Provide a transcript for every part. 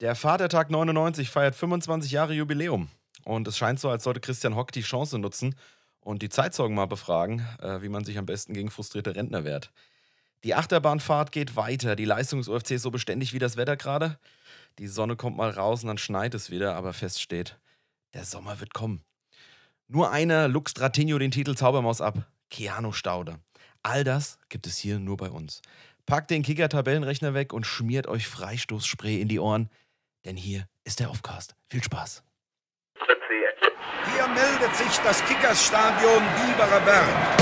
Der Vatertag 99 feiert 25 Jahre Jubiläum. Und es scheint so, als sollte Christian Hock die Chance nutzen und die Zeitzeugen mal befragen, äh, wie man sich am besten gegen frustrierte Rentner wehrt. Die Achterbahnfahrt geht weiter. Die Leistung des UFC ist so beständig wie das Wetter gerade. Die Sonne kommt mal raus und dann schneit es wieder, aber fest steht, der Sommer wird kommen. Nur einer luchst Ratinho den Titel Zaubermaus ab. Keanu Staude. All das gibt es hier nur bei uns. Packt den Kicker-Tabellenrechner weg und schmiert euch Freistoßspray in die Ohren denn hier ist der Offcast. Viel Spaß. Hier meldet sich das Kickersstadion Biberer Berg.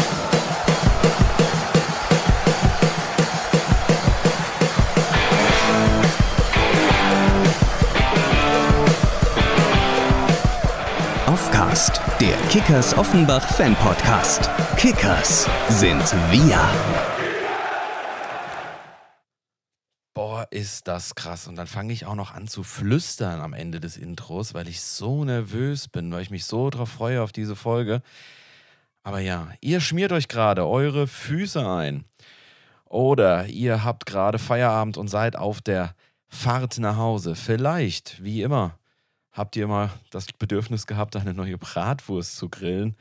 Offcast, der Kickers Offenbach Fan Podcast. Kickers sind wir boah, ist das krass. Und dann fange ich auch noch an zu flüstern am Ende des Intros, weil ich so nervös bin, weil ich mich so drauf freue auf diese Folge. Aber ja, ihr schmiert euch gerade eure Füße ein. Oder ihr habt gerade Feierabend und seid auf der Fahrt nach Hause. Vielleicht, wie immer, habt ihr mal das Bedürfnis gehabt, eine neue Bratwurst zu grillen,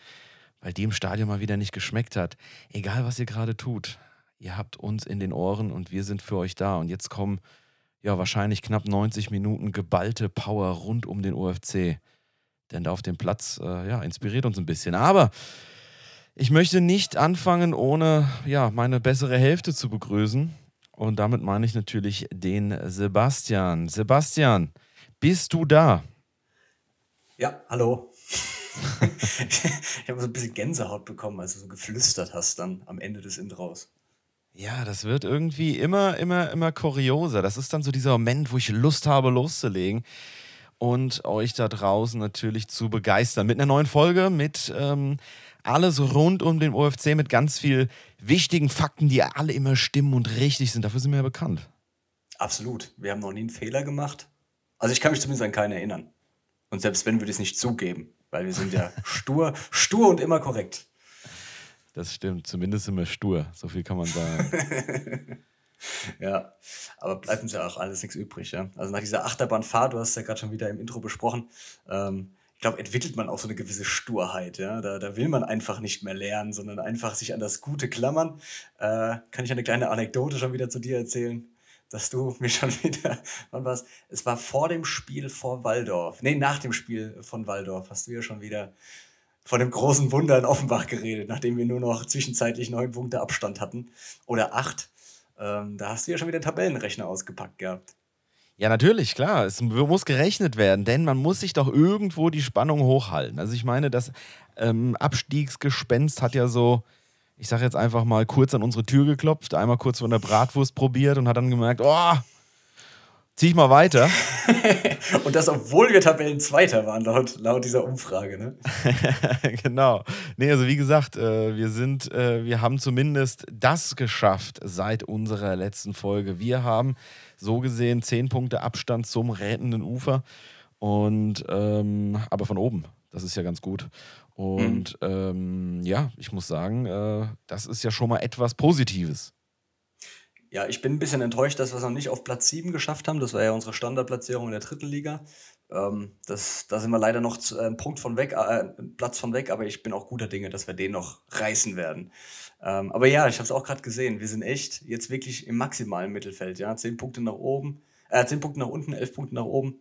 weil die im Stadion mal wieder nicht geschmeckt hat. Egal, was ihr gerade tut ihr habt uns in den Ohren und wir sind für euch da. Und jetzt kommen ja wahrscheinlich knapp 90 Minuten geballte Power rund um den UFC. Denn da auf dem Platz, äh, ja, inspiriert uns ein bisschen. Aber ich möchte nicht anfangen, ohne ja, meine bessere Hälfte zu begrüßen. Und damit meine ich natürlich den Sebastian. Sebastian, bist du da? Ja, hallo. ich habe so ein bisschen Gänsehaut bekommen, als du so geflüstert hast dann am Ende des Intros. Ja, das wird irgendwie immer, immer, immer kurioser. Das ist dann so dieser Moment, wo ich Lust habe, loszulegen und euch da draußen natürlich zu begeistern. Mit einer neuen Folge, mit ähm, alles rund um den OFC, mit ganz vielen wichtigen Fakten, die alle immer stimmen und richtig sind. Dafür sind wir ja bekannt. Absolut. Wir haben noch nie einen Fehler gemacht. Also ich kann mich zumindest an keinen erinnern. Und selbst wenn, würde ich es nicht zugeben, weil wir sind ja stur, stur und immer korrekt. Das stimmt, zumindest sind wir stur, so viel kann man sagen. ja, aber bleibt uns ja auch alles nichts übrig. Ja? Also nach dieser Achterbahnfahrt, du hast es ja gerade schon wieder im Intro besprochen, ähm, ich glaube, entwickelt man auch so eine gewisse Sturheit. Ja? Da, da, will man einfach nicht mehr lernen, sondern einfach sich an das Gute klammern. Äh, kann ich eine kleine Anekdote schon wieder zu dir erzählen? dass du mir schon wieder, wann war Es war vor dem Spiel vor Waldorf, nee, nach dem Spiel von Waldorf, hast du ja schon wieder von dem großen Wunder in Offenbach geredet, nachdem wir nur noch zwischenzeitlich neun Punkte Abstand hatten oder acht. Ähm, da hast du ja schon wieder Tabellenrechner ausgepackt gehabt. Ja, natürlich, klar. Es muss gerechnet werden, denn man muss sich doch irgendwo die Spannung hochhalten. Also ich meine, das ähm, Abstiegsgespenst hat ja so, ich sage jetzt einfach mal, kurz an unsere Tür geklopft, einmal kurz von der Bratwurst probiert und hat dann gemerkt, oh, Zieh ich mal weiter. und das, obwohl wir Tabellenzweiter waren, laut, laut dieser Umfrage. Ne? genau. Nee, also wie gesagt, äh, wir sind, äh, wir haben zumindest das geschafft seit unserer letzten Folge. Wir haben so gesehen zehn Punkte Abstand zum rettenden Ufer. Und ähm, aber von oben. Das ist ja ganz gut. Und mhm. ähm, ja, ich muss sagen, äh, das ist ja schon mal etwas Positives. Ja, ich bin ein bisschen enttäuscht, dass wir es noch nicht auf Platz 7 geschafft haben. Das war ja unsere Standardplatzierung in der dritten Liga. Ähm, das, da sind wir leider noch äh, einen Punkt von weg, äh, Platz von weg, aber ich bin auch guter Dinge, dass wir den noch reißen werden. Ähm, aber ja, ich habe es auch gerade gesehen. Wir sind echt jetzt wirklich im maximalen Mittelfeld. Ja, 10 Punkte nach oben, äh, 10 Punkte nach unten, 11 Punkte nach oben.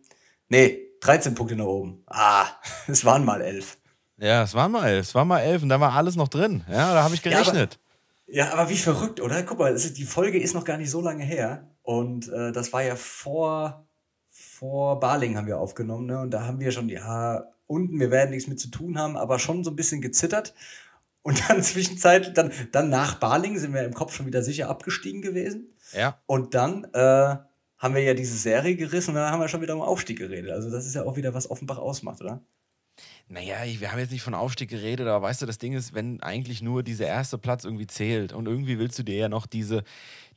Nee, 13 Punkte nach oben. Ah, es waren mal 11. Ja, es waren mal elf, es waren mal elf und da war alles noch drin. Ja, da habe ich gerechnet. Ja, aber wie verrückt, oder? Guck mal, die Folge ist noch gar nicht so lange her. Und äh, das war ja vor, vor Baling haben wir aufgenommen. Ne? Und da haben wir schon, ja, unten, wir werden nichts mit zu tun haben, aber schon so ein bisschen gezittert. Und dann zwischenzeitlich, dann, dann nach Barling sind wir im Kopf schon wieder sicher abgestiegen gewesen. Ja. Und dann äh, haben wir ja diese Serie gerissen und dann haben wir schon wieder um Aufstieg geredet. Also das ist ja auch wieder, was Offenbach ausmacht, oder? naja, ich, wir haben jetzt nicht von Aufstieg geredet, aber weißt du, das Ding ist, wenn eigentlich nur dieser erste Platz irgendwie zählt und irgendwie willst du dir ja noch diese,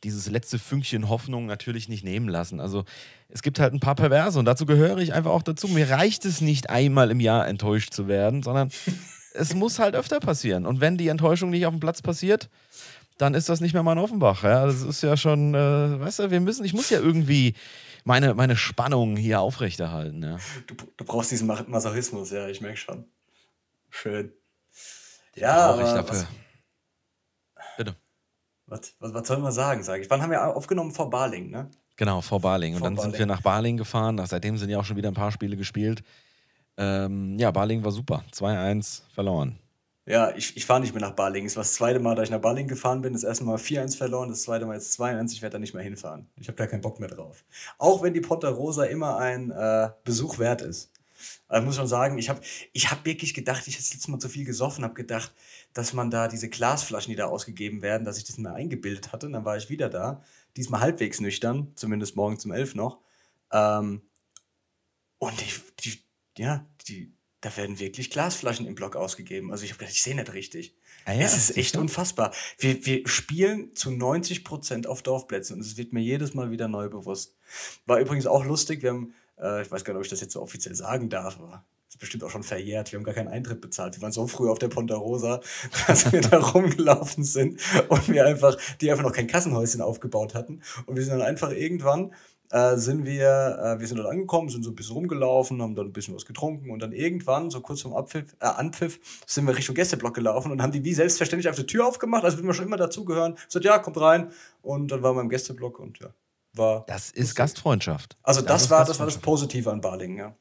dieses letzte Fünkchen Hoffnung natürlich nicht nehmen lassen. Also es gibt halt ein paar Perverse und dazu gehöre ich einfach auch dazu. Mir reicht es nicht einmal im Jahr enttäuscht zu werden, sondern es muss halt öfter passieren. Und wenn die Enttäuschung nicht auf dem Platz passiert, dann ist das nicht mehr mein Offenbach. Ja? Das ist ja schon, äh, weißt du, wir müssen, ich muss ja irgendwie meine, meine Spannung hier aufrechterhalten. Ja. Du, du brauchst diesen Masochismus, ja, ich merke schon. Schön. Ja, aber ich dafür. Was, Bitte. Was, was, was soll man sagen, sage ich? Wann haben wir aufgenommen? Vor Barling, ne? Genau, vor Barling. Und vor dann Barling. sind wir nach Barling gefahren. seitdem sind ja auch schon wieder ein paar Spiele gespielt. Ähm, ja, Barling war super. 2-1 verloren. Ja, ich, ich fahre nicht mehr nach Balingen. Es war das zweite Mal, da ich nach Balingen gefahren bin. Das erste Mal 4-1 verloren, das zweite Mal jetzt 2-1. Ich werde da nicht mehr hinfahren. Ich habe da keinen Bock mehr drauf. Auch wenn die Potter Rosa immer ein äh, Besuch wert ist. Also ich muss schon sagen, ich habe ich hab wirklich gedacht, ich habe das letzte Mal zu viel gesoffen, habe gedacht, dass man da diese Glasflaschen, die da ausgegeben werden, dass ich das mal eingebildet hatte. Und dann war ich wieder da. Diesmal halbwegs nüchtern, zumindest morgen zum 11 noch. Ähm, und die, die, ja, die, da werden wirklich Glasflaschen im Block ausgegeben. Also ich habe gedacht, ich sehe nicht richtig. Ah ja, es ist echt unfassbar. Wir, wir spielen zu 90 Prozent auf Dorfplätzen und es wird mir jedes Mal wieder neu bewusst. War übrigens auch lustig, wir haben, äh, ich weiß gar nicht, ob ich das jetzt so offiziell sagen darf, aber ist bestimmt auch schon verjährt. Wir haben gar keinen Eintritt bezahlt. Wir waren so früh auf der Ponta Rosa, dass wir da rumgelaufen sind und wir einfach, die einfach noch kein Kassenhäuschen aufgebaut hatten. Und wir sind dann einfach irgendwann äh, sind wir, äh, wir sind dort angekommen, sind so ein bisschen rumgelaufen, haben dort ein bisschen was getrunken und dann irgendwann, so kurz vorm Abpfiff, äh, Anpfiff, sind wir Richtung Gästeblock gelaufen und haben die wie selbstverständlich auf die Tür aufgemacht, als würden wir schon immer dazugehören. Sagt, ja, kommt rein. Und dann waren wir im Gästeblock und ja, war. Das ist Gastfreundschaft. Also, das, das war, das war das Positive an Balingen, ja.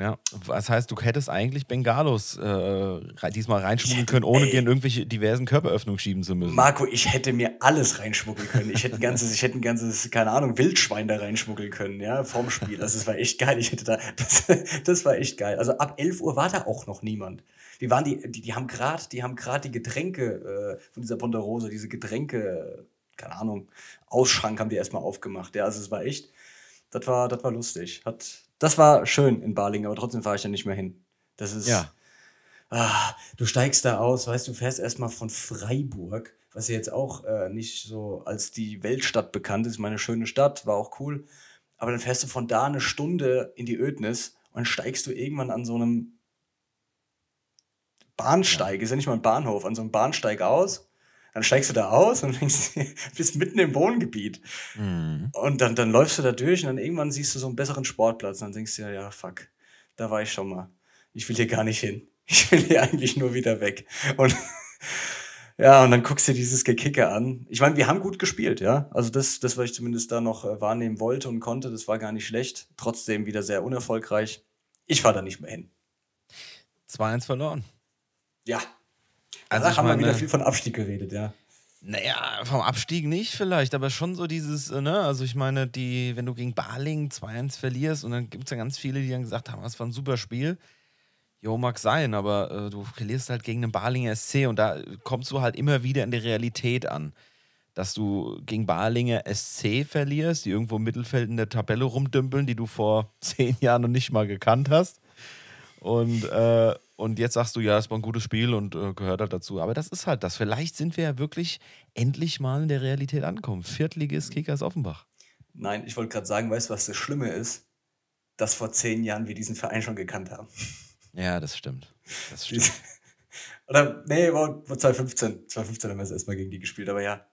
Ja, das heißt, du hättest eigentlich Bengalos äh, diesmal reinschmuggeln können, ohne ey, dir in irgendwelche diversen Körperöffnungen schieben zu müssen. Marco, ich hätte mir alles reinschmuggeln können. Ich hätte ein ganzes, ich hätte ein ganzes, keine Ahnung, Wildschwein da reinschmuggeln können, ja, vorm Spiel. Also, das war echt geil. Ich hätte da, das, das war echt geil. Also, ab 11 Uhr war da auch noch niemand. Die waren die, die, die haben gerade, die haben gerade die Getränke äh, von dieser Ponderosa, diese Getränke, keine Ahnung, Ausschrank haben die erstmal aufgemacht. Ja, also, es war echt, das war, das war lustig. Hat, das war schön in Baling, aber trotzdem fahre ich da nicht mehr hin. Das ist. Ja. Ah, du steigst da aus, weißt du, fährst erstmal von Freiburg, was ja jetzt auch äh, nicht so als die Weltstadt bekannt ist. Meine schöne Stadt, war auch cool. Aber dann fährst du von da eine Stunde in die Ödnis und steigst du irgendwann an so einem Bahnsteig, ja. ist ja nicht mal ein Bahnhof, an so einem Bahnsteig aus dann steigst du da aus und denkst, bist mitten im Wohngebiet. Mhm. Und dann, dann läufst du da durch und dann irgendwann siehst du so einen besseren Sportplatz und dann denkst du dir, ja, fuck, da war ich schon mal. Ich will hier gar nicht hin. Ich will hier eigentlich nur wieder weg. Und ja, und dann guckst du dir dieses Gekicke an. Ich meine, wir haben gut gespielt, ja. Also das, das, was ich zumindest da noch äh, wahrnehmen wollte und konnte, das war gar nicht schlecht. Trotzdem wieder sehr unerfolgreich. Ich fahre da nicht mehr hin. 2-1 verloren. Ja, also Danach haben meine, wir wieder viel von Abstieg geredet, ja. Naja, vom Abstieg nicht vielleicht, aber schon so dieses, äh, ne, also ich meine, die, wenn du gegen Baling 2-1 verlierst und dann gibt es ja ganz viele, die dann gesagt haben, das war ein super Spiel. Jo, mag sein, aber äh, du verlierst halt gegen den Barlinger SC und da kommst du halt immer wieder in die Realität an. Dass du gegen Barlinger SC verlierst, die irgendwo im Mittelfeld in der Tabelle rumdümpeln, die du vor zehn Jahren noch nicht mal gekannt hast. Und äh, und jetzt sagst du, ja, es war ein gutes Spiel und äh, gehört halt dazu. Aber das ist halt das. Vielleicht sind wir ja wirklich endlich mal in der Realität angekommen. Viertligist Kickers Offenbach. Nein, ich wollte gerade sagen, weißt du, was das Schlimme ist? Dass vor zehn Jahren wir diesen Verein schon gekannt haben. Ja, das stimmt. Das stimmt. Oder, nee, war, 2015. 2015 haben wir es erstmal gegen die gespielt, aber ja.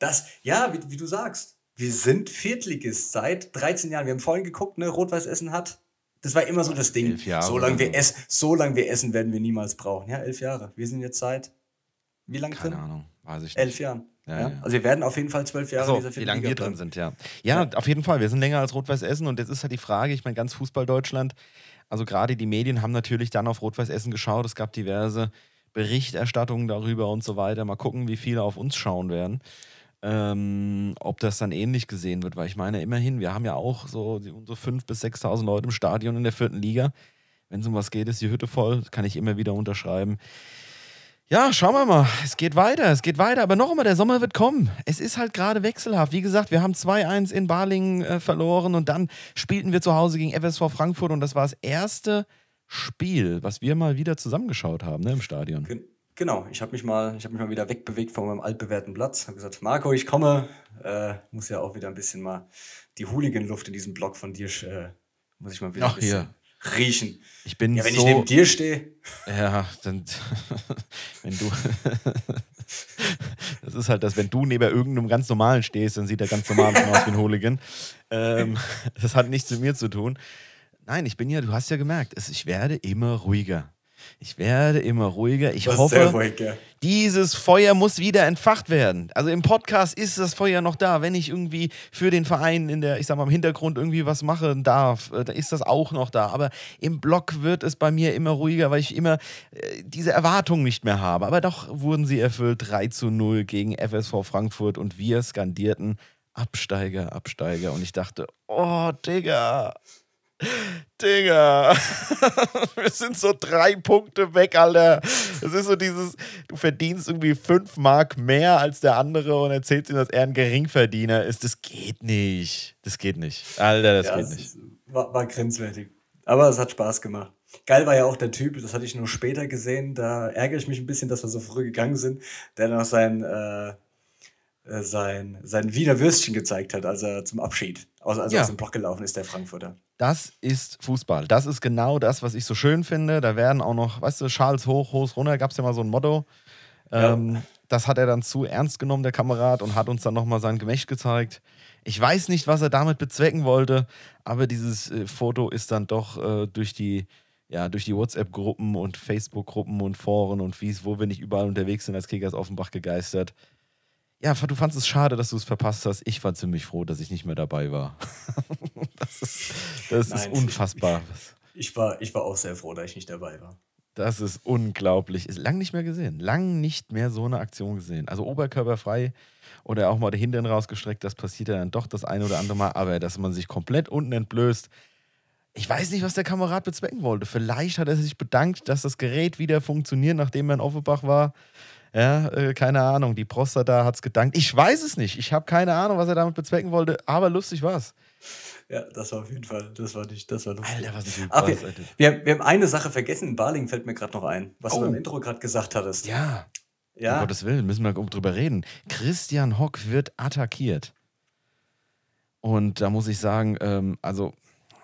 Das, ja, wie, wie du sagst, wir sind Viertligist seit 13 Jahren. Wir haben vorhin geguckt, ne, Rot-Weiß Essen hat das war immer so das Ding. Elf Jahre. Solange wir, es, solange wir essen, werden wir niemals brauchen. Ja, elf Jahre. Wir sind jetzt seit wie lange Keine drin? Ahnung, weiß ich nicht. Elf Jahren. Ja, ja. Also wir werden auf jeden Fall zwölf Jahre so, dieser Wie lange wir drin sind, ja. ja. ja. auf jeden Fall. Wir sind länger als Rot-Weiß Essen und jetzt ist halt die Frage, ich meine, ganz Fußball-Deutschland, also gerade die Medien haben natürlich dann auf Rot-Weiß Essen geschaut. Es gab diverse Berichterstattungen darüber und so weiter. Mal gucken, wie viele auf uns schauen werden ähm, ob das dann ähnlich gesehen wird, weil ich meine, immerhin, wir haben ja auch so unsere 5.000 bis 6.000 Leute im Stadion in der vierten Liga. Wenn es um was geht, ist die Hütte voll, das kann ich immer wieder unterschreiben. Ja, schauen wir mal. Es geht weiter, es geht weiter. Aber noch einmal, der Sommer wird kommen. Es ist halt gerade wechselhaft. Wie gesagt, wir haben 2-1 in Balingen äh, verloren und dann spielten wir zu Hause gegen FSV Frankfurt und das war das erste Spiel, was wir mal wieder zusammengeschaut haben ne, im Stadion. Genau. Genau, ich habe mich mal, mich mal wieder wegbewegt von meinem altbewährten Platz. Ich Habe gesagt, Marco, ich komme. Äh, muss ja auch wieder ein bisschen mal die Hooligan-Luft in diesem Block von dir, äh, muss ich mal wieder Ach, ein bisschen hier. riechen. Ich bin ja, wenn so, ich neben dir stehe. Ja, dann, wenn du, das ist halt das, wenn du neben irgendeinem ganz normalen stehst, dann sieht er ganz normal aus wie ein Hooligan. Ähm, das hat nichts mit mir zu tun. Nein, ich bin ja, du hast ja gemerkt, es, ich werde immer ruhiger. Ich werde immer ruhiger. Ich das hoffe, ruhig, ja. dieses Feuer muss wieder entfacht werden. Also im Podcast ist das Feuer noch da. Wenn ich irgendwie für den Verein in der, ich sag mal, im Hintergrund irgendwie was machen darf, äh, da ist das auch noch da. Aber im Blog wird es bei mir immer ruhiger, weil ich immer äh, diese Erwartung nicht mehr habe. Aber doch wurden sie erfüllt. 3 zu 0 gegen FSV Frankfurt und wir skandierten Absteiger, Absteiger. Und ich dachte, oh, Digga, Digga, wir sind so drei Punkte weg, Alter. Es ist so dieses, du verdienst irgendwie fünf Mark mehr als der andere und erzählst ihm, dass er ein Geringverdiener ist. Das geht nicht. Das geht nicht. Alter, das ja, geht nicht. War, war grenzwertig. Aber es hat Spaß gemacht. Geil war ja auch der Typ, das hatte ich nur später gesehen, da ärgere ich mich ein bisschen, dass wir so früh gegangen sind, der noch sein, äh, äh sein, sein Wiener Würstchen gezeigt hat, also zum Abschied aus, also ja. aus dem Block gelaufen ist, der Frankfurter. Das ist Fußball. Das ist genau das, was ich so schön finde. Da werden auch noch, weißt du, Schals hoch, Hos runter, gab es ja mal so ein Motto. Ja. Ähm, das hat er dann zu ernst genommen, der Kamerad, und hat uns dann nochmal sein Gemächt gezeigt. Ich weiß nicht, was er damit bezwecken wollte, aber dieses äh, Foto ist dann doch äh, durch die, ja, die WhatsApp-Gruppen und Facebook-Gruppen und Foren und wie es, wo wir nicht überall unterwegs sind als Kickers Offenbach gegeistert ja, du fandest es schade, dass du es verpasst hast. Ich war ziemlich froh, dass ich nicht mehr dabei war. das ist, das Nein, ist unfassbar. Ich, ich, war, ich war auch sehr froh, dass ich nicht dabei war. Das ist unglaublich. Ist lang nicht mehr gesehen. Lang nicht mehr so eine Aktion gesehen. Also oberkörperfrei oder auch mal der Hintern rausgestreckt, das passiert ja dann doch das eine oder andere Mal. Aber dass man sich komplett unten entblößt, ich weiß nicht, was der Kamerad bezwecken wollte. Vielleicht hat er sich bedankt, dass das Gerät wieder funktioniert, nachdem er in Offenbach war. Ja, äh, keine Ahnung, die Prostata hat es gedankt. Ich weiß es nicht. Ich habe keine Ahnung, was er damit bezwecken wollte, aber lustig war es. Ja, das war auf jeden Fall, das war nicht, das war lustig. Alter, was ist Ach, wir, wir, wir, haben eine Sache vergessen, Barling fällt mir gerade noch ein, was oh. du im Intro gerade gesagt hattest. Ja. ja. Um Gottes Willen, müssen wir drüber reden. Christian Hock wird attackiert. Und da muss ich sagen, ähm, also,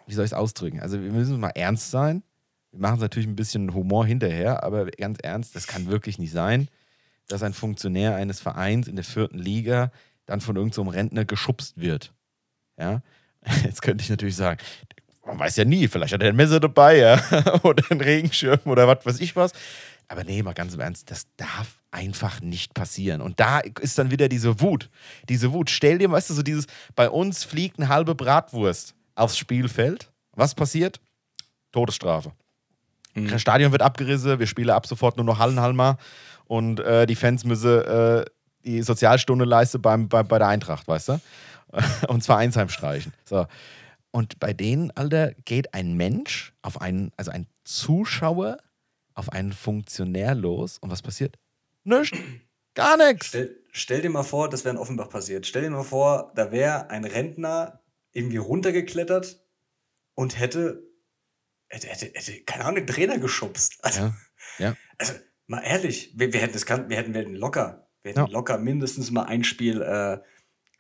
wie soll ich es ausdrücken? Also, wir müssen mal ernst sein. Wir machen es natürlich ein bisschen Humor hinterher, aber ganz ernst, das kann wirklich nicht sein dass ein Funktionär eines Vereins in der vierten Liga dann von irgendeinem so Rentner geschubst wird. Ja, jetzt könnte ich natürlich sagen, man weiß ja nie, vielleicht hat er ein Messer dabei, ja, oder einen Regenschirm oder was weiß ich was. Aber nee, mal ganz im Ernst, das darf einfach nicht passieren. Und da ist dann wieder diese Wut. Diese Wut. Stell dir, weißt du, so dieses, bei uns fliegt eine halbe Bratwurst aufs Spielfeld. Was passiert? Todesstrafe. Mhm. Das Stadion wird abgerissen, wir spielen ab sofort nur noch Hallenhalma und äh, die Fans müssen äh, die Sozialstunde leisten beim, bei, bei der Eintracht, weißt du? und zwar Einsheim streichen. So. Und bei denen, Alter, geht ein Mensch auf einen, also ein Zuschauer auf einen Funktionär los und was passiert? Nichts. Gar nichts. Stell, stell, dir mal vor, das wäre in Offenbach passiert. Stell dir mal vor, da wäre ein Rentner irgendwie runtergeklettert und hätte, hätte, hätte, hätte keine Ahnung, den Trainer geschubst. Also, ja, ja. also Mal ehrlich, wir, wir hätten es wir hätten, wir hätten locker, wir hätten ja. locker mindestens mal ein Spiel äh,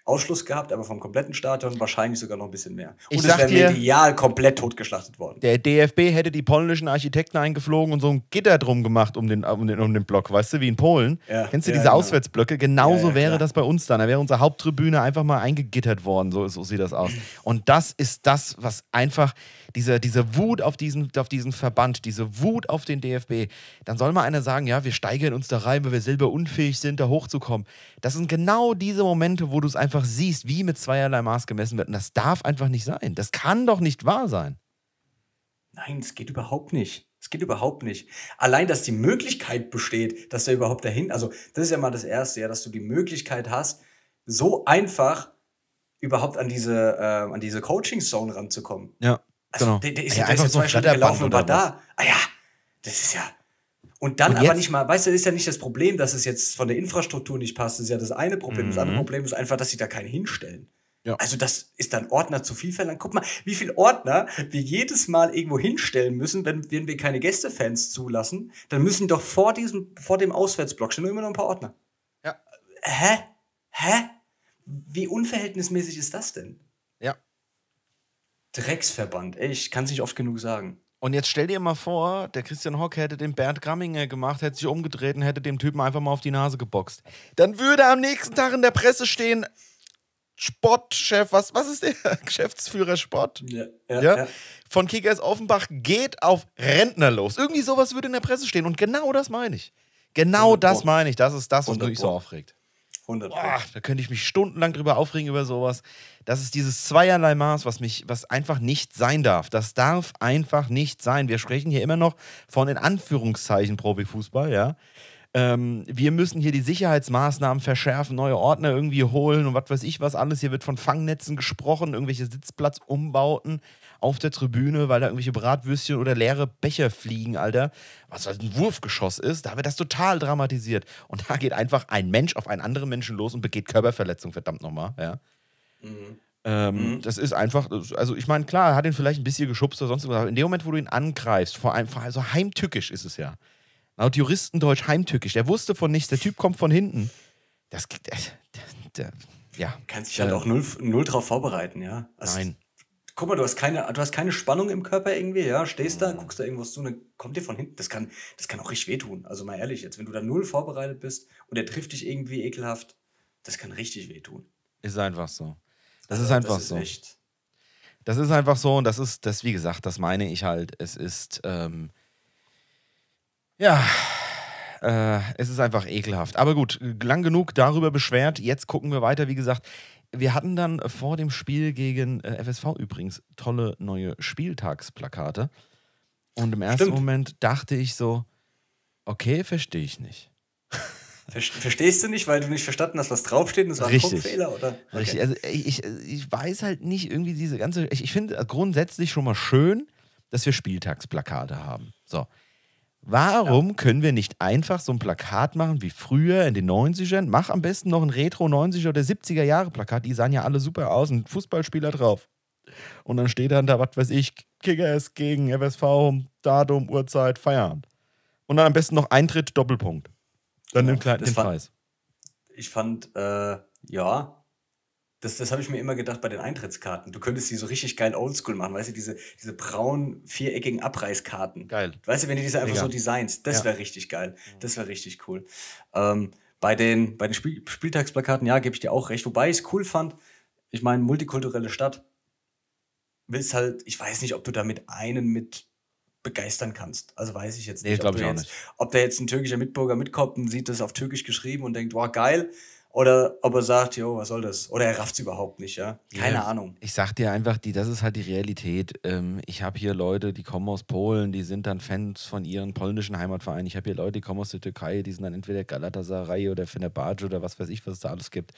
Ausschluss gehabt, aber vom kompletten Stadion wahrscheinlich sogar noch ein bisschen mehr. Und ich es wäre medial komplett totgeschlachtet worden. Der DFB hätte die polnischen Architekten eingeflogen und so ein Gitter drum gemacht um den, um den, um den Block, weißt du, wie in Polen. Ja, Kennst du ja, diese genau. Auswärtsblöcke? Genauso ja, wäre das bei uns dann. Da wäre unsere Haupttribüne einfach mal eingegittert worden. So, so sieht das aus. Und das ist das, was einfach diese, diese Wut auf diesen, auf diesen Verband, diese Wut auf den DFB, dann soll mal einer sagen, ja, wir steigern uns da rein, weil wir selber unfähig sind, da hochzukommen. Das sind genau diese Momente, wo du es einfach siehst, wie mit zweierlei Maß gemessen wird. Und das darf einfach nicht sein. Das kann doch nicht wahr sein. Nein, es geht überhaupt nicht. Es geht überhaupt nicht. Allein, dass die Möglichkeit besteht, dass er überhaupt dahin, also das ist ja mal das Erste, ja, dass du die Möglichkeit hast, so einfach überhaupt an diese, äh, an diese Coaching-Zone ranzukommen. Ja. Also, genau. der, der ist ah ja, der ist ja zwei Stunden gelaufen und war da. Ah ja, das ist ja. Und dann und aber nicht mal, weißt du, das ist ja nicht das Problem, dass es jetzt von der Infrastruktur nicht passt. Das ist ja das eine Problem. Mhm. Das andere mhm. Problem ist einfach, dass sie da keinen hinstellen. Ja. Also das ist dann Ordner zu viel verlangt. Guck mal, wie viele Ordner wir jedes Mal irgendwo hinstellen müssen, wenn, wenn wir keine Gästefans zulassen, dann müssen doch vor diesem, vor dem Auswärtsblock stehen immer noch ein paar Ordner. Ja. Hä? Hä? Wie unverhältnismäßig ist das denn? Drecksverband, ey, ich kann es nicht oft genug sagen. Und jetzt stell dir mal vor, der Christian Hock hätte den Bernd Gramminger gemacht, hätte sich umgedreht und hätte dem Typen einfach mal auf die Nase geboxt. Dann würde am nächsten Tag in der Presse stehen, Sportchef, was, was ist der? Geschäftsführer Sport? Ja, ja, ja? Von Kickers Offenbach geht auf Rentner los. Irgendwie sowas würde in der Presse stehen. Und genau das meine ich. Genau das meine ich. Das ist das, was mich so aufregt. 100 Boah, da könnte ich mich stundenlang drüber aufregen über sowas. Das ist dieses zweierlei Maß, was mich, was einfach nicht sein darf. Das darf einfach nicht sein. Wir sprechen hier immer noch von in Anführungszeichen Profifußball, ja ähm, wir müssen hier die Sicherheitsmaßnahmen verschärfen, neue Ordner irgendwie holen und was weiß ich was alles. Hier wird von Fangnetzen gesprochen, irgendwelche Sitzplatzumbauten auf der Tribüne, weil da irgendwelche Bratwürstchen oder leere Becher fliegen, Alter. Was halt ein Wurfgeschoss ist, da wird das total dramatisiert. Und da geht einfach ein Mensch auf einen anderen Menschen los und begeht Körperverletzung, verdammt nochmal, ja. Mhm. Ähm, mhm. Das ist einfach, also ich meine, klar, er hat ihn vielleicht ein bisschen geschubst oder sonst was, aber in dem Moment, wo du ihn angreifst, vor allem, vor allem so heimtückisch ist es ja. Laut Juristendeutsch heimtückisch. Der wusste von nichts, der Typ kommt von hinten. Das, das, das, das ja. Kannst dich halt auch null, null drauf vorbereiten, ja. Also, Nein. Guck mal, du hast, keine, du hast keine Spannung im Körper irgendwie, ja, stehst da, guckst da irgendwas zu, und dann kommt dir von hinten. Das kann, das kann auch richtig wehtun. Also mal ehrlich, jetzt, wenn du da null vorbereitet bist und der trifft dich irgendwie ekelhaft, das kann richtig wehtun. Ist einfach so. Das also, ist einfach das ist so. Echt. Das ist einfach so und das ist, das wie gesagt, das meine ich halt. Es ist, ähm, ja, äh, es ist einfach ekelhaft. Aber gut, lang genug darüber beschwert. Jetzt gucken wir weiter. Wie gesagt, wir hatten dann vor dem Spiel gegen äh, FSV übrigens tolle neue Spieltagsplakate. Und im ersten Stimmt. Moment dachte ich so, okay, verstehe ich nicht. Verstehst du nicht, weil du nicht verstanden hast, was draufsteht? Das war ein Fehler, oder? Okay. Richtig. Also ich, ich weiß halt nicht irgendwie diese ganze. Ich, ich finde grundsätzlich schon mal schön, dass wir Spieltagsplakate haben. So. Warum ja. können wir nicht einfach so ein Plakat machen wie früher in den 90ern? Mach am besten noch ein Retro 90er oder 70er Jahre Plakat, die sahen ja alle super aus, ein Fußballspieler drauf. Und dann steht dann da, was weiß ich, Kickers gegen FSV, Datum, Uhrzeit, Feierabend. Und dann am besten noch Eintritt, Doppelpunkt. Dann genau. den, kleinen, Preis. Ich fand, äh, ja, das, das habe ich mir immer gedacht bei den Eintrittskarten. Du könntest die so richtig geil oldschool machen, weißt du, diese, diese braunen, viereckigen Abreißkarten. Geil. Weißt du, wenn du diese einfach Mega. so designst, das ja. wäre richtig geil. Das wäre richtig cool. Ähm, bei den, bei den Spiel Spieltagsplakaten, ja, gebe ich dir auch recht. Wobei ich es cool fand, ich meine, multikulturelle Stadt, willst halt, ich weiß nicht, ob du damit einen mit begeistern kannst. Also weiß ich jetzt nicht. Nee, glaube ich jetzt, auch nicht. Ob da jetzt ein türkischer Mitbürger mitkommt und sieht das auf Türkisch geschrieben und denkt, wow, geil, oder ob er sagt, jo, was soll das? Oder er rafft es überhaupt nicht, ja. Keine ja, Ahnung. Ich sag dir einfach, die, das ist halt die Realität. Ähm, ich habe hier Leute, die kommen aus Polen, die sind dann Fans von ihren polnischen Heimatvereinen. Ich habe hier Leute, die kommen aus der Türkei, die sind dann entweder Galatasaray oder Fenerbahce oder was weiß ich, was es da alles gibt.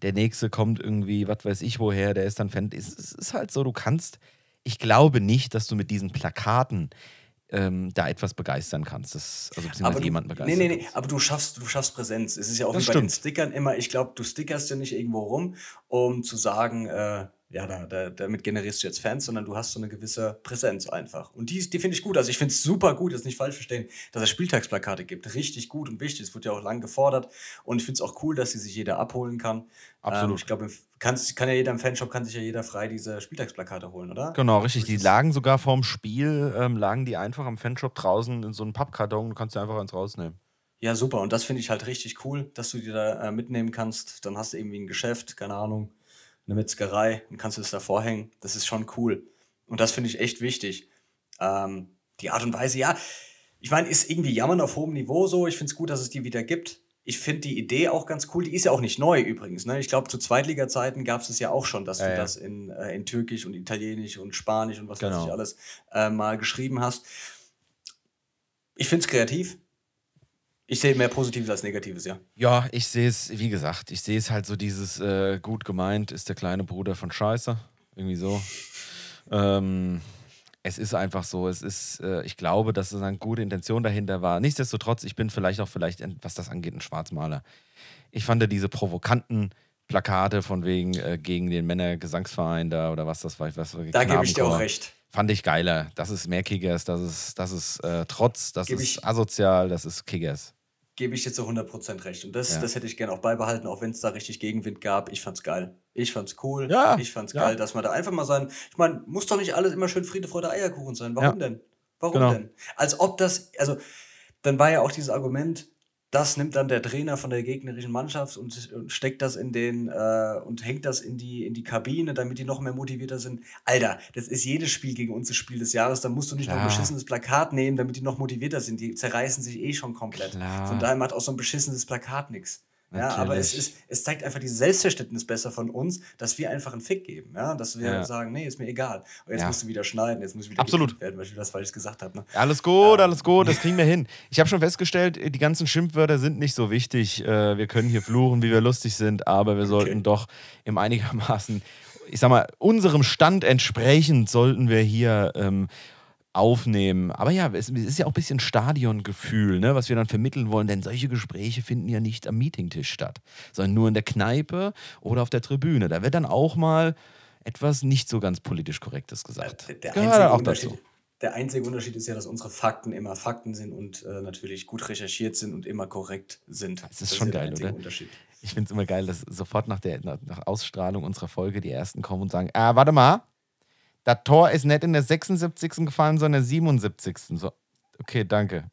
Der nächste kommt irgendwie, was weiß ich woher, der ist dann Fan. Es, es ist halt so, du kannst, ich glaube nicht, dass du mit diesen Plakaten ähm, da etwas begeistern kannst. Das, also beziehungsweise du, jemanden begeistern. Nee, nee, nee, aber du schaffst, du schaffst Präsenz. Es ist ja auch das wie stimmt. bei den Stickern immer, ich glaube, du stickerst ja nicht irgendwo rum, um zu sagen, äh, ja, da, da, damit generierst du jetzt Fans, sondern du hast so eine gewisse Präsenz einfach. Und die, die finde ich gut. Also ich finde es super gut, jetzt nicht falsch verstehen, dass es Spieltagsplakate gibt. Richtig gut und wichtig. Es wird ja auch lang gefordert. Und ich finde es auch cool, dass sie sich jeder abholen kann. Absolut. Ähm, ich glaube, kann ja jeder im Fanshop, kann sich ja jeder frei diese Spieltagsplakate holen, oder? Genau, richtig. Die lagen sogar vorm Spiel, ähm, lagen die einfach am Fanshop draußen in so einem Pappkarton. Du kannst ja einfach eins rausnehmen. Ja, super. Und das finde ich halt richtig cool, dass du dir da äh, mitnehmen kannst. Dann hast du irgendwie ein Geschäft, keine Ahnung eine Metzgerei und kannst du das davor hängen. Das ist schon cool. Und das finde ich echt wichtig. Ähm, die Art und Weise, ja, ich meine, ist irgendwie Jammern auf hohem Niveau so. Ich finde es gut, dass es die wieder gibt. Ich finde die Idee auch ganz cool. Die ist ja auch nicht neu übrigens. Ne? Ich glaube, zu Zweitliga-Zeiten gab es es ja auch schon, dass ja, du ja. das in, äh, in Türkisch und Italienisch und Spanisch und was genau. weiß ich alles äh, mal geschrieben hast. Ich finde es kreativ. Ich sehe mehr Positives als Negatives, ja. Ja, ich sehe es, wie gesagt, ich sehe es halt so dieses äh, gut gemeint ist der kleine Bruder von Scheiße. Irgendwie so. ähm, es ist einfach so, es ist, äh, ich glaube, dass es eine gute Intention dahinter war. Nichtsdestotrotz, ich bin vielleicht auch vielleicht, was das angeht, ein Schwarzmaler. Ich fand diese provokanten Plakate von wegen äh, gegen den Männergesangsverein da oder was das war. Was, da gebe ich dir auch recht. Fand ich geiler. Das ist mehr Kickers, das ist, das ist äh, Trotz, das gebe ist asozial, das ist Kickers gebe ich jetzt so 100% recht. Und das, ja. das hätte ich gerne auch beibehalten, auch wenn es da richtig Gegenwind gab. Ich fand's geil. Ich fand's cool. Ja. Ich fand's ja. geil, dass man da einfach mal sein. Ich meine, muss doch nicht alles immer schön Friede, Freude, Eierkuchen sein. Warum ja. denn? Warum genau. denn? Als ob das, also, dann war ja auch dieses Argument, das nimmt dann der Trainer von der gegnerischen Mannschaft und, steckt das in den äh, und hängt das in die, in die Kabine, damit die noch mehr motivierter sind. Alter, das ist jedes Spiel gegen uns das Spiel des Jahres. Da musst du nicht Klar. noch ein beschissenes Plakat nehmen, damit die noch motivierter sind. Die zerreißen sich eh schon komplett. Klar. Von daher macht auch so ein beschissenes Plakat nichts. Natürlich. Ja, aber es, ist, es zeigt einfach dieses Selbstverständnis besser von uns, dass wir einfach einen Fick geben. Ja? Dass wir ja. sagen, nee, ist mir egal. Und jetzt ja. musst du wieder schneiden, jetzt muss ich wieder Absolut. werden, weil ich das falsch gesagt habe. Ne? Alles gut, ja. alles gut, das kriegen wir hin. Ich habe schon festgestellt, die ganzen Schimpfwörter sind nicht so wichtig. Äh, wir können hier fluchen, wie wir lustig sind, aber wir okay. sollten doch im einigermaßen ich sag mal, unserem Stand entsprechend sollten wir hier ähm, aufnehmen. Aber ja, es, ist ja auch ein bisschen Stadiongefühl, ne, was wir dann vermitteln wollen, denn solche Gespräche finden ja nicht am Meetingtisch statt, sondern nur in der Kneipe oder auf der Tribüne. Da wird dann auch mal etwas nicht so ganz politisch Korrektes gesagt. Der, äh, der Gehört auch dazu. Der einzige Unterschied ist ja, dass unsere Fakten immer Fakten sind und äh, natürlich gut recherchiert sind und immer korrekt sind. Das ist das schon ist geil, oder? Ich finde es immer geil, dass sofort nach der nach, Ausstrahlung unserer Folge die ersten kommen und sagen: Ah, warte mal, das Tor ist nicht in der 76. gefallen, sondern in der 77. So. Okay, danke.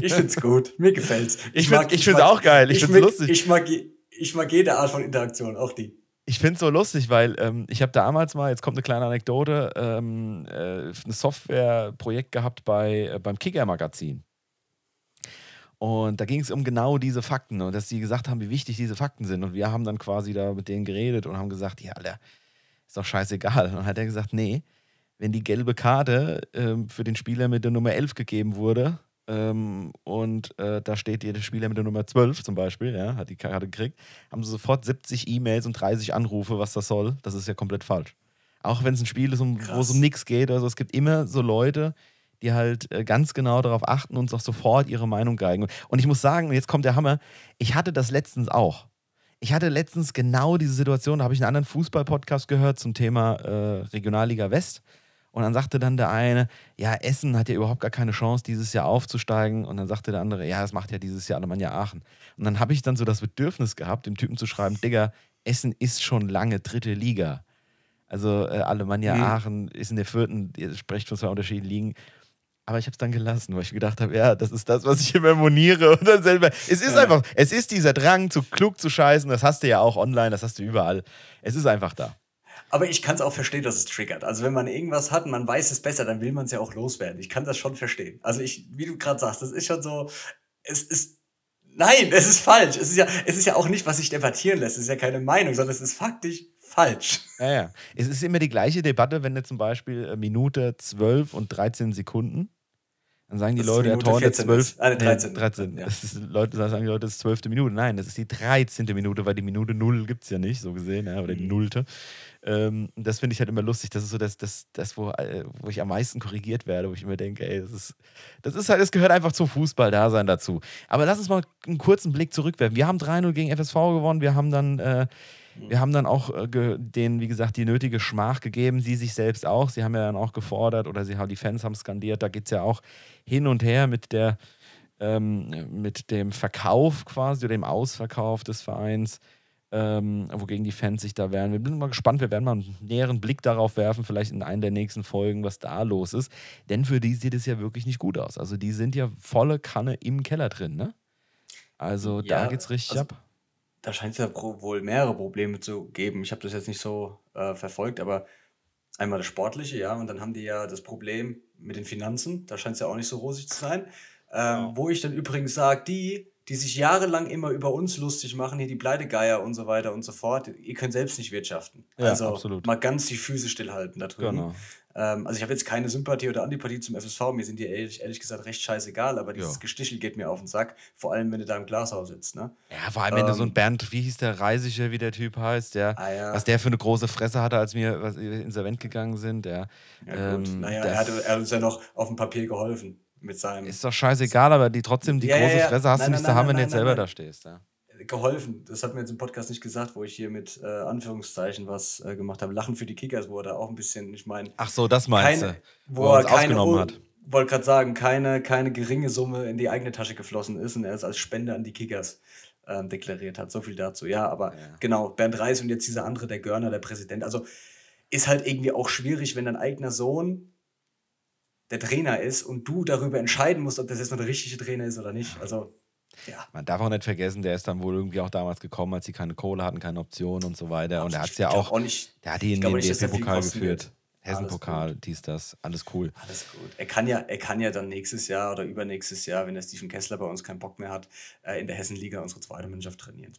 ich find's gut. Mir gefällt's. Ich, ich, mag, ich, ich find's mag, auch geil. Ich, ich find's mag, lustig. Ich mag, ich mag jede Art von Interaktion, auch die. Ich finde es so lustig, weil ähm, ich habe damals mal, jetzt kommt eine kleine Anekdote, ähm, äh, ein Softwareprojekt gehabt bei, äh, beim Kicker-Magazin. Und da ging es um genau diese Fakten ne, und dass die gesagt haben, wie wichtig diese Fakten sind. Und wir haben dann quasi da mit denen geredet und haben gesagt, ja, Alter, ist doch scheißegal. Und dann hat er gesagt, nee, wenn die gelbe Karte ähm, für den Spieler mit der Nummer 11 gegeben wurde ähm, und äh, da steht jeder Spieler mit der Nummer 12 zum Beispiel, ja, hat die Karte gekriegt, haben sie sofort 70 E-Mails und 30 Anrufe, was das soll. Das ist ja komplett falsch. Auch wenn es ein Spiel ist, um, wo es um nichts geht. Also es gibt immer so Leute, die halt äh, ganz genau darauf achten und auch sofort ihre Meinung geigen. Und ich muss sagen, jetzt kommt der Hammer, ich hatte das letztens auch. Ich hatte letztens genau diese Situation, da habe ich einen anderen Fußball-Podcast gehört zum Thema äh, Regionalliga West. Und dann sagte dann der eine, ja, Essen hat ja überhaupt gar keine Chance, dieses Jahr aufzusteigen. Und dann sagte der andere, ja, das macht ja dieses Jahr Alemannia Aachen. Und dann habe ich dann so das Bedürfnis gehabt, dem Typen zu schreiben, Digga, Essen ist schon lange dritte Liga. Also äh, Alemannia mhm. Aachen ist in der vierten, ihr sprecht von zwei unterschiedlichen Ligen. Aber ich habe es dann gelassen, weil ich gedacht habe, ja, das ist das, was ich immer moniere. Und dann selber. Es ist ja. einfach, es ist dieser Drang, zu klug zu scheißen. Das hast du ja auch online, das hast du überall. Es ist einfach da. Aber ich kann es auch verstehen, dass es triggert. Also wenn man irgendwas hat und man weiß es besser, dann will man es ja auch loswerden. Ich kann das schon verstehen. Also ich, wie du gerade sagst, das ist schon so, es ist, nein, es ist falsch. Es ist ja, es ist ja auch nicht, was sich debattieren lässt. Es ist ja keine Meinung, sondern es ist faktisch falsch. Ja, ja. Es ist immer die gleiche Debatte, wenn du zum Beispiel äh, Minute 12 und 13 Sekunden dann sagen die Leute, ja, der 12. Ah, 13. Nee, 13. Ja. Das ist, Leute sagen die Leute, das ist 12. Minute. Nein, das ist die 13. Minute, weil die Minute 0 gibt es ja nicht, so gesehen, ja, oder die mhm. Nullte. Ähm, das finde ich halt immer lustig. Das ist so das, das, das wo, äh, wo ich am meisten korrigiert werde, wo ich immer denke, ey, das ist, das ist halt, es gehört einfach zum Fußball-Dasein dazu. Aber lass uns mal einen kurzen Blick zurückwerfen. Wir haben 3-0 gegen FSV gewonnen, wir haben dann. Äh, Mhm. Wir haben dann auch äh, denen, wie gesagt, die nötige Schmach gegeben, sie sich selbst auch. Sie haben ja dann auch gefordert oder sie die Fans haben skandiert. Da geht es ja auch hin und her mit der, ähm, mit dem Verkauf quasi oder dem Ausverkauf des Vereins. Ähm, wogegen die Fans sich da wehren. Wir sind mal gespannt, wir werden mal einen näheren Blick darauf werfen, vielleicht in einer der nächsten Folgen, was da los ist. Denn für die sieht es ja wirklich nicht gut aus. Also die sind ja volle Kanne im Keller drin, ne? Also ja, da es richtig also, ab da scheint es ja wohl mehrere Probleme zu geben. Ich habe das jetzt nicht so äh, verfolgt, aber einmal das Sportliche, ja, und dann haben die ja das Problem mit den Finanzen. Da scheint es ja auch nicht so rosig zu sein. Ähm, wow. Genau. Wo ich dann übrigens sage, die, die sich jahrelang immer über uns lustig machen, hier die Pleitegeier und so weiter und so fort, ihr könnt selbst nicht wirtschaften. Ja, also absolut. mal ganz die Füße stillhalten da drüben. Genau. Ähm, also ich habe jetzt keine Sympathie oder Antipathie zum FSV, mir sind die ehrlich, ehrlich gesagt recht scheißegal, aber dieses jo. Gestichel geht mir auf den Sack, vor allem wenn du da im Glashaus sitzt. Ne? Ja, vor allem ähm, wenn du so ein ähm. Bernd, wie hieß der Reisige, wie der Typ heißt, ja. Ah, ja. was der für eine große Fresse hatte, als wir, ins wir gegangen sind. Ja, ja gut, ähm, naja, er, hatte, er hat uns ja noch auf dem Papier geholfen. Mit seinem ist doch scheißegal, aber die trotzdem die ja, große Fresse hast nein, du nicht zu haben, wenn du jetzt selber nein. da stehst. Ja geholfen. Das hat mir jetzt im Podcast nicht gesagt, wo ich hier mit äh, Anführungszeichen was äh, gemacht habe. Lachen für die Kickers, wo er da auch ein bisschen, ich meine. Ach so, das meinst keine, du? Wo, wo er, uns keine, ausgenommen hat. Wollte gerade sagen, keine, keine geringe Summe in die eigene Tasche geflossen ist und er es als Spende an die Kickers äh, deklariert hat. So viel dazu. Ja, aber ja. genau, Bernd Reis und jetzt dieser andere, der Görner, der Präsident. Also ist halt irgendwie auch schwierig, wenn dein eigener Sohn der Trainer ist und du darüber entscheiden musst, ob das jetzt noch der richtige Trainer ist oder nicht. Also ja. Man darf auch nicht vergessen, der ist dann wohl irgendwie auch damals gekommen, als sie keine Kohle hatten, keine Optionen und so weiter. Und er hat es ja auch, auch nicht, der hat ihn in den DFB-Pokal geführt. Hessen-Pokal, dies, das, alles cool. Alles gut. Er kann, ja, er kann ja dann nächstes Jahr oder übernächstes Jahr, wenn der Stephen Kessler bei uns keinen Bock mehr hat, äh, in der Hessenliga unsere zweite Mannschaft trainieren.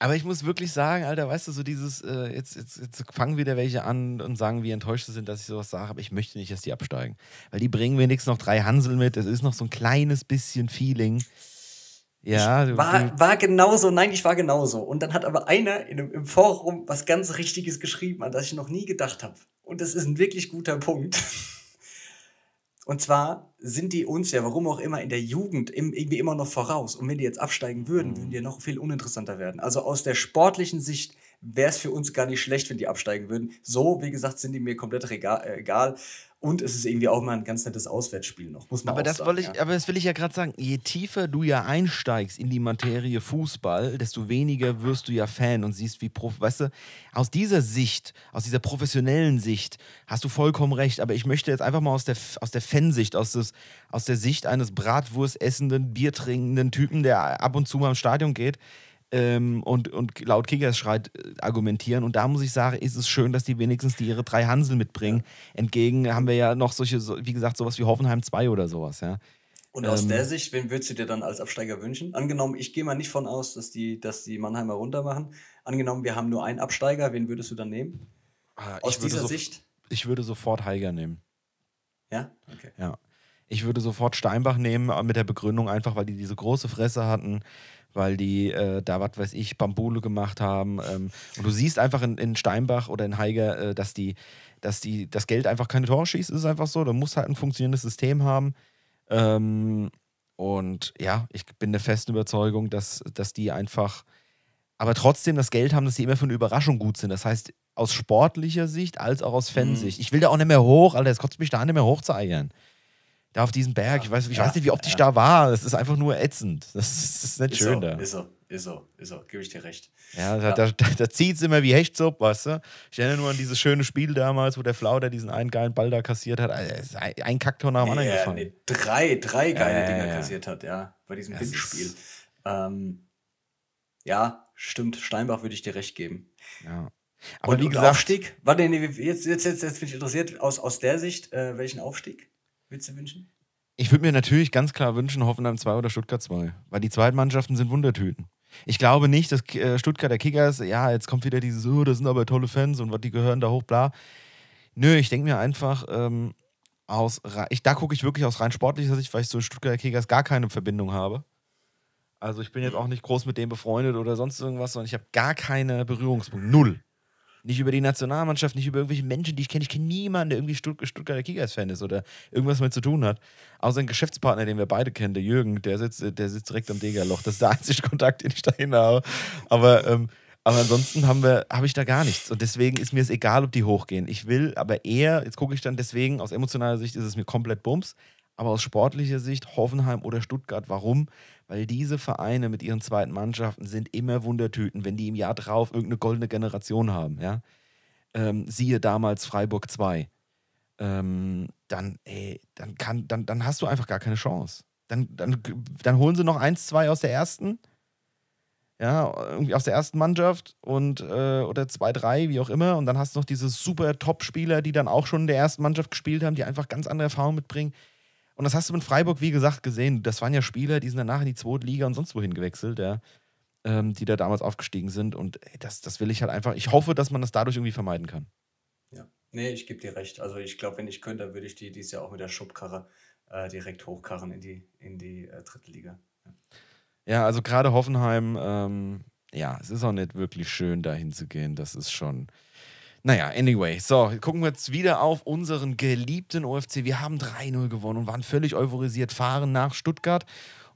Aber ich muss wirklich sagen, Alter, weißt du, so dieses, äh, jetzt, jetzt, jetzt fangen wieder welche an und sagen, wie enttäuscht sie sind, dass ich sowas sage, aber ich möchte nicht, dass die absteigen. Weil die bringen wenigstens noch drei Hansel mit, es ist noch so ein kleines bisschen Feeling. Ja, du, war, war genauso, nein, ich war genauso. Und dann hat aber einer in, im Forum was ganz Richtiges geschrieben, an das ich noch nie gedacht habe. Und das ist ein wirklich guter Punkt. Und zwar sind die uns ja, warum auch immer, in der Jugend im, irgendwie immer noch voraus. Und wenn die jetzt absteigen würden, würden mhm. die noch viel uninteressanter werden. Also aus der sportlichen Sicht wäre es für uns gar nicht schlecht, wenn die absteigen würden. So, wie gesagt, sind die mir komplett äh, egal. Und es ist irgendwie auch mal ein ganz nettes Auswärtsspiel noch. Muss man aber, das sagen, ich, ja. aber das will ich ja gerade sagen. Je tiefer du ja einsteigst in die Materie Fußball, desto weniger wirst du ja Fan und siehst, wie Prof. Weißt du, aus dieser Sicht, aus dieser professionellen Sicht, hast du vollkommen recht. Aber ich möchte jetzt einfach mal aus der, aus der Fansicht, aus, des, aus der Sicht eines Bratwurst essenden, Bier trinkenden Typen, der ab und zu mal im Stadion geht, ähm, und, und laut Kickerschreit äh, argumentieren. Und da muss ich sagen, ist es schön, dass die wenigstens die ihre drei Hansel mitbringen. Entgegen haben wir ja noch solche, wie gesagt, sowas wie Hoffenheim 2 oder sowas, ja. Und aus ähm, der Sicht, wen würdest du dir dann als Absteiger wünschen? Angenommen, ich gehe mal nicht von aus, dass die, dass die Mannheimer runter machen. Angenommen, wir haben nur einen Absteiger, wen würdest du dann nehmen? Ah, aus dieser so, Sicht? Ich würde sofort Heiger nehmen. Ja? Okay. Ja. Ich würde sofort Steinbach nehmen, äh, mit der Begründung einfach, weil die diese große Fresse hatten, weil die äh, da, was weiß ich, Bambule gemacht haben. Ähm, und du siehst einfach in, in Steinbach oder in Heiger, äh, dass, die, dass die das Geld einfach keine Tore schießt, ist einfach so. Du musst halt ein funktionierendes System haben. Ähm, und ja, ich bin der festen Überzeugung, dass, dass die einfach, aber trotzdem das Geld haben, dass sie immer für eine Überraschung gut sind. Das heißt, aus sportlicher Sicht als auch aus mhm. Fansicht. Mhm. Ich will da auch nicht mehr hoch, Alter, es kotzt mich da nicht mehr hoch da auf diesem Berg. Ich weiß, ich ja, weiß nicht, wie oft ja. ich da war. Das ist einfach nur ätzend. Das ist, das ist nicht ist schön so, da. Ist so, ist so, ist so. Gebe ich dir recht. Ja, ja. da, da, da zieht es immer wie Hechtsupp, weißt du? Ich erinnere nur an dieses schöne Spiel damals, wo der Flauder diesen einen geilen Ball da kassiert hat. Also, ein Kaktor nach dem anderen gefangen. Nee, drei, drei geile Dinger kassiert hat, ja, bei diesem Windspiel. Ähm, ja, stimmt. Steinbach würde ich dir recht geben. Ja. Aber und, wie gesagt, Aufstieg? Warte, nee, jetzt, jetzt, jetzt, jetzt bin ich interessiert, aus, aus der Sicht, äh, welchen Aufstieg? würdest du wünschen? Ich würde mir natürlich ganz klar wünschen, Hoffenheim 2 oder Stuttgart 2. Weil die zweiten Mannschaften sind Wundertüten. Ich glaube nicht, dass äh, Stuttgarter Kickers, ja, jetzt kommt wieder dieses, oh, das sind aber tolle Fans und was die gehören da hoch, bla. Nö, ich denke mir einfach, ähm, aus, ich, da gucke ich wirklich aus rein sportlicher Sicht, weil ich zu so Stuttgarter Kickers gar keine Verbindung habe. Also ich bin jetzt auch nicht groß mit dem befreundet oder sonst irgendwas, sondern ich habe gar keine Berührungspunkte. Null. Nicht über die Nationalmannschaft, nicht über irgendwelche Menschen, die ich kenne. Ich kenne niemanden, der irgendwie Stutt Stuttgarter Kickers-Fan ist oder irgendwas mit zu tun hat. Außer ein Geschäftspartner, den wir beide kennen, der Jürgen, der sitzt, der sitzt direkt am Degerloch. Das ist der einzige Kontakt, den ich dahin habe. Aber, ähm, aber ansonsten habe hab ich da gar nichts. Und deswegen ist mir es egal, ob die hochgehen. Ich will aber eher, jetzt gucke ich dann deswegen, aus emotionaler Sicht ist es mir komplett Bums, aber aus sportlicher Sicht Hoffenheim oder Stuttgart. Warum? weil diese Vereine mit ihren zweiten Mannschaften sind immer Wundertüten, wenn die im Jahr drauf irgendeine goldene Generation haben. Ja? Ähm, siehe damals Freiburg 2. Ähm, dann, ey, dann, kann, dann, dann hast du einfach gar keine Chance. Dann, dann, dann holen sie noch eins, zwei aus der ersten. Ja, irgendwie aus der ersten Mannschaft und äh, oder zwei, drei, wie auch immer. Und dann hast du noch diese super Top-Spieler, die dann auch schon in der ersten Mannschaft gespielt haben, die einfach ganz andere Erfahrungen mitbringen. Und das hast du mit Freiburg, wie gesagt, gesehen. Das waren ja Spieler, die sind danach in die zweite Liga und sonst wohin gewechselt, ja, ähm, die da damals aufgestiegen sind. Und ey, das, das will ich halt einfach. Ich hoffe, dass man das dadurch irgendwie vermeiden kann. Ja, nee, ich gebe dir recht. Also ich glaube, wenn ich könnte, würde ich die dieses Jahr auch mit der Schubkarre äh, direkt hochkarren in die, in die äh, dritte Liga. Ja, ja also gerade Hoffenheim, ähm, ja, es ist auch nicht wirklich schön, da hinzugehen. Das ist schon naja, anyway. So, gucken wir jetzt wieder auf unseren geliebten OFC. Wir haben 3-0 gewonnen und waren völlig euphorisiert, fahren nach Stuttgart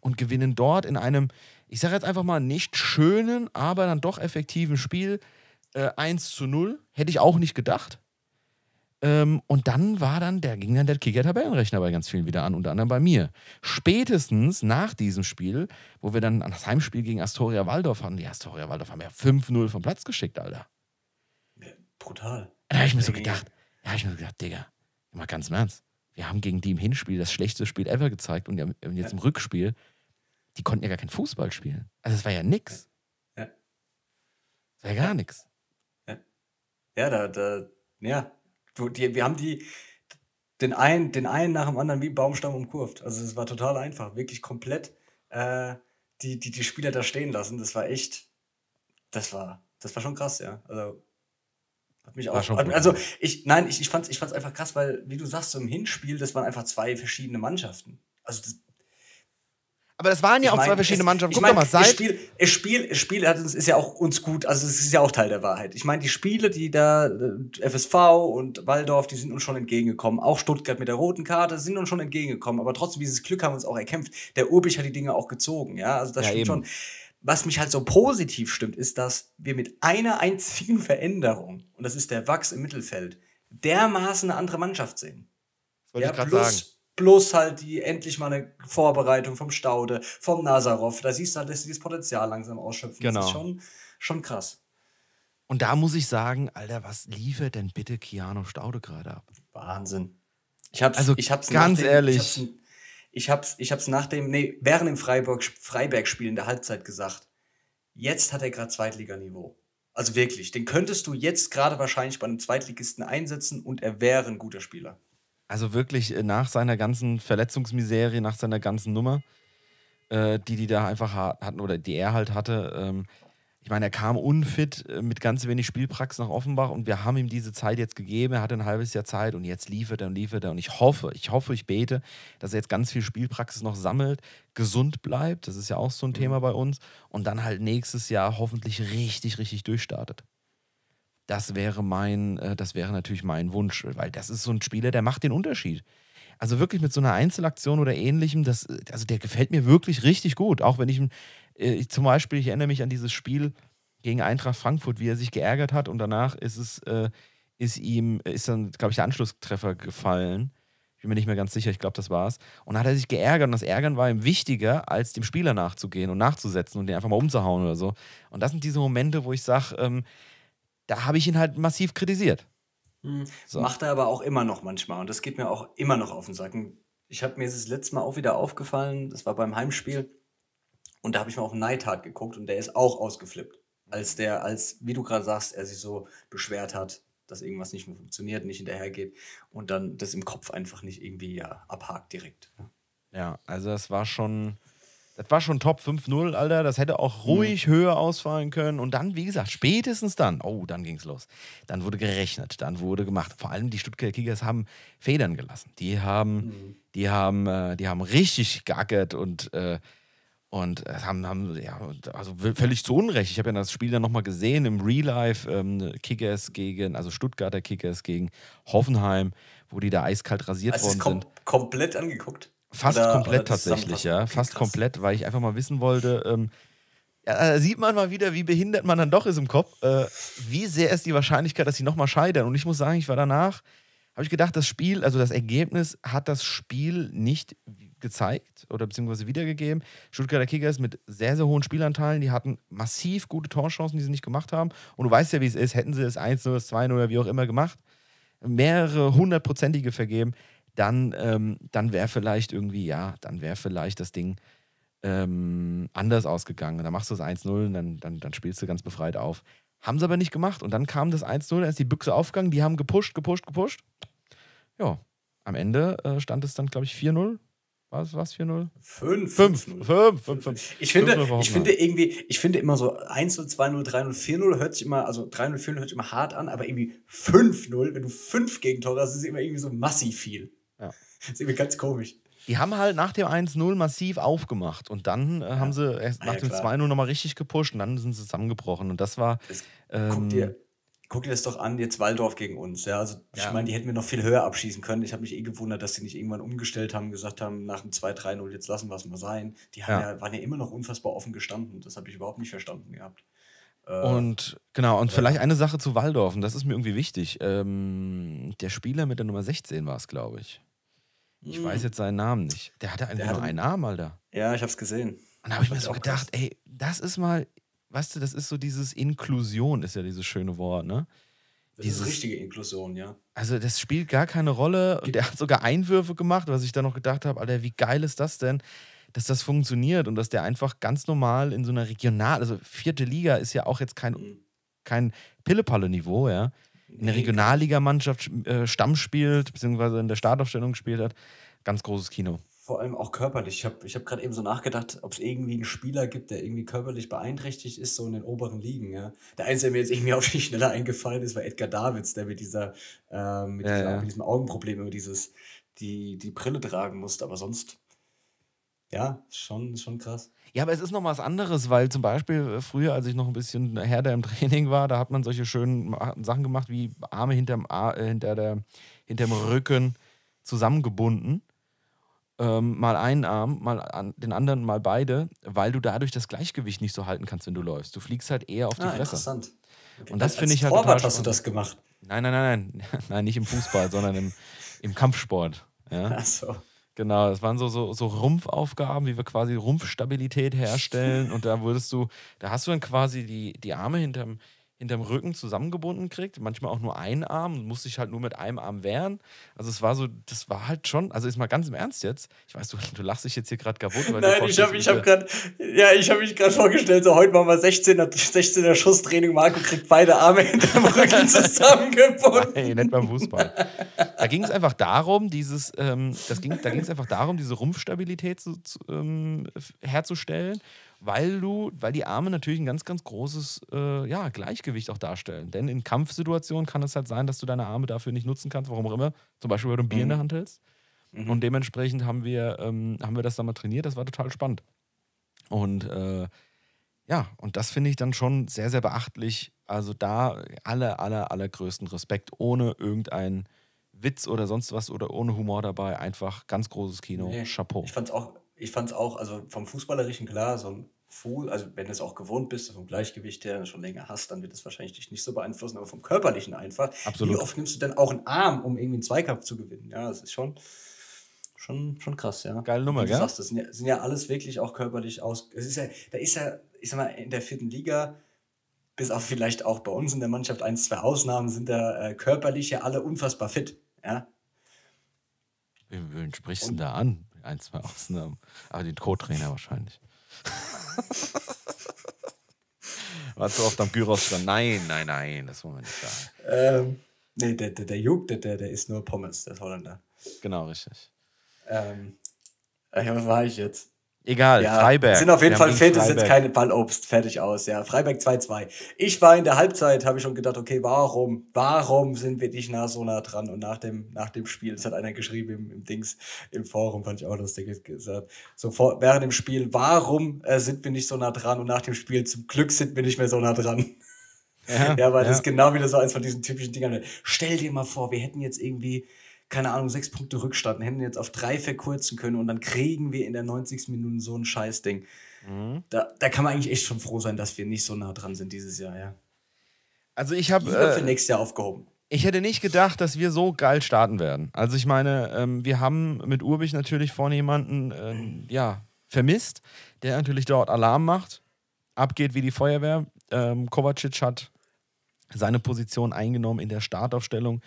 und gewinnen dort in einem, ich sage jetzt einfach mal, nicht schönen, aber dann doch effektiven Spiel äh, 1 zu 0. Hätte ich auch nicht gedacht. Ähm, und dann war dann, der ging dann der Kicker-Tabellenrechner bei ganz vielen wieder an, unter anderem bei mir. Spätestens nach diesem Spiel, wo wir dann an das Heimspiel gegen Astoria Waldorf haben, die Astoria Waldorf haben ja 5-0 vom Platz geschickt, Alter. Brutal. Da habe ich mir so gedacht, da habe ich mir so gedacht, Digga, mal ganz im Ernst. Wir haben gegen die im Hinspiel das schlechteste Spiel ever gezeigt und jetzt im Rückspiel, die konnten ja gar kein Fußball spielen. Also es war ja nix. Ja. Es war ja gar nichts. Ja, ja da, da, ja. Die, wir haben die, den einen, den einen nach dem anderen wie Baumstamm umkurvt. Also es war total einfach, wirklich komplett äh, die, die, die Spieler da stehen lassen. Das war echt, das war, das war schon krass, ja. Also hat mich auch. Gut, also ich, nein, ich, ich fand es ich fand's einfach krass, weil, wie du sagst, so im Hinspiel, das waren einfach zwei verschiedene Mannschaften. Also das, aber das waren ja auch mein, zwei verschiedene es, Mannschaften. Guck ich mein, mal, seit. Das Spiel, das Spiel, das Spiel hat uns, ist ja auch uns gut, also es ist ja auch Teil der Wahrheit. Ich meine, die Spiele, die da, äh, FSV und Waldorf, die sind uns schon entgegengekommen. Auch Stuttgart mit der roten Karte sind uns schon entgegengekommen. Aber trotzdem, dieses Glück haben wir uns auch erkämpft. Der Urbich hat die Dinge auch gezogen, ja. Also das ja, stimmt eben. schon was mich halt so positiv stimmt, ist, dass wir mit einer einzigen Veränderung, und das ist der Wachs im Mittelfeld, dermaßen eine andere Mannschaft sehen. Wollte ja, ich gerade sagen. Bloß halt die endlich mal eine Vorbereitung vom Staude, vom Nazarov. Da siehst du halt, dass sie das Potenzial langsam ausschöpfen. Genau. Das ist genau. schon, schon krass. Und da muss ich sagen, Alter, was liefert denn bitte Keanu Staude gerade ab? Wahnsinn. Ich hab's, also ich hab's ganz nachdem, ehrlich. Ich hab's, ich hab's, ich hab's nach dem, nee, während dem Freiberg-Spiel in der Halbzeit gesagt. Jetzt hat er gerade Zweitliganiveau. Also wirklich, den könntest du jetzt gerade wahrscheinlich bei einem Zweitligisten einsetzen und er wäre ein guter Spieler. Also wirklich äh, nach seiner ganzen Verletzungsmiserie, nach seiner ganzen Nummer, äh, die die da einfach hatten oder die er halt hatte, ähm, ich meine, er kam unfit äh, mit ganz wenig Spielpraxis nach Offenbach und wir haben ihm diese Zeit jetzt gegeben. Er hatte ein halbes Jahr Zeit und jetzt liefert er und liefert er. Und ich hoffe, ich hoffe, ich bete, dass er jetzt ganz viel Spielpraxis noch sammelt, gesund bleibt. Das ist ja auch so ein mhm. Thema bei uns. Und dann halt nächstes Jahr hoffentlich richtig, richtig durchstartet. Das wäre mein, äh, das wäre natürlich mein Wunsch, weil das ist so ein Spieler, der macht den Unterschied. Also wirklich mit so einer Einzelaktion oder ähnlichem, das, äh, also der gefällt mir wirklich richtig gut, auch wenn ich ihn äh, ich, zum Beispiel, ich erinnere mich an dieses Spiel gegen Eintracht Frankfurt, wie er sich geärgert hat und danach ist es, äh, ist ihm, äh, ist dann, glaube ich, der Anschlusstreffer gefallen. Ich bin mir nicht mehr ganz sicher, ich glaube, das war's. Und dann hat er sich geärgert und das Ärgern war ihm wichtiger, als dem Spieler nachzugehen und nachzusetzen und den einfach mal umzuhauen oder so. Und das sind diese Momente, wo ich sage, ähm, da habe ich ihn halt massiv kritisiert. Hm. So. Macht er aber auch immer noch manchmal und das geht mir auch immer noch auf den Sack. Ich habe mir das letzte Mal auch wieder aufgefallen, das war beim Heimspiel und da habe ich mal auf Neidhart geguckt und der ist auch ausgeflippt. Als der, als, wie du gerade sagst, er sich so beschwert hat, dass irgendwas nicht mehr funktioniert, nicht hinterhergeht und dann das im Kopf einfach nicht irgendwie ja, abhakt direkt. Ja, also das war schon, das war schon Top 5-0, Alter. Das hätte auch mhm. ruhig mhm. höher ausfallen können. Und dann, wie gesagt, spätestens dann, oh, dann ging es los. Dann wurde gerechnet, dann wurde gemacht. Vor allem die Stuttgart Kickers haben Federn gelassen. Die haben, mhm. die haben, äh, die haben richtig geackert und äh, und äh, haben, haben ja, also völlig zu Unrecht. Ich habe ja das Spiel dann nochmal gesehen im Real Life. Ähm, Kickers gegen, also Stuttgarter Kickers gegen Hoffenheim, wo die da eiskalt rasiert also worden kom sind. komplett angeguckt? Fast oder, komplett oder tatsächlich, ja. Fast krass. komplett, weil ich einfach mal wissen wollte, ähm, ja, da sieht man mal wieder, wie behindert man dann doch ist im Kopf. Äh, wie sehr ist die Wahrscheinlichkeit, dass sie nochmal scheitern? Und ich muss sagen, ich war danach, habe ich gedacht, das Spiel, also das Ergebnis hat das Spiel nicht gezeigt oder beziehungsweise wiedergegeben. Stuttgarter Kickers mit sehr, sehr hohen Spielanteilen, die hatten massiv gute Torchancen, die sie nicht gemacht haben. Und du weißt ja, wie es ist, hätten sie es 1-0, 2-0 oder wie auch immer gemacht, mehrere hundertprozentige vergeben, dann, ähm, dann wäre vielleicht irgendwie, ja, dann wäre vielleicht das Ding ähm, anders ausgegangen. dann machst du das 1-0 und dann, dann, dann spielst du ganz befreit auf. Haben sie aber nicht gemacht. Und dann kam das 1-0, dann ist die Büchse aufgegangen, die haben gepusht, gepusht, gepusht. Ja, am Ende äh, stand es dann, glaube ich, 4-0 was, was 4-0? 5. 5. 5. 5. 5. Ich finde, 5 ich finde irgendwie, ich finde immer so 1-0, 2-0, 3-0, 4-0 hört sich immer, also 3-0, 4-0 hört sich immer hart an, aber irgendwie 5-0, wenn du 5 Gegentore hast, ist immer irgendwie so massiv viel. Ja. Das ist irgendwie ganz komisch. Die haben halt nach dem 1-0 massiv aufgemacht und dann äh, ja. haben sie erst ah nach ja, dem 2-0 nochmal richtig gepusht und dann sind sie zusammengebrochen. Und das war. Ähm, guck dir, guck dir das doch an, jetzt Waldorf gegen uns. Ja, also ja. ich meine, die hätten wir noch viel höher abschießen können. Ich habe mich eh gewundert, dass sie nicht irgendwann umgestellt haben, gesagt haben, nach dem 2-3-0, jetzt lassen wir es mal sein. Die ja. Ja, waren ja immer noch unfassbar offen gestanden. Das habe ich überhaupt nicht verstanden gehabt. Äh, und genau, und vielleicht eine Sache zu Waldorf, und das ist mir irgendwie wichtig. Ähm, der Spieler mit der Nummer 16 war es, glaube ich. Ich weiß hm. jetzt seinen Namen nicht. Der hatte einfach der hatte, einen Namen, Alter. Ja, ich habe es gesehen. Und da habe ich mir so gedacht, krass. ey, das ist mal weißt du, das ist so dieses Inklusion, ist ja dieses schöne Wort, ne? Diese richtige Inklusion, ja. Also das spielt gar keine Rolle. Und der hat sogar Einwürfe gemacht, was ich dann noch gedacht habe, Alter, wie geil ist das denn, dass das funktioniert und dass der einfach ganz normal in so einer Regional, also vierte Liga ist ja auch jetzt kein, mhm. kein Pillepalle-Niveau, ja. In der Regionalligamannschaft äh, Stamm spielt, beziehungsweise in der Startaufstellung gespielt hat. Ganz großes Kino vor allem auch körperlich. Ich habe ich hab gerade eben so nachgedacht, ob es irgendwie einen Spieler gibt, der irgendwie körperlich beeinträchtigt ist, so in den oberen Ligen. Ja. Der Einzige, der mir jetzt irgendwie auch viel schneller eingefallen ist, war Edgar Davids, der mit, dieser, äh, mit, ja, dieser, ja. mit diesem Augenproblem über dieses, die, die Brille tragen musste. Aber sonst, ja, schon, schon krass. Ja, aber es ist noch was anderes, weil zum Beispiel äh, früher, als ich noch ein bisschen härter im Training war, da hat man solche schönen Sachen gemacht wie Arme hinterm, äh, hinter der, hinterm Rücken zusammengebunden ähm, mal einen Arm, mal an, den anderen, mal beide, weil du dadurch das Gleichgewicht nicht so halten kannst, wenn du läufst. Du fliegst halt eher auf die ah, Fresse. Interessant. Okay. Und das finde ich halt. Torwart hast du das gemacht? Nein, nein, nein, nein, nein, nicht im Fußball, sondern im, im Kampfsport. Ja? Ach so. Genau, das waren so, so, so Rumpfaufgaben, wie wir quasi Rumpfstabilität herstellen. und da würdest du, da hast du dann quasi die, die Arme hinterm, hinterm Rücken zusammengebunden kriegt, manchmal auch nur einen Arm, musste sich halt nur mit einem Arm wehren. Also es war so, das war halt schon, also ist mal ganz im Ernst jetzt. Ich weiß, du, du lachst dich jetzt hier gerade kaputt. Weil Nein, ich habe ich hab gerade, ja, ich habe mich gerade vorgestellt, so heute machen wir 16er, 16er Schusstraining, Marco kriegt beide Arme hinterm Rücken zusammengebunden. Nein, nennt man Fußball. Da ging es einfach darum, dieses, ähm, das ging, da ging es einfach darum, diese Rumpfstabilität zu, zu, ähm, herzustellen weil du, weil die Arme natürlich ein ganz, ganz großes äh, ja, Gleichgewicht auch darstellen. Denn in Kampfsituationen kann es halt sein, dass du deine Arme dafür nicht nutzen kannst, warum auch immer. Zum Beispiel, weil du ein Bier mhm. in der mhm. Hand hältst. Mhm. Und dementsprechend haben wir, ähm, haben wir das dann mal trainiert. Das war total spannend. Und äh, ja, und das finde ich dann schon sehr, sehr beachtlich. Also da aller, aller, allergrößten Respekt, ohne irgendeinen Witz oder sonst was oder ohne Humor dabei. Einfach ganz großes Kino. Nee. Chapeau. Ich fand es auch ich fand es auch, also vom Fußballerischen klar, so ein Fuß, also wenn du es auch gewohnt bist, vom Gleichgewicht her schon länger hast, dann wird es wahrscheinlich dich nicht so beeinflussen, aber vom Körperlichen einfach. Absolut. Wie oft nimmst du denn auch einen Arm, um irgendwie einen Zweikampf zu gewinnen? Ja, das ist schon, schon, schon krass, ja. Geile Nummer, gell? Du ja? sagst, das sind ja, sind ja, alles wirklich auch körperlich aus. Es ist ja, da ist ja, ich sag mal, in der vierten Liga, bis auf vielleicht auch bei uns in der Mannschaft ein, zwei Ausnahmen, sind da äh, körperlich ja alle unfassbar fit, ja. Wen, wen sprichst du denn da an? ein, zwei Ausnahmen. Aber den Co-Trainer wahrscheinlich. War zu oft am Gyros dran. Nein, nein, nein, das wollen wir nicht sagen. Ähm, nee, der, der, der Juk, der, der, der isst nur Pommes, der Holländer. Genau, richtig. Ähm, äh, ja, was war ich jetzt? Egal, ja, Freiberg. Sind auf jeden Wir Fall fit, es jetzt keine Ballobst, fertig aus, ja. Freiberg 2-2. Ich war in der Halbzeit, habe ich schon gedacht, okay, warum, warum sind wir nicht nah so nah dran? Und nach dem, nach dem Spiel, das hat einer geschrieben im, im Dings, im Forum, fand ich auch lustig gesagt. So vor, während dem Spiel, warum äh, sind wir nicht so nah dran? Und nach dem Spiel, zum Glück sind wir nicht mehr so nah dran. Ja, ja weil ja. das ist genau wieder so eins von diesen typischen Dingern. Stell dir mal vor, wir hätten jetzt irgendwie keine Ahnung, sechs Punkte Rückstand, hätten jetzt auf drei verkürzen können und dann kriegen wir in der 90. Minute so ein Scheißding. Mhm. Da, da kann man eigentlich echt schon froh sein, dass wir nicht so nah dran sind dieses Jahr, ja. Also ich habe. Äh, für nächstes Jahr aufgehoben. Ich hätte nicht gedacht, dass wir so geil starten werden. Also ich meine, ähm, wir haben mit Urbich natürlich vorne jemanden, äh, ja, vermisst, der natürlich dort Alarm macht, abgeht wie die Feuerwehr. Ähm, Kovacic hat seine Position eingenommen in der Startaufstellung.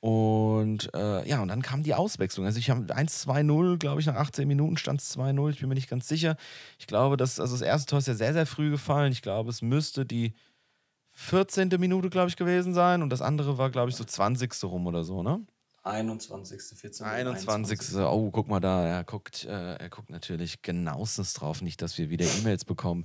Und äh, ja, und dann kam die Auswechslung. Also ich habe 1-2-0, glaube ich, nach 18 Minuten stand es 2-0. Ich bin mir nicht ganz sicher. Ich glaube, das, also das erste Tor ist ja sehr, sehr früh gefallen. Ich glaube, es müsste die 14. Minute, glaube ich, gewesen sein. Und das andere war, glaube ich, so 20. rum oder so, ne? 21. 14. 21. 21. Oh, guck mal da. Er guckt, äh, er guckt natürlich genauestens drauf, nicht, dass wir wieder E-Mails bekommen.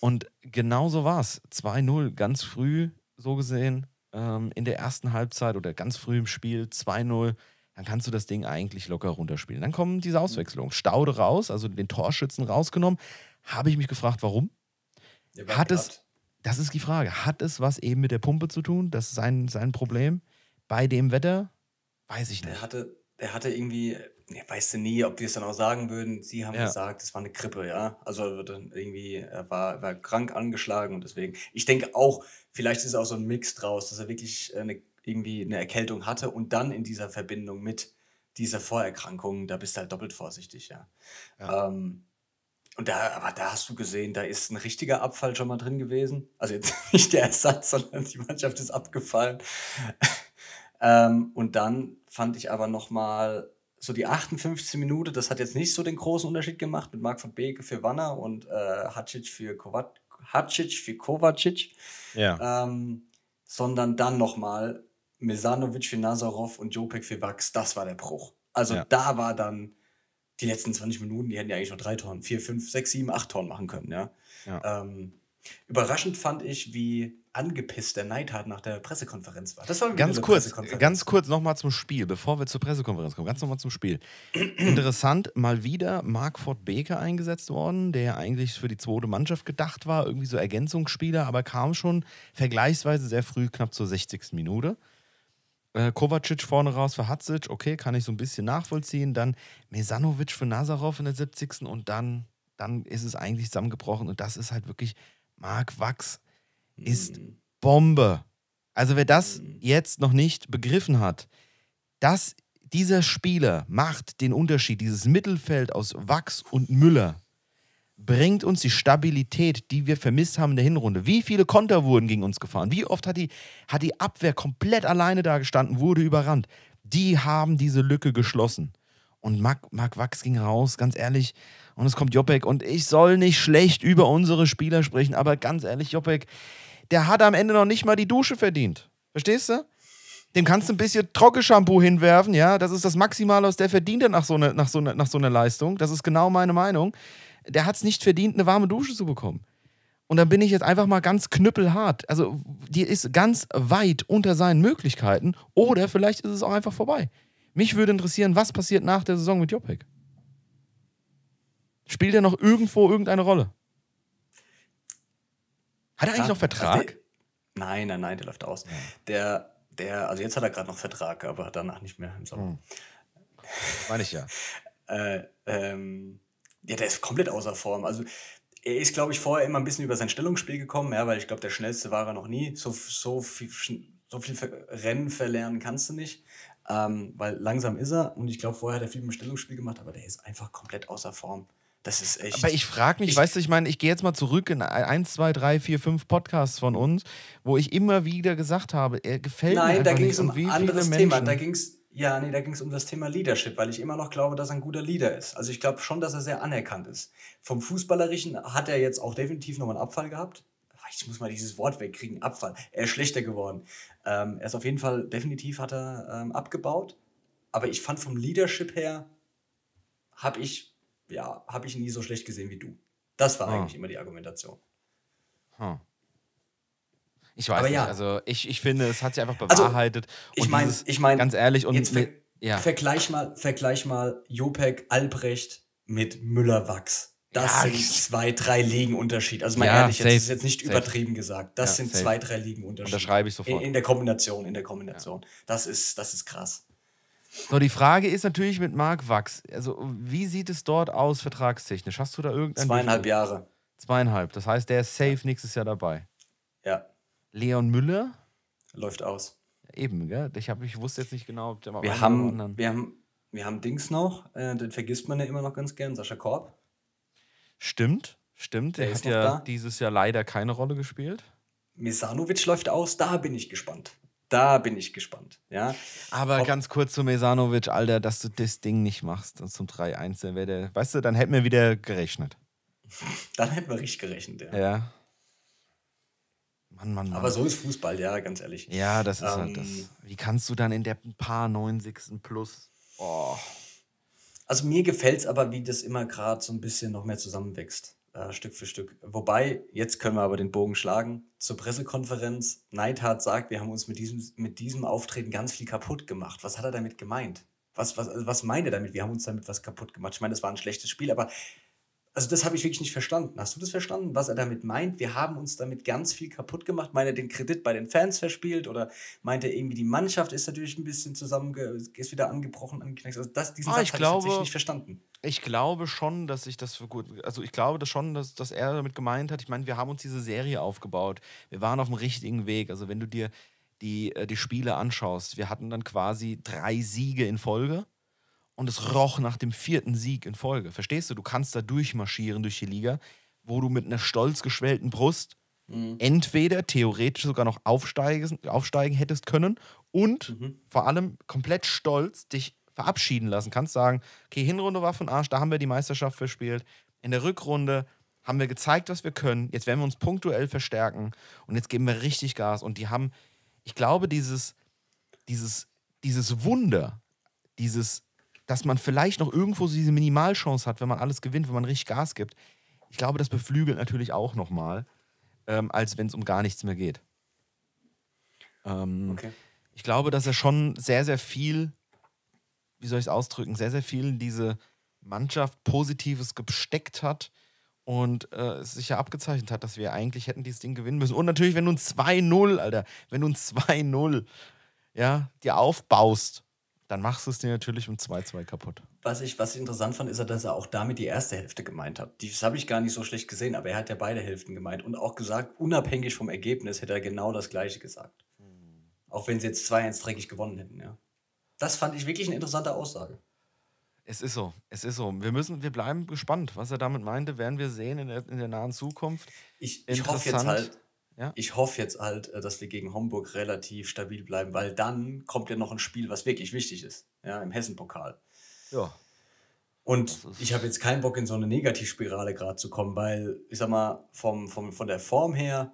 Und genau so war es. 2-0, ganz früh, so gesehen ähm, in der ersten Halbzeit oder ganz früh im Spiel 2-0, dann kannst du das Ding eigentlich locker runterspielen. Dann kommen diese mhm. Auswechslungen. Staude raus, also den Torschützen rausgenommen. Habe ich mich gefragt, warum? Hat es, das ist die Frage, hat es was eben mit der Pumpe zu tun? Das ist sein, sein Problem. Bei dem Wetter? Weiß ich nicht. Der hatte, der hatte irgendwie, ja, weißt du nie, ob die es dann auch sagen würden. Sie haben ja. gesagt, es war eine Grippe, ja. Also irgendwie, er war, war krank angeschlagen und deswegen. Ich denke auch, vielleicht ist auch so ein Mix draus, dass er wirklich äh, eine, irgendwie eine Erkältung hatte und dann in dieser Verbindung mit dieser Vorerkrankung, da bist du halt doppelt vorsichtig, ja. ja. Ähm, und da, aber da hast du gesehen, da ist ein richtiger Abfall schon mal drin gewesen. Also jetzt nicht der Ersatz, sondern die Mannschaft ist abgefallen. Ähm, und dann fand ich aber nochmal so die 58 Minuten, das hat jetzt nicht so den großen Unterschied gemacht mit Marc von Beke für Wanner und äh, Hacic für Kovac, Hacic für Kovacic. Ja. Ähm, sondern dann nochmal Mesanovic für Nazarov und Jopek für Wachs, das war der Bruch. Also ja. da war dann die letzten 20 Minuten, die hätten ja eigentlich nur drei Toren, vier, fünf, sechs, sieben, acht Toren machen können, ja. ja. Ähm, überraschend fand ich, wie angepisst der Neid hat nach der Pressekonferenz war. Das war ganz kurz, ganz kurz nochmal zum Spiel, bevor wir zur Pressekonferenz kommen. Ganz nochmal zum Spiel. Interessant, mal wieder Mark Ford Baker eingesetzt worden, der eigentlich für die zweite Mannschaft gedacht war, irgendwie so Ergänzungsspieler, aber kam schon vergleichsweise sehr früh, knapp zur 60. Minute. Äh, Kovacic vorne raus für Hatzic, okay, kann ich so ein bisschen nachvollziehen. Dann Mesanovic für Nazarov in der 70. und dann, dann ist es eigentlich zusammengebrochen und das ist halt wirklich Mark Wachs ist hm. Bombe. Also wer das hm. jetzt noch nicht begriffen hat, dass dieser Spieler macht den Unterschied, dieses Mittelfeld aus Wachs und Müller bringt uns die Stabilität, die wir vermisst haben in der Hinrunde. Wie viele Konter wurden gegen uns gefahren? Wie oft hat die, hat die Abwehr komplett alleine da gestanden, wurde überrannt? Die haben diese Lücke geschlossen. Und Marc, Marc Wachs ging raus, ganz ehrlich. Und es kommt Jopek. Und ich soll nicht schlecht über unsere Spieler sprechen, aber ganz ehrlich, Jopek, der hat am Ende noch nicht mal die Dusche verdient. Verstehst du? Dem kannst du ein bisschen Trockenshampoo hinwerfen, ja. Das ist das Maximale, was der verdient nach so, ne, nach, so ne, so einer Leistung. Das ist genau meine Meinung. Der hat es nicht verdient, eine warme Dusche zu bekommen. Und dann bin ich jetzt einfach mal ganz knüppelhart. Also, die ist ganz weit unter seinen Möglichkeiten. Oder vielleicht ist es auch einfach vorbei. Mich würde interessieren, was passiert nach der Saison mit Jopek? Spielt er noch irgendwo irgendeine Rolle? Hat er eigentlich noch Vertrag? Also der, nein, nein, nein, der läuft aus. Der, der, also jetzt hat er gerade noch Vertrag, aber danach nicht mehr im Sommer. Hm. Meine ich ja. äh, ähm, ja, der ist komplett außer Form. Also er ist, glaube ich, vorher immer ein bisschen über sein Stellungsspiel gekommen, ja, weil ich glaube, der schnellste war er noch nie. So, so viel, so viel Rennen verlernen kannst du nicht, ähm, weil langsam ist er und ich glaube, vorher hat er viel im Stellungsspiel gemacht, aber der ist einfach komplett außer Form. Das ist echt. Aber ich frage mich, ich, weißt du, ich meine, ich gehe jetzt mal zurück in 1, 2, 3, 4, 5 Podcasts von uns, wo ich immer wieder gesagt habe, er gefällt Nein, mir. Nein, da ging es um ein anderes Thema. Da ging es ja, nee, um das Thema Leadership, weil ich immer noch glaube, dass er ein guter Leader ist. Also ich glaube schon, dass er sehr anerkannt ist. Vom Fußballerischen hat er jetzt auch definitiv nochmal einen Abfall gehabt. Ich muss mal dieses Wort wegkriegen, Abfall. Er ist schlechter geworden. Ähm, er ist auf jeden Fall, definitiv hat er ähm, abgebaut. Aber ich fand vom Leadership her, habe ich ja, habe ich nie so schlecht gesehen wie du. Das war oh. eigentlich immer die Argumentation. Hm. Ich weiß Aber nicht, ja. also ich, ich finde, es hat sich einfach also, bewahrheitet. Also, ich meine, ich mein, ganz ehrlich, und jetzt ver ja. vergleich, mal, vergleich mal Jopek Albrecht mit Müller-Wachs. Das ja, sind zwei, drei Ligen Unterschied. Also mal ja, ehrlich, safe, das ist jetzt nicht safe. übertrieben gesagt. Das ja, sind safe. zwei, drei Ligen Unterschied. Unterschreibe ich sofort. In, in, der Kombination, in der Kombination. Das, ist, das ist krass. So, die Frage ist natürlich mit Marc Wachs. Also, wie sieht es dort aus, vertragstechnisch? Hast du da irgendeinen. Zweieinhalb Video? Jahre. Zweieinhalb. Das heißt, der ist safe nächstes Jahr dabei. Ja. Leon Müller? Läuft aus. Eben, gell? Ich, hab, ich wusste jetzt nicht genau, ob der mal. Wir, haben, wir, haben, wir haben Dings noch, äh, den vergisst man ja immer noch ganz gern, Sascha Korb. Stimmt, stimmt. Der, der ist ja da. dieses Jahr leider keine Rolle gespielt. Misanovic läuft aus, da bin ich gespannt. Da bin ich gespannt. Ja. Aber Ob ganz kurz zu Mesanovic, Alter, dass du das Ding nicht machst und zum 3-1, wäre der, weißt du, dann hätten wir wieder gerechnet. dann hätten wir richtig gerechnet, ja. Ja. Mann, Mann, Mann. Aber so ist Fußball, ja, ganz ehrlich. Ja, das ist ähm, halt das. Ähm, wie kannst du dann in der paar 90. plus? Oh. Also mir gefällt es aber, wie das immer gerade so ein bisschen noch mehr zusammenwächst äh, Stück für Stück. Wobei, jetzt können wir aber den Bogen schlagen. Zur Pressekonferenz, Neidhardt sagt, wir haben uns mit diesem, mit diesem Auftreten ganz viel kaputt gemacht. Was hat er damit gemeint? Was, was, also was meint er damit? Wir haben uns damit was kaputt gemacht. Ich meine, das war ein schlechtes Spiel, aber also das habe ich wirklich nicht verstanden. Hast du das verstanden, was er damit meint? Wir haben uns damit ganz viel kaputt gemacht. Meint er den Kredit bei den Fans verspielt oder meint er irgendwie die Mannschaft ist natürlich ein bisschen zusammen, ist wieder angebrochen, angeknackst. Also das, diesen ah, Satz habe ich nicht verstanden. Ich glaube schon, dass ich das für gut, also ich glaube das schon, dass, dass er damit gemeint hat. Ich meine, wir haben uns diese Serie aufgebaut. Wir waren auf dem richtigen Weg. Also wenn du dir die, äh, die Spiele anschaust, wir hatten dann quasi drei Siege in Folge und es roch nach dem vierten Sieg in Folge. Verstehst du? Du kannst da durchmarschieren durch die Liga, wo du mit einer stolz geschwellten Brust mhm. entweder theoretisch sogar noch aufsteigen, aufsteigen hättest können und mhm. vor allem komplett stolz dich verabschieden lassen kannst. Sagen, okay, Hinrunde war von Arsch, da haben wir die Meisterschaft verspielt. In der Rückrunde haben wir gezeigt, was wir können. Jetzt werden wir uns punktuell verstärken und jetzt geben wir richtig Gas. Und die haben, ich glaube, dieses, dieses, dieses Wunder, dieses dass man vielleicht noch irgendwo so diese Minimalchance hat, wenn man alles gewinnt, wenn man richtig Gas gibt. Ich glaube, das beflügelt natürlich auch nochmal, ähm, als wenn es um gar nichts mehr geht. Ähm, okay. Ich glaube, dass er schon sehr, sehr viel, wie soll ich es ausdrücken, sehr, sehr viel in diese Mannschaft Positives gesteckt hat und äh, es sich ja abgezeichnet hat, dass wir eigentlich hätten dieses Ding gewinnen müssen. Und natürlich, wenn du ein 2-0, Alter, wenn du ein 2-0 ja, dir aufbaust dann machst du es dir natürlich um 2-2 kaputt. Was ich, was ich interessant fand, ist, dass er auch damit die erste Hälfte gemeint hat. Das habe ich gar nicht so schlecht gesehen, aber er hat ja beide Hälften gemeint und auch gesagt, unabhängig vom Ergebnis hätte er genau das Gleiche gesagt. Hm. Auch wenn sie jetzt 2-1 dreckig gewonnen hätten, ja. Das fand ich wirklich eine interessante Aussage. Es ist so, es ist so. Wir müssen, wir bleiben gespannt. Was er damit meinte, werden wir sehen in der, in der nahen Zukunft. Ich, ich hoffe jetzt halt, ja. Ich hoffe jetzt halt, äh, dass wir gegen Homburg relativ stabil bleiben, weil dann kommt ja noch ein Spiel, was wirklich wichtig ist, ja, im Hessen-Pokal. Ja. Und ich habe jetzt keinen Bock, in so eine Negativspirale gerade zu kommen, weil, ich sag mal, vom, vom, von der Form her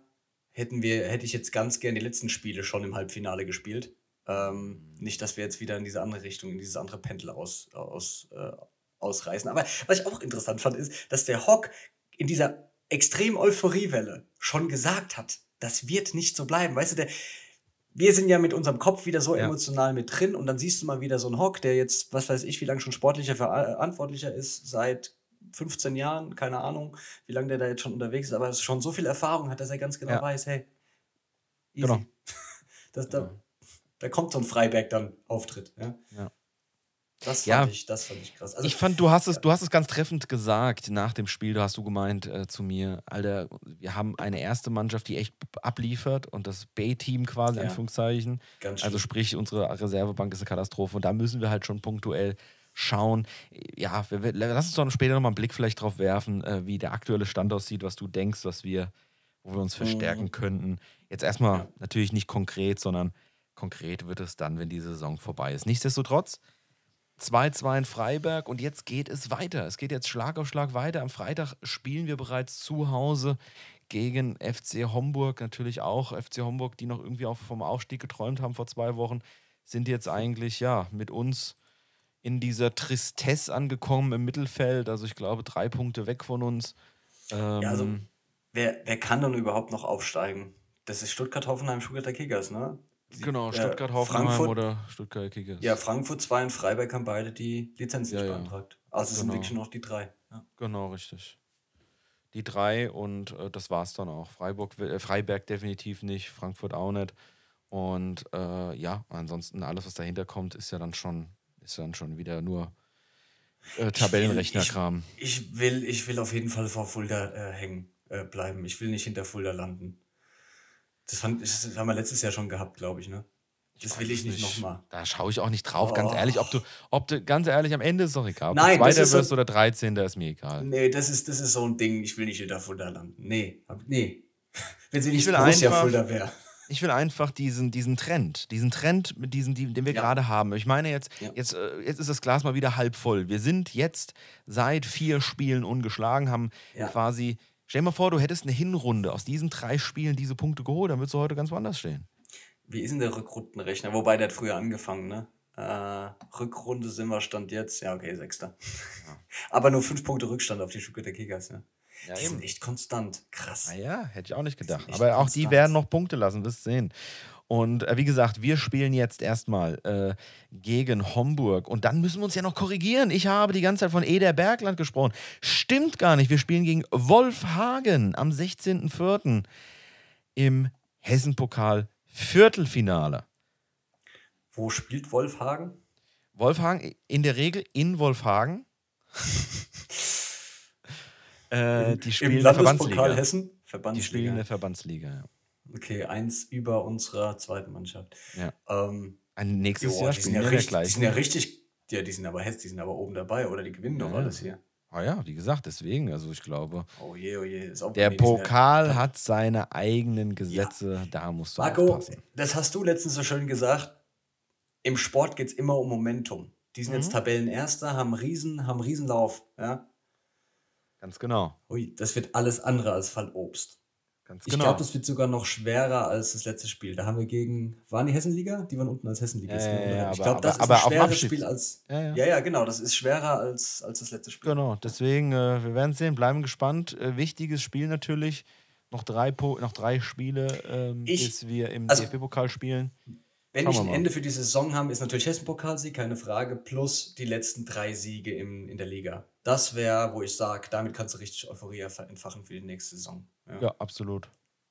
hätten wir, hätte ich jetzt ganz gern die letzten Spiele schon im Halbfinale gespielt. Ähm, mhm. nicht, dass wir jetzt wieder in diese andere Richtung, in dieses andere Pendel aus, aus, äh, ausreißen. Aber was ich auch interessant fand, ist, dass der Hock in dieser extrem Euphoriewelle schon gesagt hat, das wird nicht so bleiben. Weißt du, der, wir sind ja mit unserem Kopf wieder so ja. emotional mit drin und dann siehst du mal wieder so einen Hock, der jetzt, was weiß ich, wie lange schon sportlicher verantwortlicher ist, seit 15 Jahren, keine Ahnung, wie lange der da jetzt schon unterwegs ist, aber schon so viel Erfahrung hat, dass er ganz genau ja. weiß, hey, genau. easy. genau. Das, da, da kommt so ein Freiberg dann Auftritt. Ja? ja. Das fand, ja. ich, das fand ich krass. Also, ich fand, du hast, es, ja. du hast es ganz treffend gesagt nach dem Spiel. Du hast du gemeint äh, zu mir, Alter, wir haben eine erste Mannschaft, die echt abliefert und das b team quasi, ja. Anführungszeichen. Ganz also sprich, unsere Reservebank ist eine Katastrophe und da müssen wir halt schon punktuell schauen. Ja, wir, wir, lass uns doch später nochmal einen Blick vielleicht drauf werfen, äh, wie der aktuelle Stand aussieht, was du denkst, was wir, wo wir uns verstärken mhm. könnten. Jetzt erstmal ja. natürlich nicht konkret, sondern konkret wird es dann, wenn die Saison vorbei ist. Nichtsdestotrotz 2-2 in Freiberg und jetzt geht es weiter. Es geht jetzt Schlag auf Schlag weiter. Am Freitag spielen wir bereits zu Hause gegen FC Homburg. Natürlich auch FC Homburg, die noch irgendwie auch vom Aufstieg geträumt haben vor zwei Wochen, sind jetzt eigentlich ja mit uns in dieser Tristesse angekommen im Mittelfeld. Also ich glaube, drei Punkte weg von uns. Ähm, ja, also ähm, wer, wer kann dann überhaupt noch aufsteigen? Das ist Stuttgart-Hoffenheim, Stuttgarter Kickers, ne? Genau, äh, Stuttgart, Hoffenheim Frankfurt, oder Stuttgart Kickers. Ja, Frankfurt 2 und Freiberg haben beide die Lizenz nicht ja, beantragt. Ja. Also genau. sind wirklich noch die drei. Ja. Genau, richtig. Die drei und äh, das es dann auch. Freiburg, äh, Freiberg definitiv nicht, Frankfurt auch nicht. Und äh, ja, ansonsten alles, was dahinter kommt, ist ja dann schon, ist dann schon wieder nur äh, Tabellenrechnerkram. Ich, ich, ich, will, ich will auf jeden Fall vor Fulda äh, hängen äh, bleiben. Ich will nicht hinter Fulda landen. Das, fand, das haben wir letztes Jahr schon gehabt, glaube ich, ne? Das will ich nicht, nochmal. Da schaue ich auch nicht drauf, oh. ganz ehrlich. Ob du, ob du, ganz ehrlich, am Ende ist es doch egal. Ob Nein, du Zweiter wirst so, oder 13. ist mir egal. Nee, das ist, das ist so ein Ding. Ich will nicht wieder Fulda landen. Nee, nee. Wenn sie nicht Borussia Fulda wäre. Ich will einfach diesen, diesen Trend, diesen Trend, mit diesen, den wir ja. gerade haben. Ich meine, jetzt, ja. jetzt, äh, jetzt ist das Glas mal wieder halb voll. Wir sind jetzt seit vier Spielen ungeschlagen, haben ja. quasi Stell dir mal vor, du hättest eine Hinrunde aus diesen drei Spielen diese Punkte geholt, dann würdest du heute ganz woanders stehen. Wie ist denn der Rückrundenrechner? Wobei, der hat früher angefangen, ne? Äh, Rückrunde sind wir Stand jetzt. Ja, okay, Sechster. Ja. Aber nur fünf Punkte Rückstand auf die der Kickers, ne? Ja, die eben. sind echt konstant. Krass. Naja, ah hätte ich auch nicht gedacht. Aber auch konstant. die werden noch Punkte lassen, wirst sehen. Und äh, wie gesagt, wir spielen jetzt erstmal äh, gegen Homburg. Und dann müssen wir uns ja noch korrigieren. Ich habe die ganze Zeit von Eder Bergland gesprochen. Stimmt gar nicht. Wir spielen gegen Wolfhagen am 16.04. im Hessen-Pokal Viertelfinale. Wo spielt Wolfhagen? Wolfhagen, in der Regel in Wolfhagen. äh, die spielen Im Landespokal Verbandsliga. Hessen? Verbandsliga. Die spielen in der Verbandsliga, ja. Okay, eins über unserer zweiten Mannschaft. Ja. Ähm, Ein nächstes jo, Jahr die sind, ja richtig, die sind ja richtig, ja, die sind aber hässlich, die sind aber oben dabei oder die gewinnen doch alles hier. Ah ja, wie gesagt, deswegen, also ich glaube, oh je, oh je. der Pokal ja. hat seine eigenen Gesetze, ja. da musst du Marco, aufpassen. das hast du letztens so schön gesagt, im Sport geht es immer um Momentum. Die sind mhm. jetzt Tabellenerster, haben Riesen, haben Riesenlauf, ja. Ganz genau. Ui, das wird alles andere als Fallobst. Ganz genau. Ich glaube, das wird sogar noch schwerer als das letzte Spiel. Da haben wir gegen, waren die Hessenliga? Die waren unten als Hessenliga. Äh, ja, ich glaube, das aber, ist ein schwereres Spiel als. Ja, ja. ja, ja, genau. Das ist schwerer als, als das letzte Spiel. Genau, deswegen, äh, wir werden sehen, bleiben gespannt. Äh, wichtiges Spiel natürlich. Noch drei, po noch drei Spiele, ähm, ich, bis wir im also, DFB-Pokal spielen. Wenn Schauen ich ein Ende für die Saison haben, ist natürlich Hessen-Pokalsieg, keine Frage, plus die letzten drei Siege im, in der Liga das wäre, wo ich sage, damit kannst du richtig Euphorie entfachen für die nächste Saison. Ja, ja absolut.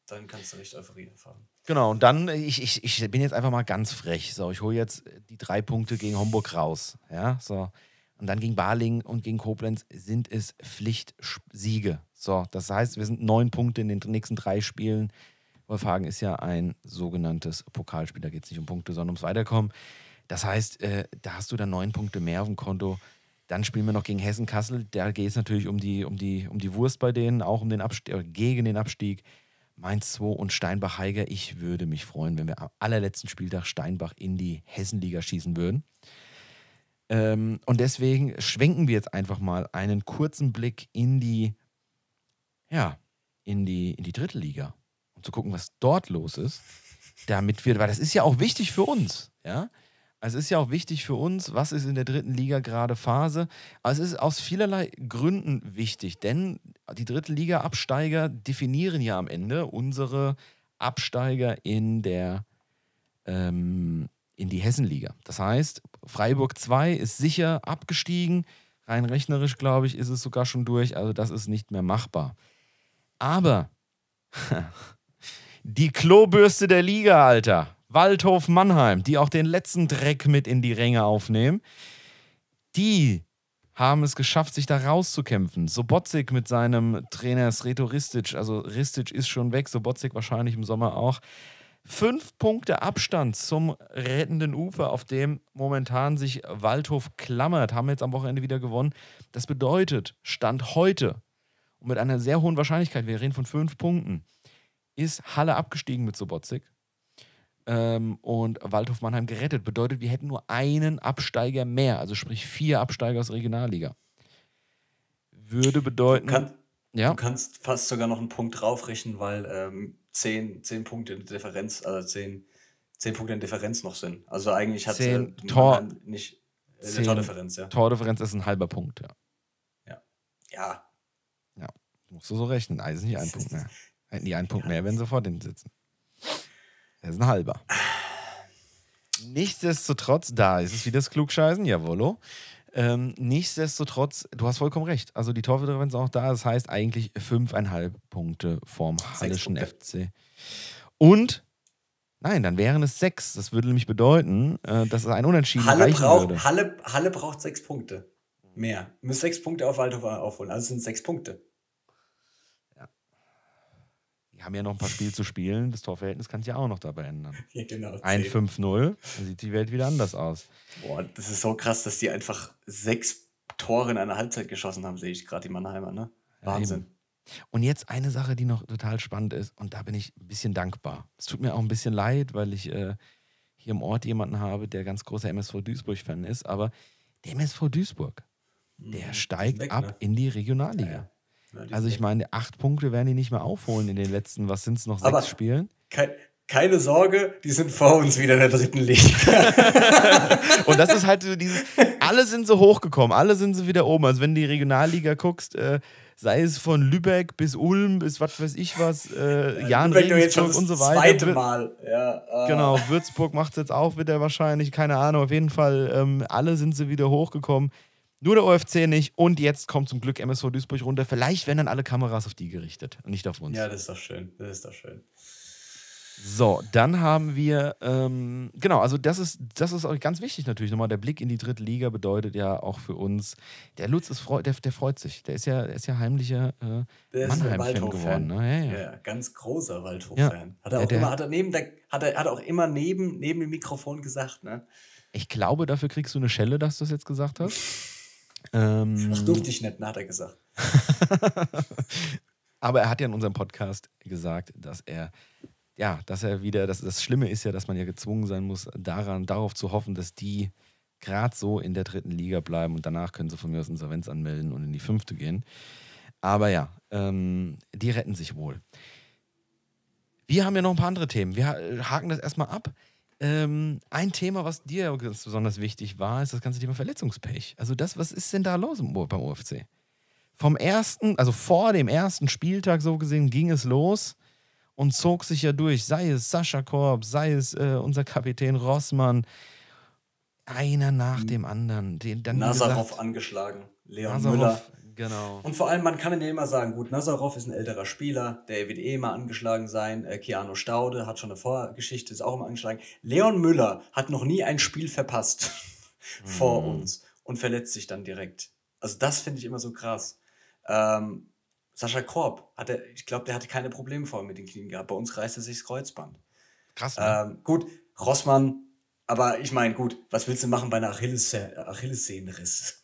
Dann kannst du richtig Euphorie erfahren. Genau, und dann, ich, ich, ich bin jetzt einfach mal ganz frech. So, ich hole jetzt die drei Punkte gegen Homburg raus. Ja, so. Und dann gegen Baling und gegen Koblenz sind es Pflichtsiege. So, das heißt, wir sind neun Punkte in den nächsten drei Spielen. Wolfhagen ist ja ein sogenanntes Pokalspiel, da geht es nicht um Punkte, sondern ums Weiterkommen. Das heißt, äh, da hast du dann neun Punkte mehr auf dem Konto. Dann spielen wir noch gegen Hessen-Kassel. Da geht es natürlich um die, um, die, um die Wurst bei denen, auch um den Abstieg, äh, gegen den Abstieg. Mainz 2 und Steinbach-Heiger. Ich würde mich freuen, wenn wir am allerletzten Spieltag Steinbach in die Hessenliga schießen würden. Ähm, und deswegen schwenken wir jetzt einfach mal einen kurzen Blick in die, ja, in die, in die dritte Liga, um zu gucken, was dort los ist, damit wir, weil das ist ja auch wichtig für uns, ja es ist ja auch wichtig für uns, was ist in der dritten Liga gerade Phase. Also es ist aus vielerlei Gründen wichtig, denn die dritten Liga-Absteiger definieren ja am Ende unsere Absteiger in der ähm, in die Hessenliga. Das heißt, Freiburg 2 ist sicher abgestiegen. Rein rechnerisch, glaube ich, ist es sogar schon durch. Also das ist nicht mehr machbar. Aber die Klobürste der Liga, Alter. Waldhof Mannheim, die auch den letzten Dreck mit in die Ränge aufnehmen, die haben es geschafft, sich da rauszukämpfen. Sobotzik mit seinem Trainer Sreto Ristic, also Ristic ist schon weg, Sobotzik wahrscheinlich im Sommer auch. Fünf Punkte Abstand zum rettenden Ufer, auf dem momentan sich Waldhof klammert, haben jetzt am Wochenende wieder gewonnen. Das bedeutet, Stand heute und mit einer sehr hohen Wahrscheinlichkeit, wir reden von fünf Punkten, ist Halle abgestiegen mit Sobotzik ähm, und Waldhof Mannheim gerettet. Bedeutet, wir hätten nur einen Absteiger mehr, also sprich vier Absteiger aus Regionalliga. Würde bedeuten. Du, kann, ja? du kannst fast sogar noch einen Punkt draufrechnen, weil ähm, zehn, zehn Punkte in Differenz, also zehn, zehn Punkte in Differenz noch sind. Also eigentlich hat zehn äh, Tor, nicht äh, zehn Tordifferenz, ja. Tordifferenz ist ein halber Punkt, ja. Ja. Ja. ja. Musst du so rechnen. Also nicht ein Punkt mehr. Hätten die einen Punkt mehr, sie sofort hinsitzen. sitzen. Er ist ein halber. Nichtsdestotrotz, da ist es wieder das Klugscheißen, jawollo. Ähm, nichtsdestotrotz, du hast vollkommen recht. Also die Torwindifferenz auch da. Das heißt eigentlich fünfeinhalb Punkte vorm Hallischen FC. Und nein, dann wären es sechs. Das würde nämlich bedeuten, äh, dass es ein Unentschieden Halle reichen braucht, würde. Halle, Halle braucht sechs Punkte mehr. Muss sechs Punkte auf Waldhof aufholen. Also es sind sechs Punkte wir haben ja noch ein paar Spiele zu spielen. Das Torverhältnis kann sich ja auch noch dabei ändern. Ja, genau. 1-5-0, dann sieht die Welt wieder anders aus. Boah, das ist so krass, dass die einfach sechs Tore in einer Halbzeit geschossen haben, sehe ich gerade, die Mannheimer, ne? Wahnsinn. Ja, und jetzt eine Sache, die noch total spannend ist, und da bin ich ein bisschen dankbar. Es tut mir auch ein bisschen leid, weil ich äh, hier im Ort jemanden habe, der ganz großer MSV Duisburg-Fan ist, aber der MSV Duisburg, hm, der mhm, steigt weg, ab ne? in die Regionalliga. Ja, ja, ne, also ich meine, acht Punkte werden die nicht mehr aufholen in den letzten, was sind es noch, Aber Spielen? Kein, keine Sorge, die sind vor uns wieder in der dritten Liga. und das ist halt so dieses, alle sind so hochgekommen, alle sind so wieder oben. Also wenn du die Regionalliga guckst, äh, sei es von Lübeck bis Ulm bis was weiß ich was, äh, Jan Lübeck Regensburg und so weiter. Zweite Mal. Ja, äh. Genau, Würzburg macht es jetzt auch wieder wahrscheinlich, keine Ahnung. Auf jeden Fall, ähm, alle sind sie wieder hochgekommen. Nur der OFC nicht. Und jetzt kommt zum Glück MSV Duisburg runter. Vielleicht werden dann alle Kameras auf die gerichtet und nicht auf uns. Ja, das ist doch schön. Das ist doch schön. So, dann haben wir, ähm, genau, also das ist, das ist auch ganz wichtig natürlich nochmal. Der Blick in die dritte Liga bedeutet ja auch für uns, der Lutz ist freu der, der freut sich. Der ist ja, der ist ja heimlicher äh, Mannheim-Fan geworden. Ne? Ja, ja. ja, ganz großer Waldhof-Fan. Hat er auch immer, hat er neben der, hat er, hat auch immer neben, neben dem Mikrofon gesagt, ne? Ich glaube, dafür kriegst du eine Schelle, dass du das jetzt gesagt hast. Ähm, das durfte ich nicht, hat er gesagt. Aber er hat ja in unserem Podcast gesagt, dass er ja, dass er wieder, das, das Schlimme ist ja, dass man ja gezwungen sein muss, daran, darauf zu hoffen, dass die gerade so in der dritten Liga bleiben und danach können sie von mir aus Insolvenz anmelden und in die fünfte gehen. Aber ja, ähm, die retten sich wohl. Wir haben ja noch ein paar andere Themen. Wir haken das erstmal ab. Ähm, ein Thema, was dir ganz besonders wichtig war, ist das ganze Thema Verletzungspech. Also das, was ist denn da los beim UFC? Vom ersten, also vor dem ersten Spieltag so gesehen, ging es los und zog sich ja durch. Sei es Sascha Korb, sei es äh, unser Kapitän Rossmann, einer nach dem anderen. Den, dann Nazarov gesagt, angeschlagen, Leon Nazarov, Müller. Genau. Und vor allem, man kann ja immer sagen, gut, Nazarov ist ein älterer Spieler, der wird eh immer angeschlagen sein, äh, Keanu Staude hat schon eine Vorgeschichte, ist auch immer angeschlagen. Leon Müller hat noch nie ein Spiel verpasst vor mm. uns und verletzt sich dann direkt. Also das finde ich immer so krass. Ähm, Sascha Korb, hatte, ich glaube, der hatte keine Probleme vorher mit den Knien gehabt. Bei uns reißt er sich das Kreuzband. Krass. Ne? Ähm, gut, Rossmann, aber ich meine, gut, was willst du machen bei einer Achilles Achillessehnenriss?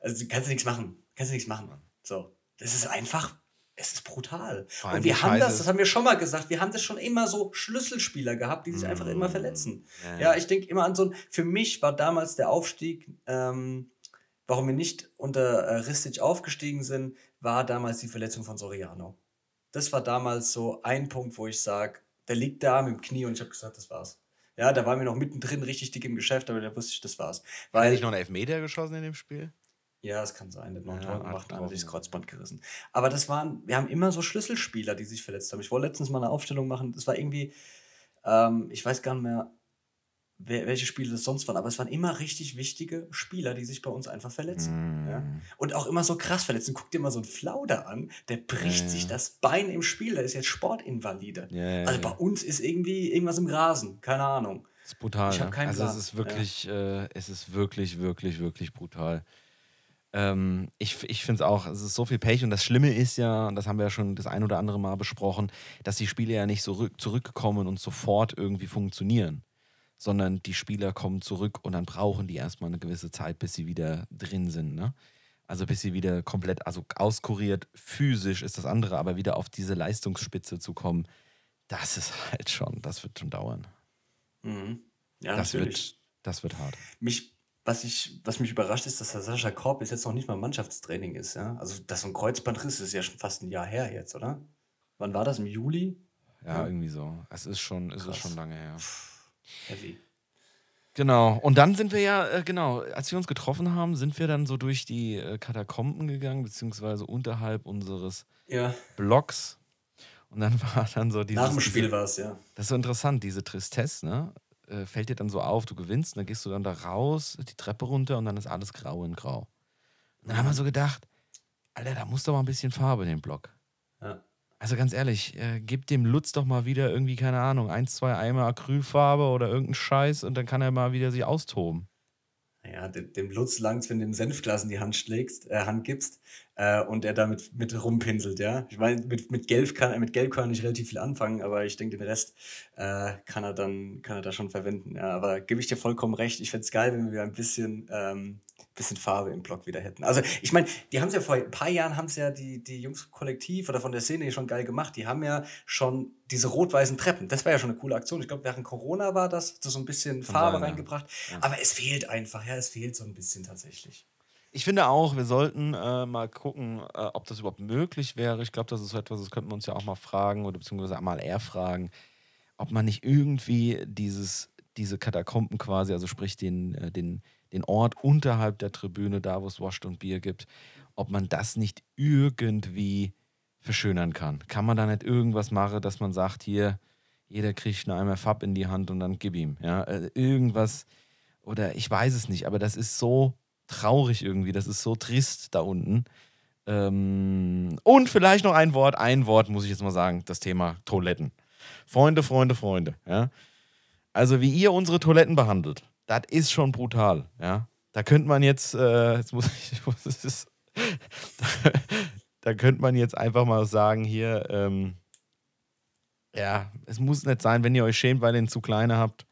Also kannst du nichts machen. Kannst du nichts machen. Mann. So. Das ist einfach, es ist brutal. Und wir haben Scheiße. das, das haben wir schon mal gesagt, wir haben das schon immer so Schlüsselspieler gehabt, die sich mmh. einfach mm. immer verletzen. Yeah. Ja, ich denke immer an so ein, für mich war damals der Aufstieg, ähm, warum wir nicht unter äh, Ristic aufgestiegen sind, war damals die Verletzung von Soriano. Das war damals so ein Punkt, wo ich sage, der liegt da mit dem Knie und ich habe gesagt, das war's. Ja, da waren wir noch mittendrin richtig dick im Geschäft, aber da wusste ich, das war's. Weil Hat nicht noch einen Elfmeter geschossen in dem Spiel? Ja, es kann sein, der hat noch ja, gemacht, dann sich das Kreuzband gerissen. Aber das waren, wir haben immer so Schlüsselspieler, die sich verletzt haben. Ich wollte letztens mal eine Aufstellung machen, das war irgendwie, ähm, ich weiß gar nicht mehr, welche Spiele das sonst waren, aber es waren immer richtig wichtige Spieler, die sich bei uns einfach verletzen. Mm. Ja? Mhm. Und auch immer so krass verletzen. Guck dir mal so einen Flauder an, der bricht ja, sich ja. das Bein im Spiel, der ist jetzt Sportinvalide. also bei uns ist irgendwie irgendwas im Rasen, keine Ahnung. Das ist brutal. Ich habe ne? keinen also Plan. es ist wirklich, äh, es ist wirklich, wirklich, wirklich brutal. Ähm, ich ich finde es auch, es ist so viel Pech und das Schlimme ist ja, und das haben wir ja schon das ein oder andere Mal besprochen, dass die Spiele ja nicht so zurückkommen und sofort irgendwie funktionieren sondern die Spieler kommen zurück und dann brauchen die erstmal eine gewisse Zeit, bis sie wieder drin sind. Ne? Also bis sie wieder komplett, also auskuriert, physisch ist das andere, aber wieder auf diese Leistungsspitze zu kommen, das ist halt schon, das wird schon dauern. Mhm. Ja, das natürlich. Wird, das wird hart. Mich, was, ich, was mich überrascht ist, dass der Sascha Korb jetzt noch nicht mal Mannschaftstraining ist. Ja? Also dass so ein Kreuzbandriss ist ja schon fast ein Jahr her jetzt, oder? Wann war das? Im Juli? Ja, irgendwie so. Es ist schon, es ist schon lange her. Puh. Heavy. Genau. Und dann sind wir ja, äh, genau, als wir uns getroffen haben, sind wir dann so durch die äh, Katakomben gegangen, beziehungsweise unterhalb unseres ja. Blocks. Und dann war dann so dieses. Nach dem Spiel war es, ja. Das ist so interessant, diese Tristesse, ne? Äh, fällt dir dann so auf, du gewinnst, dann gehst du dann da raus, die Treppe runter und dann ist alles grau in grau. Und dann haben wir so gedacht, Alter, da muss doch mal ein bisschen Farbe in den Block. Ja. Also ganz ehrlich, äh, gebt dem Lutz doch mal wieder irgendwie, keine Ahnung, ein, zwei Eimer Acrylfarbe oder irgendeinen Scheiß und dann kann er mal wieder sich austoben. Ja, dem, dem Lutz langt's, wenn du dem Senfglas in die Hand schlägst, äh, Hand gibst, äh, und er damit mit rumpinselt, ja. Ich meine, mit, mit, Gelb kann, mit Gelb kann er nicht relativ viel anfangen, aber ich denke, den Rest äh, kann, er dann, kann er da schon verwenden. Ja. Aber gebe ich dir vollkommen recht, ich fände es geil, wenn wir ein bisschen, ähm, bisschen Farbe im Block wieder hätten. Also ich meine, die haben es ja vor ein paar Jahren, haben es ja die, die Jungs Kollektiv oder von der Szene schon geil gemacht. Die haben ja schon diese rot-weißen Treppen. Das war ja schon eine coole Aktion. Ich glaube, während Corona war das, das so ein bisschen Farbe sein, reingebracht. Ja. Aber es fehlt einfach, ja, es fehlt so ein bisschen tatsächlich. Ich finde auch, wir sollten äh, mal gucken, äh, ob das überhaupt möglich wäre. Ich glaube, das ist so etwas, das könnten wir uns ja auch mal fragen oder beziehungsweise mal eher fragen, ob man nicht irgendwie dieses, diese Katakomben quasi, also sprich den, äh, den, den Ort unterhalb der Tribüne, da wo es Wascht und Bier gibt, ob man das nicht irgendwie verschönern kann. Kann man da nicht irgendwas machen, dass man sagt, hier, jeder kriegt einen einmal Fab in die Hand und dann gib ihm. Ja? Äh, irgendwas, oder ich weiß es nicht, aber das ist so traurig irgendwie. Das ist so trist da unten. Ähm, und vielleicht noch ein Wort, ein Wort muss ich jetzt mal sagen, das Thema Toiletten. Freunde, Freunde, Freunde. Ja? Also wie ihr unsere Toiletten behandelt, das ist schon brutal. Ja? Da könnte man jetzt, äh, jetzt muss ich, muss, ist, da, da, könnte man jetzt einfach mal sagen hier, ähm, ja, es muss nicht sein, wenn ihr euch schämt, weil ihr ihn zu kleine habt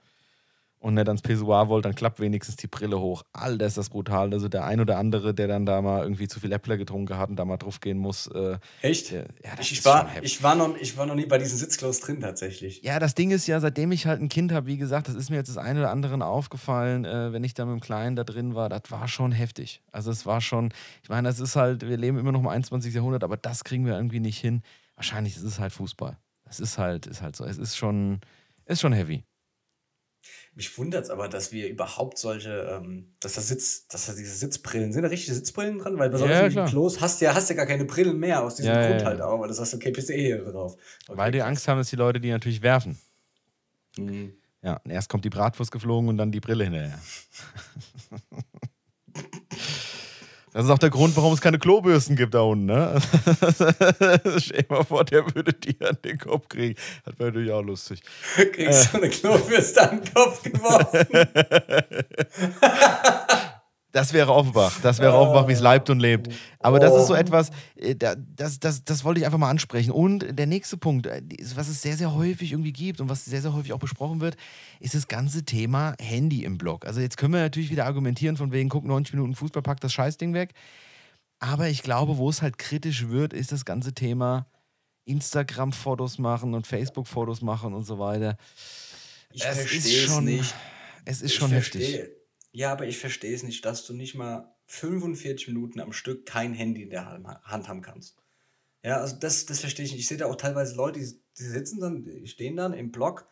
und nicht ans Pessoir wollt, dann klappt wenigstens die Brille hoch. All das ist brutal. Also der ein oder andere, der dann da mal irgendwie zu viel Äppler getrunken hat und da mal drauf gehen muss. Äh, Echt? ja, das ich, ist war, schon ich, war noch, ich war noch nie bei diesen Sitzklos drin tatsächlich. Ja, das Ding ist ja, seitdem ich halt ein Kind habe, wie gesagt, das ist mir jetzt das eine oder andere aufgefallen, äh, wenn ich da mit dem Kleinen da drin war, das war schon heftig. Also es war schon, ich meine, das ist halt, wir leben immer noch im 21. Jahrhundert, aber das kriegen wir irgendwie nicht hin. Wahrscheinlich ist es halt Fußball. Es ist halt, ist halt so. Es ist schon, ist schon heavy. Mich wundert es aber, dass wir überhaupt solche, ähm, dass da Sitz, dass da diese Sitzbrillen sind, da richtige Sitzbrillen dran, weil bei ja, solchen Klos hast du ja, hast ja gar keine Brillen mehr aus diesem ja, Grund ja, halt auch, weil du sagst, okay, bist du eh hier drauf. Okay. Weil die Angst haben, dass die Leute die natürlich werfen. Mhm. Ja, erst kommt die Bratwurst geflogen und dann die Brille hinterher. Das ist auch der Grund, warum es keine Klobürsten gibt da unten, ne? Stell dir mal vor, der würde dir an den Kopf kriegen. Das wäre natürlich auch lustig. Kriegst du äh. eine Klobürste an den Kopf geworfen? Das wäre Offenbach. Das wäre Offenbach, wie es leibt und lebt. Aber das ist so oh. etwas, äh, das, das, das wollte ich einfach mal ansprechen. Und der nächste Punkt, äh, was es sehr, sehr häufig irgendwie gibt und was sehr, sehr häufig auch besprochen wird, ist das ganze Thema Handy im Blog. Also jetzt können wir natürlich wieder argumentieren von wegen, guck, 90 Minuten Fußball, pack das Scheißding weg. Aber ich glaube, wo es halt kritisch wird, ist das ganze Thema Instagram-Fotos machen und Facebook-Fotos machen und so weiter. Ich es ist schon, nicht. Es ist ich schon verstehe. heftig. Ja, aber ich verstehe es nicht, dass du nicht mal 45 Minuten am Stück kein Handy in der Hand haben kannst. Ja, also das, das verstehe ich nicht. Ich sehe da auch teilweise Leute, die, die sitzen dann, die stehen dann im Block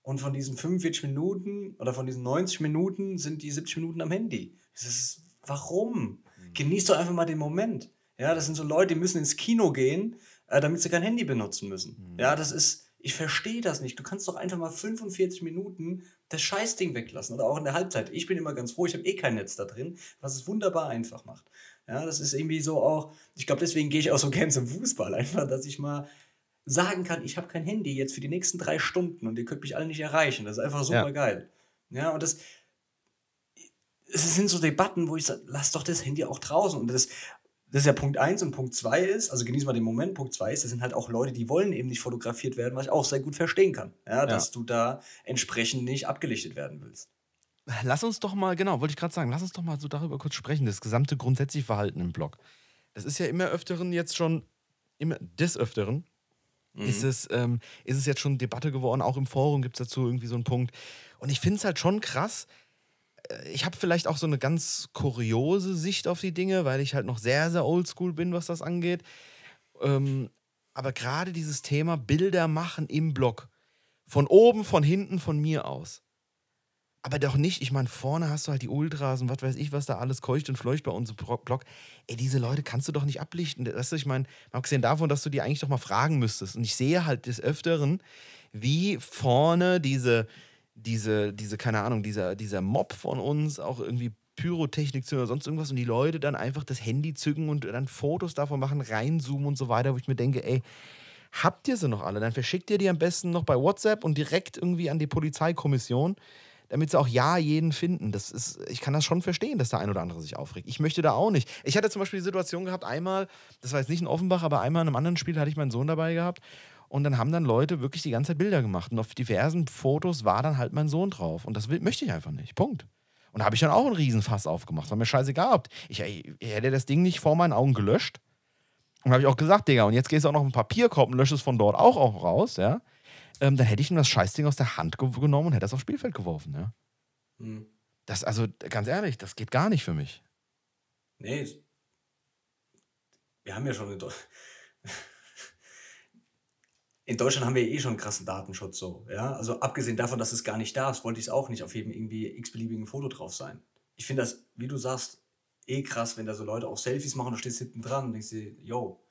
und von diesen 45 Minuten oder von diesen 90 Minuten sind die 70 Minuten am Handy. Das ist, warum? Mhm. Genießt doch einfach mal den Moment. Ja, das sind so Leute, die müssen ins Kino gehen, äh, damit sie kein Handy benutzen müssen. Mhm. Ja, das ist, ich verstehe das nicht. Du kannst doch einfach mal 45 Minuten das Scheißding weglassen oder auch in der Halbzeit. Ich bin immer ganz froh, ich habe eh kein Netz da drin, was es wunderbar einfach macht. Ja, das ist irgendwie so auch, ich glaube, deswegen gehe ich auch so gerne zum Fußball, einfach, dass ich mal sagen kann, ich habe kein Handy jetzt für die nächsten drei Stunden und ihr könnt mich alle nicht erreichen. Das ist einfach super ja. geil. Ja, und das, es sind so Debatten, wo ich sage, lass doch das Handy auch draußen. Und das das ist ja Punkt 1 und Punkt 2 ist, also genieß mal den Moment, Punkt 2 ist, das sind halt auch Leute, die wollen eben nicht fotografiert werden, was ich auch sehr gut verstehen kann, ja, ja. dass du da entsprechend nicht abgelichtet werden willst. Lass uns doch mal, genau, wollte ich gerade sagen, lass uns doch mal so darüber kurz sprechen, das gesamte grundsätzliche Verhalten im Blog. Das ist ja immer öfteren jetzt schon, immer des Öfteren, mhm. ist, es, ähm, ist es jetzt schon Debatte geworden, auch im Forum gibt es dazu irgendwie so einen Punkt. Und ich finde es halt schon krass, äh, ich habe vielleicht auch so eine ganz kuriose Sicht auf die Dinge, weil ich halt noch sehr, sehr oldschool bin, was das angeht. Ähm, aber gerade dieses Thema Bilder machen im Blog. Von oben, von hinten, von mir aus. Aber doch nicht, ich meine, vorne hast du halt die Ultras und was weiß ich, was da alles keucht und fleucht bei uns im Blog. Ey, diese Leute kannst du doch nicht ablichten. Weißt du, ich meine, mal gesehen davon, dass du die eigentlich doch mal fragen müsstest. Und ich sehe halt des Öfteren, wie vorne diese diese, diese, keine Ahnung, dieser, dieser Mob von uns auch irgendwie Pyrotechnik zünden oder sonst irgendwas und die Leute dann einfach das Handy zücken und dann Fotos davon machen, reinzoomen und so weiter, wo ich mir denke, ey, habt ihr sie noch alle? Dann verschickt ihr die am besten noch bei WhatsApp und direkt irgendwie an die Polizeikommission, damit sie auch ja jeden finden. Das ist, ich kann das schon verstehen, dass der ein oder andere sich aufregt. Ich möchte da auch nicht. Ich hatte zum Beispiel die Situation gehabt, einmal, das war jetzt nicht in Offenbach, aber einmal in einem anderen Spiel hatte ich meinen Sohn dabei gehabt und dann haben dann Leute wirklich die ganze Zeit Bilder gemacht. Und auf diversen Fotos war dann halt mein Sohn drauf. Und das will, möchte ich einfach nicht. Punkt. Und da habe ich dann auch einen Riesenfass aufgemacht. War mir scheißegal. Ob ich, ich, ich hätte das Ding nicht vor meinen Augen gelöscht. Und habe ich auch gesagt, Digga, und jetzt gehst du auch noch einen Papierkorb und löscht es von dort auch, auch raus, ja. Ähm, dann hätte ich ihm das Scheißding aus der Hand genommen und hätte das aufs Spielfeld geworfen, ja. Hm. Das, also, ganz ehrlich, das geht gar nicht für mich. Nee. Wir haben ja schon eine in Deutschland haben wir eh schon einen krassen Datenschutz so. Ja? Also abgesehen davon, dass es gar nicht darf, wollte ich es auch nicht auf jedem irgendwie x-beliebigen Foto drauf sein. Ich finde das, wie du sagst, eh krass, wenn da so Leute auch Selfies machen, du stehst hinten dran und denkst dir, yo,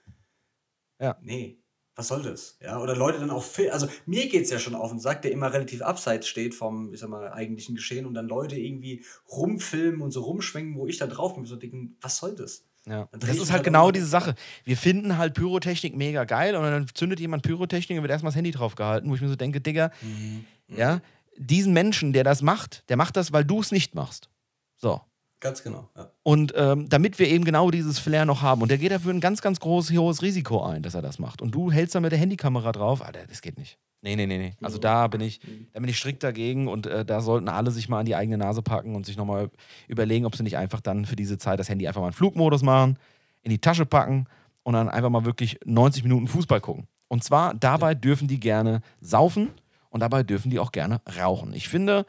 ja. nee, was soll das? Ja, oder Leute dann auch, also mir geht es ja schon auf den Sack, der immer relativ abseits steht vom, ich sag mal, eigentlichen Geschehen und dann Leute irgendwie rumfilmen und so rumschwenken, wo ich da drauf bin, so denken, was soll das? Ja. Das ist halt, halt genau diese Sache. Wir finden halt Pyrotechnik mega geil und dann zündet jemand Pyrotechnik und wird erstmal das Handy draufgehalten, wo ich mir so denke, Digga, mhm. ja, diesen Menschen, der das macht, der macht das, weil du es nicht machst. So. Ganz genau. Ja. Und ähm, damit wir eben genau dieses Flair noch haben. Und der geht dafür ein ganz, ganz großes, hohes Risiko ein, dass er das macht. Und du hältst da mit der Handykamera drauf. Alter, das geht nicht. Nee, nee, nee, nee. Also da bin ich, mhm. da bin ich strikt dagegen und äh, da sollten alle sich mal an die eigene Nase packen und sich nochmal überlegen, ob sie nicht einfach dann für diese Zeit das Handy einfach mal in Flugmodus machen, in die Tasche packen und dann einfach mal wirklich 90 Minuten Fußball gucken. Und zwar dabei dürfen die gerne saufen und dabei dürfen die auch gerne rauchen. Ich finde,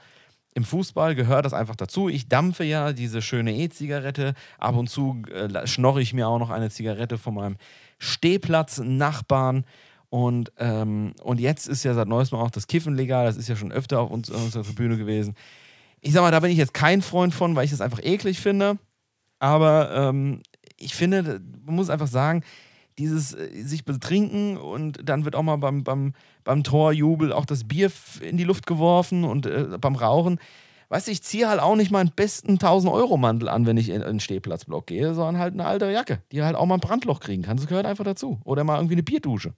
im Fußball gehört das einfach dazu. Ich dampfe ja diese schöne E-Zigarette. Ab und zu äh, schnorre ich mir auch noch eine Zigarette von meinem Stehplatz-Nachbarn. Und, ähm, und jetzt ist ja seit neuestem auch das Kiffen legal, das ist ja schon öfter auf, uns, auf unserer Tribüne gewesen. Ich sag mal, da bin ich jetzt kein Freund von, weil ich das einfach eklig finde. Aber ähm, ich finde, man muss einfach sagen, dieses äh, sich betrinken und dann wird auch mal beim, beim, beim Torjubel auch das Bier in die Luft geworfen und äh, beim Rauchen. Weißt du, ich ziehe halt auch nicht meinen besten 1000-Euro-Mantel an, wenn ich in einen Stehplatzblock gehe, sondern halt eine alte Jacke, die halt auch mal ein Brandloch kriegen kann. Das gehört einfach dazu. Oder mal irgendwie eine Bierdusche.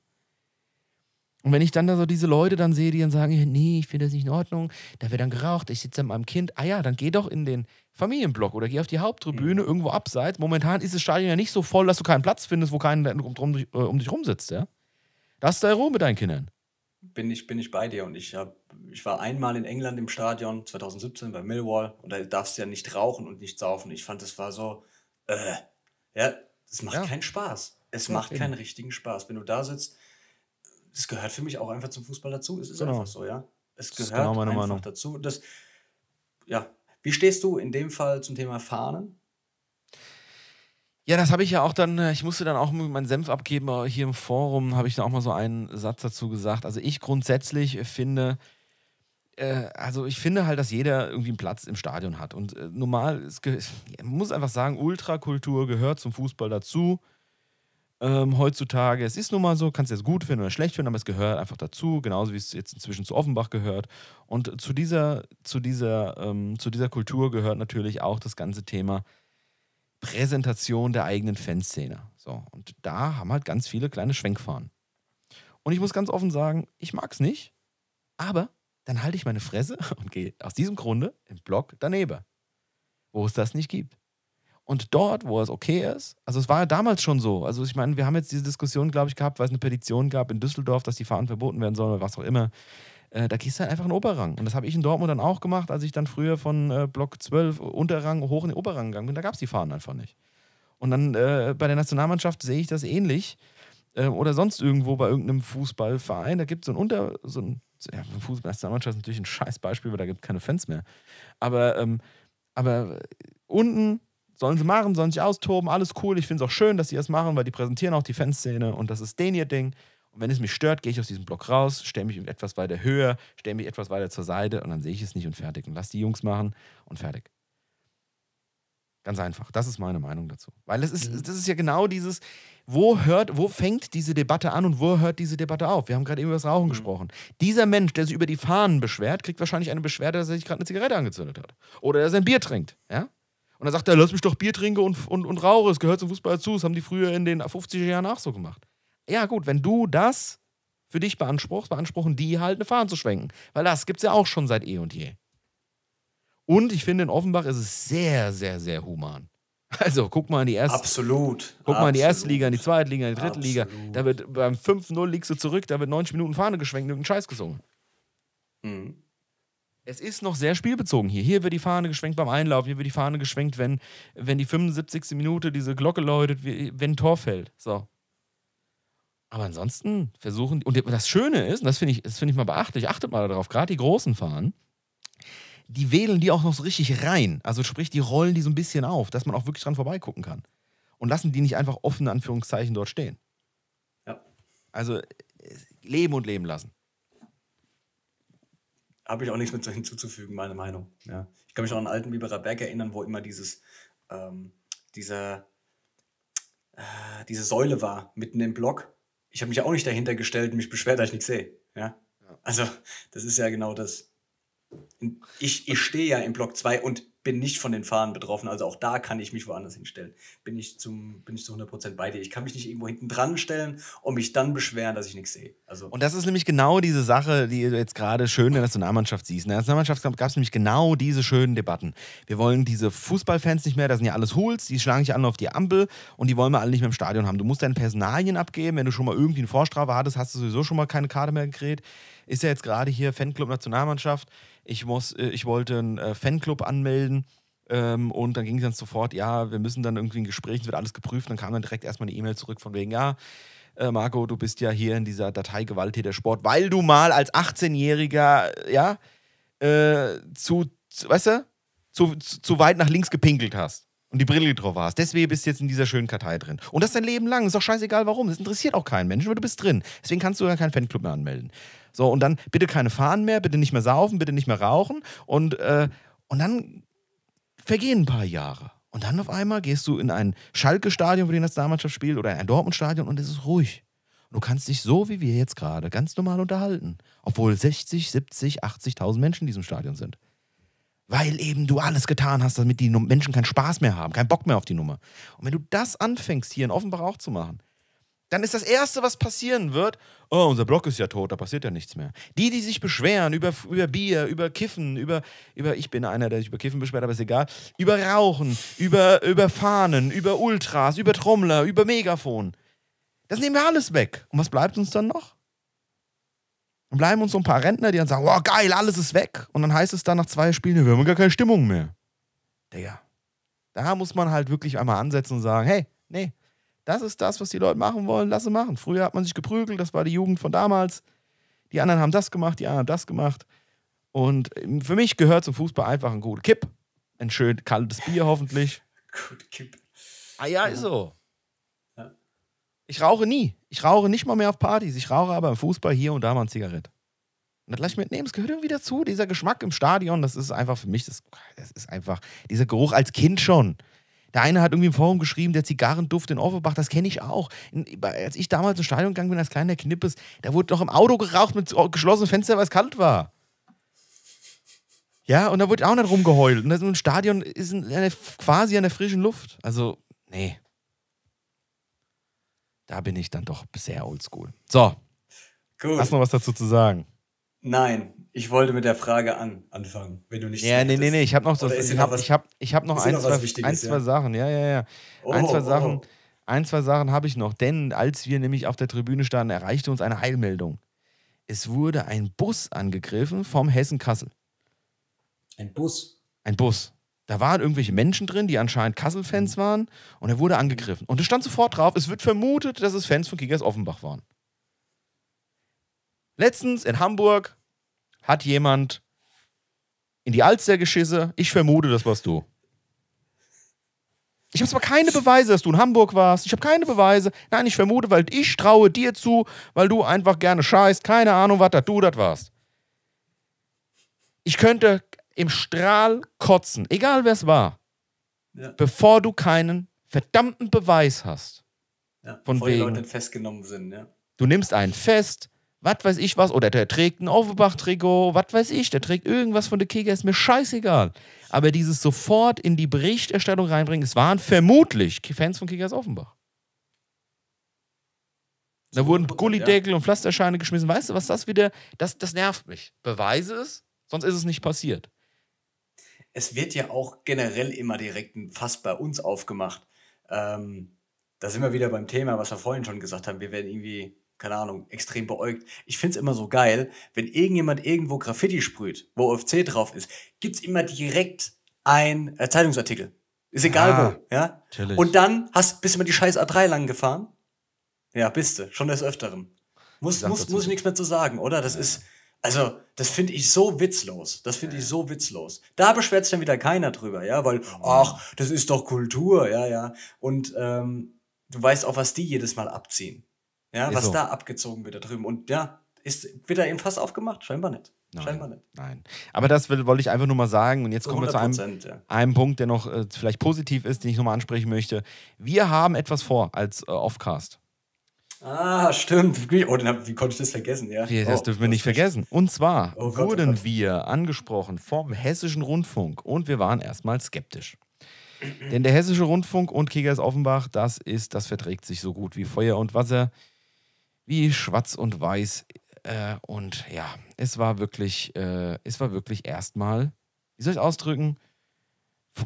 Und wenn ich dann da so diese Leute dann sehe, die dann sagen, nee, ich finde das nicht in Ordnung, da wird dann geraucht, ich sitze mit meinem Kind, ah ja, dann geh doch in den Familienblock oder geh auf die Haupttribüne mhm. irgendwo abseits. Momentan ist das Stadion ja nicht so voll, dass du keinen Platz findest, wo keiner um, um, äh, um dich rumsitzt, ja. Lass da Ruhe mit deinen Kindern. Bin ich, bin ich bei dir und ich, hab, ich war einmal in England im Stadion 2017 bei Millwall und da darfst du ja nicht rauchen und nicht saufen. Ich fand, das war so, äh, ja, es macht ja. keinen Spaß. Es ja, macht eben. keinen richtigen Spaß. Wenn du da sitzt, das gehört für mich auch einfach zum Fußball dazu. Es ist genau. einfach so, ja. Es gehört genau einfach Meinung. dazu. Das, ja. Wie stehst du in dem Fall zum Thema Fahnen? Ja, das habe ich ja auch dann, äh, ich musste dann auch meinen Senf abgeben, aber hier im Forum habe ich dann auch mal so einen Satz dazu gesagt. Also ich grundsätzlich finde, äh, also ich finde halt, dass jeder irgendwie einen Platz im Stadion hat. Und äh, normal, es man muss einfach sagen, Ultrakultur gehört zum Fußball dazu ähm, heutzutage. Es ist nun mal so, kannst du es gut finden oder schlecht finden, aber es gehört einfach dazu, genauso wie es jetzt inzwischen zu Offenbach gehört. Und zu dieser, zu dieser, ähm, zu dieser Kultur gehört natürlich auch das ganze Thema Präsentation der eigenen Fanszene. So, und da haben halt ganz viele kleine Schwenkfahren. Und ich muss ganz offen sagen, ich mag es nicht, aber dann halte ich meine Fresse und gehe aus diesem Grunde im Blog daneben, wo es das nicht gibt. Und dort, wo es okay ist, also es war ja damals schon so. Also ich meine, wir haben jetzt diese Diskussion, glaube ich, gehabt, weil es eine Petition gab in Düsseldorf, dass die Fahnen verboten werden sollen oder was auch immer. Äh, da gehst du halt einfach in den Oberrang. Und das habe ich in Dortmund dann auch gemacht, als ich dann früher von äh, Block 12 Unterrang hoch in den Oberrang gegangen bin. Da gab es die Fahnen einfach nicht. Und dann äh, bei der Nationalmannschaft sehe ich das ähnlich. Ähm, oder sonst irgendwo bei irgendeinem Fußballverein. Da gibt es so ein Unter-, so ein, ja, Fußballnationalmannschaft ist natürlich ein scheiß Beispiel, weil da gibt es keine Fans mehr. Aber, ähm, aber unten Sollen sie machen, sollen sich austoben, alles cool. Ich finde es auch schön, dass sie das machen, weil die präsentieren auch die Fanszene und das ist denen ihr Ding. Und wenn es mich stört, gehe ich aus diesem Block raus, stelle mich etwas weiter höher, stelle mich etwas weiter zur Seite und dann sehe ich es nicht und fertig. Und lass die Jungs machen und fertig. Ganz einfach. Das ist meine Meinung dazu. Weil das ist, mhm. das ist ja genau dieses, wo hört, wo fängt diese Debatte an und wo hört diese Debatte auf? Wir haben gerade eben über das Rauchen mhm. gesprochen. Dieser Mensch, der sich über die Fahnen beschwert, kriegt wahrscheinlich eine Beschwerde, dass er sich gerade eine Zigarette angezündet hat. Oder dass er ein Bier trinkt. Ja? Und dann sagt er, lass mich doch Bier trinken und, und, und rauche, es gehört zum Fußball dazu. Das haben die früher in den 50er Jahren auch so gemacht. Ja, gut, wenn du das für dich beanspruchst, beanspruchen die halt eine Fahne zu schwenken. Weil das gibt es ja auch schon seit eh und je. Und ich finde, in Offenbach ist es sehr, sehr, sehr human. Also guck mal in die erste. Absolut. Guck Absolut. mal in die erste Liga, in die zweite Liga, in die dritte Liga. Da wird beim 5-0 liegst du zurück, da wird 90 Minuten Fahne geschwenkt und Scheiß gesungen. Mhm. Es ist noch sehr spielbezogen hier. Hier wird die Fahne geschwenkt beim Einlauf, hier wird die Fahne geschwenkt, wenn, wenn die 75. Minute diese Glocke läutet, wenn ein Tor fällt. So. Aber ansonsten versuchen, und das Schöne ist, und das finde ich, find ich mal beachtlich, achtet mal darauf, gerade die großen Fahnen, die wedeln die auch noch so richtig rein. Also sprich, die rollen die so ein bisschen auf, dass man auch wirklich dran vorbeigucken kann. Und lassen die nicht einfach offene Anführungszeichen dort stehen. Ja. Also äh, leben und leben lassen habe ich auch nichts mit hinzuzufügen, meine Meinung. Ja. Ich kann mich noch an einen alten Biberer Berg erinnern, wo immer dieses, ähm, dieser, äh, diese Säule war, mitten im Block. Ich habe mich auch nicht dahinter gestellt und mich beschwert, dass ich nichts sehe. Ja? ja? Also, das ist ja genau das. Ich, ich stehe ja im Block 2 und bin nicht von den Fahnen betroffen. Also auch da kann ich mich woanders hinstellen. Bin ich, zum, bin ich zu 100% bei dir. Ich kann mich nicht irgendwo hinten dran stellen und mich dann beschweren, dass ich nichts sehe. Also und das ist nämlich genau diese Sache, die du jetzt gerade schön in der Nationalmannschaft siehst. Ne? In der Nationalmannschaft gab es nämlich genau diese schönen Debatten. Wir wollen diese Fußballfans nicht mehr, das sind ja alles Hools, die schlagen sich an auf die Ampel und die wollen wir alle nicht mehr im Stadion haben. Du musst deine Personalien abgeben. Wenn du schon mal irgendwie eine Vorstrafe hattest, hast du sowieso schon mal keine Karte mehr gekriegt ist ja jetzt gerade hier Fanclub Nationalmannschaft. Ich, muss, äh, ich wollte einen äh, Fanclub anmelden. Ähm, und dann ging es dann sofort, ja, wir müssen dann irgendwie ein Gespräch, es wird alles geprüft. dann kam dann direkt erstmal eine E-Mail zurück von wegen, ja, äh, Marco, du bist ja hier in dieser Datei Gewalttäter Sport, weil du mal als 18-Jähriger, äh, ja, äh, zu, zu, weißt du, zu, zu, weit nach links gepinkelt hast und die Brille drauf warst. Deswegen bist du jetzt in dieser schönen Kartei drin. Und das dein Leben lang. Ist doch scheißegal warum. Das interessiert auch keinen Menschen, weil du bist drin. Deswegen kannst du ja keinen Fanclub mehr anmelden. So, und dann bitte keine Fahnen mehr, bitte nicht mehr saufen, bitte nicht mehr rauchen. Und, äh, und dann vergehen ein paar Jahre. Und dann auf einmal gehst du in ein Schalke-Stadion, wo die Nationalmannschaft spielt, oder in ein Dortmund-Stadion und es ist ruhig. Und du kannst dich so wie wir jetzt gerade ganz normal unterhalten, obwohl 60, 70, 80.000 Menschen in diesem Stadion sind. Weil eben du alles getan hast, damit die Menschen keinen Spaß mehr haben, keinen Bock mehr auf die Nummer. Und wenn du das anfängst, hier in Offenbach auch zu machen, dann ist das Erste, was passieren wird, oh, unser Blog ist ja tot, da passiert ja nichts mehr. Die, die sich beschweren über, über Bier, über Kiffen, über, über, ich bin einer, der sich über Kiffen beschwert, aber ist egal, über Rauchen, über, über Fahnen, über Ultras, über Trommler, über Megafon. Das nehmen wir alles weg. Und was bleibt uns dann noch? Dann bleiben uns so ein paar Rentner, die dann sagen, wow, geil, alles ist weg. Und dann heißt es dann nach zwei Spielen, wir haben gar keine Stimmung mehr. Digga, da muss man halt wirklich einmal ansetzen und sagen, hey, nee, das ist das, was die Leute machen wollen, lasse machen. Früher hat man sich geprügelt, das war die Jugend von damals. Die anderen haben das gemacht, die anderen haben das gemacht. Und ähm, für mich gehört zum Fußball einfach ein guter Kipp. Ein schön kaltes Bier hoffentlich. Gut Kipp. Ah ja, ist so. Ja. Ich rauche nie. Ich rauche nicht mal mehr auf Partys. Ich rauche aber im Fußball hier und da mal ein Zigarette. Und das lasse ich mitnehmen. Es gehört irgendwie dazu. Dieser Geschmack im Stadion, das ist einfach für mich, das, das ist einfach dieser Geruch als Kind schon. Der eine hat irgendwie im Forum geschrieben, der Zigarrenduft in Offenbach, das kenne ich auch. als ich damals ins Stadion gegangen bin, als kleiner Knippes, da wurde noch im Auto geraucht mit geschlossenem Fenster, weil es kalt war. Ja, und da wurde auch nicht rumgeheult. Und das ein Stadion ist in, in, quasi an der frischen Luft. Also, nee. Da bin ich dann doch sehr oldschool. So. Cool. Hast noch was dazu zu sagen? Nein, ich wollte mit der Frage an anfangen, wenn du nicht. Ja, nee, nee, nee, ich habe noch so, ich habe ich hab, ich hab noch ein, noch zwei, ein, zwei Sachen, ja, ja, ja. Oh, ein, zwei oh, oh. Sachen, oh. ein, zwei Sachen habe ich noch, denn als wir nämlich auf der Tribüne standen, erreichte uns eine Heilmeldung. Es wurde ein Bus angegriffen vom Hessen Kassel. Ein Bus? Ein Bus. Da waren irgendwelche Menschen drin, die anscheinend Kassel-Fans hm. waren und er wurde angegriffen. Und es stand sofort drauf, es wird vermutet, dass es Fans von Kickers Offenbach waren. Letztens in Hamburg hat jemand in die Alster geschisse. Ich vermute, das warst du. Ich habe zwar keine Beweise, dass du in Hamburg warst. Ich habe keine Beweise. Nein, ich vermute, weil ich traue dir zu, weil du einfach gerne scheißt. Keine Ahnung, was du das warst. Ich könnte im Strahl kotzen, egal wer es war, ja. bevor du keinen verdammten Beweis hast. Ja, von wegen. Leute festgenommen sind, ja. Du nimmst einen fest, was weiß ich was, oder der trägt ein Offenbach-Trikot, was weiß ich, der trägt irgendwas von der Kicker, ist mir scheißegal. Aber dieses sofort in die Berichterstattung reinbringen, es waren vermutlich Fans von Kickers Offenbach. Da wurden Gullideckel ja. und Pflasterscheine geschmissen. Weißt du, was das wieder, das, das nervt mich. Beweise es, sonst ist es nicht passiert. Es wird ja auch generell immer direkt fast bei uns aufgemacht. Ähm, da sind wir wieder beim Thema, was wir vorhin schon gesagt haben. Wir werden irgendwie keine Ahnung, extrem beäugt. Ich finde es immer so geil, wenn irgendjemand irgendwo Graffiti sprüht, wo OFC drauf ist, gibt es immer direkt ein äh, Zeitungsartikel. Ist egal ah, wo, ja? Natürlich. Und dann hast, bist du immer die scheiß A3 lang gefahren. Ja, bist du, schon des Öfteren. Muss, muss, muss ich nichts mehr zu sagen, oder? Das ja. ist, also, das finde ich so witzlos. Das finde ja. ich so witzlos. Da beschwert sich dann wieder keiner drüber, ja, weil, mhm. ach, das ist doch Kultur, ja, ja. Und ähm, du weißt auch, was die jedes Mal abziehen. Ja, ist was so. da abgezogen wird da drüben. Und ja, ist, wird da eben fast aufgemacht? Scheinbar nicht. Nein, Scheinbar nicht. Nein. Aber das will, wollte ich einfach nur mal sagen. Und jetzt kommen wir zu einem, ja. einem Punkt, der noch äh, vielleicht positiv ist, den ich nochmal ansprechen möchte. Wir haben etwas vor als äh, Offcast. Ah, stimmt. Oh, hab, wie konnte ich das vergessen? Ja. ja das oh, dürfen wir nicht vergessen. Und zwar oh Gott, oh wurden Gott. wir angesprochen vom Hessischen Rundfunk und wir waren erstmal skeptisch. Denn der Hessische Rundfunk und Kickers Offenbach, das ist, das verträgt sich so gut wie Feuer und Wasser wie schwarz und weiß. Äh, und ja, es war wirklich, äh, es war wirklich erstmal, wie soll ich ausdrücken?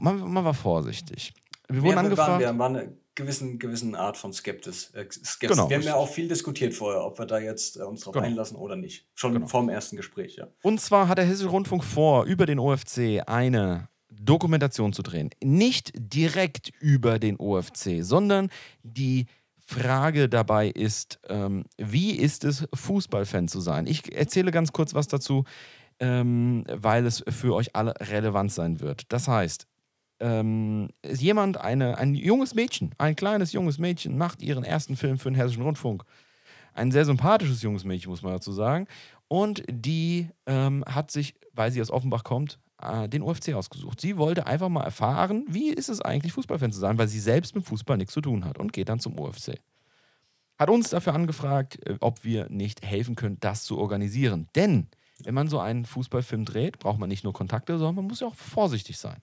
Man, man war vorsichtig. Wir wurden wir angefragt. Waren, wir waren eine gewissen, gewissen Art von Skeptis. Äh, Skepsis. Genau, wir haben ja auch viel diskutiert vorher, ob wir da jetzt äh, uns drauf genau. einlassen oder nicht. Schon genau. vorm ersten Gespräch, ja. Und zwar hat der Hessische Rundfunk vor, über den OFC eine Dokumentation zu drehen. Nicht direkt über den OFC, sondern die Frage dabei ist, ähm, wie ist es, Fußballfan zu sein? Ich erzähle ganz kurz was dazu, ähm, weil es für euch alle relevant sein wird. Das heißt, ähm, jemand, eine, ein junges Mädchen, ein kleines junges Mädchen macht ihren ersten Film für den Hessischen Rundfunk. Ein sehr sympathisches junges Mädchen, muss man dazu sagen. Und die ähm, hat sich, weil sie aus Offenbach kommt, äh, den UFC ausgesucht. Sie wollte einfach mal erfahren, wie ist es eigentlich, Fußballfan zu sein, weil sie selbst mit Fußball nichts zu tun hat und geht dann zum UFC. Hat uns dafür angefragt, äh, ob wir nicht helfen können, das zu organisieren. Denn wenn man so einen Fußballfilm dreht, braucht man nicht nur Kontakte, sondern man muss ja auch vorsichtig sein.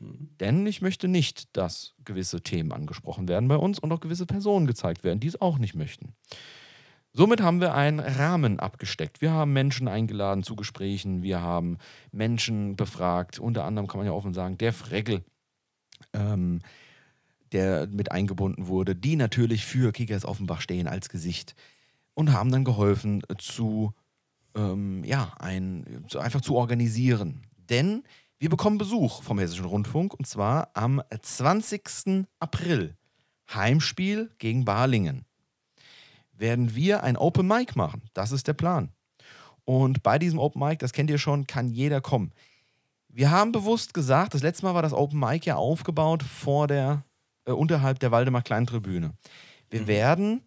Mhm. Denn ich möchte nicht, dass gewisse Themen angesprochen werden bei uns und auch gewisse Personen gezeigt werden, die es auch nicht möchten. Somit haben wir einen Rahmen abgesteckt. Wir haben Menschen eingeladen zu Gesprächen, wir haben Menschen befragt. Unter anderem kann man ja offen sagen, der Fregel, ähm, der mit eingebunden wurde, die natürlich für Kickers Offenbach stehen als Gesicht und haben dann geholfen zu, ähm, ja, ein, einfach zu organisieren. Denn wir bekommen Besuch vom Hessischen Rundfunk und zwar am 20. April. Heimspiel gegen Balingen werden wir ein Open Mic machen. Das ist der Plan. Und bei diesem Open Mic, das kennt ihr schon, kann jeder kommen. Wir haben bewusst gesagt, das letzte Mal war das Open Mic ja aufgebaut vor der, äh, unterhalb der Waldemar Klein Tribüne. Wir mhm. werden,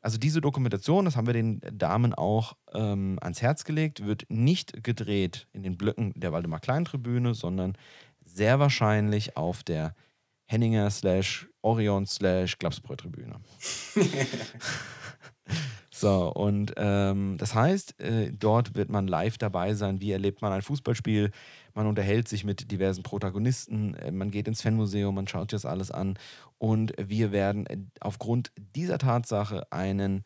also diese Dokumentation, das haben wir den Damen auch ähm, ans Herz gelegt, wird nicht gedreht in den Blöcken der Waldemar Klein Tribüne, sondern sehr wahrscheinlich auf der Henninger slash Orion slash Tribüne. So, und ähm, das heißt, äh, dort wird man live dabei sein. Wie erlebt man ein Fußballspiel? Man unterhält sich mit diversen Protagonisten, äh, man geht ins Fanmuseum, man schaut sich das alles an. Und wir werden äh, aufgrund dieser Tatsache einen,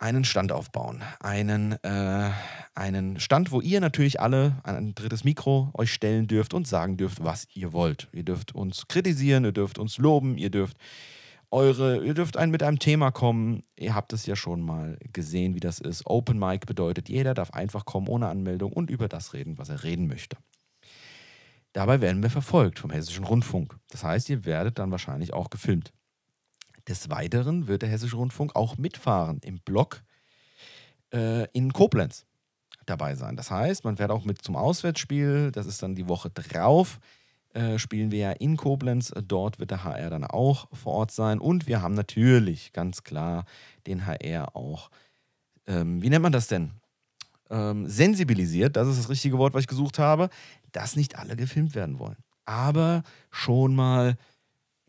einen Stand aufbauen. Einen, äh, einen Stand, wo ihr natürlich alle ein drittes Mikro euch stellen dürft und sagen dürft, was ihr wollt. Ihr dürft uns kritisieren, ihr dürft uns loben, ihr dürft eure, ihr dürft einen mit einem Thema kommen. Ihr habt es ja schon mal gesehen, wie das ist. Open Mic bedeutet, jeder darf einfach kommen ohne Anmeldung und über das reden, was er reden möchte. Dabei werden wir verfolgt vom Hessischen Rundfunk. Das heißt, ihr werdet dann wahrscheinlich auch gefilmt. Des Weiteren wird der Hessische Rundfunk auch mitfahren im Blog äh, in Koblenz dabei sein. Das heißt, man fährt auch mit zum Auswärtsspiel, das ist dann die Woche drauf. Äh, spielen wir ja in Koblenz. Dort wird der HR dann auch vor Ort sein. Und wir haben natürlich ganz klar den HR auch, ähm, wie nennt man das denn? Ähm, sensibilisiert, das ist das richtige Wort, was ich gesucht habe, dass nicht alle gefilmt werden wollen. Aber schon mal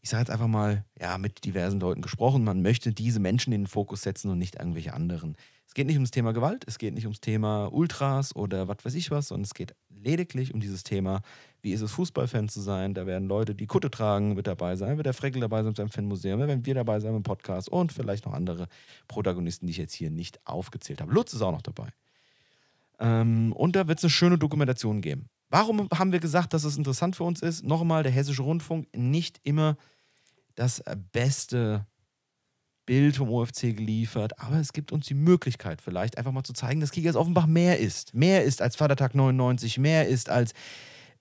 ich sage jetzt einfach mal, ja, mit diversen Leuten gesprochen. Man möchte diese Menschen in den Fokus setzen und nicht irgendwelche anderen. Es geht nicht ums Thema Gewalt, es geht nicht ums Thema Ultras oder was weiß ich was, sondern es geht lediglich um dieses Thema, wie ist es, Fußballfan zu sein. Da werden Leute, die Kutte tragen, mit dabei sein. Wird der Freckel dabei sein mit seinem Fanmuseum. Da werden wir dabei sein im Podcast und vielleicht noch andere Protagonisten, die ich jetzt hier nicht aufgezählt habe. Lutz ist auch noch dabei. Ähm, und da wird es eine schöne Dokumentation geben. Warum haben wir gesagt, dass es interessant für uns ist? Nochmal, der Hessische Rundfunk nicht immer das beste Bild vom OFC geliefert, aber es gibt uns die Möglichkeit vielleicht einfach mal zu zeigen, dass Kickers Offenbach mehr ist. Mehr ist als Vatertag 99, mehr ist als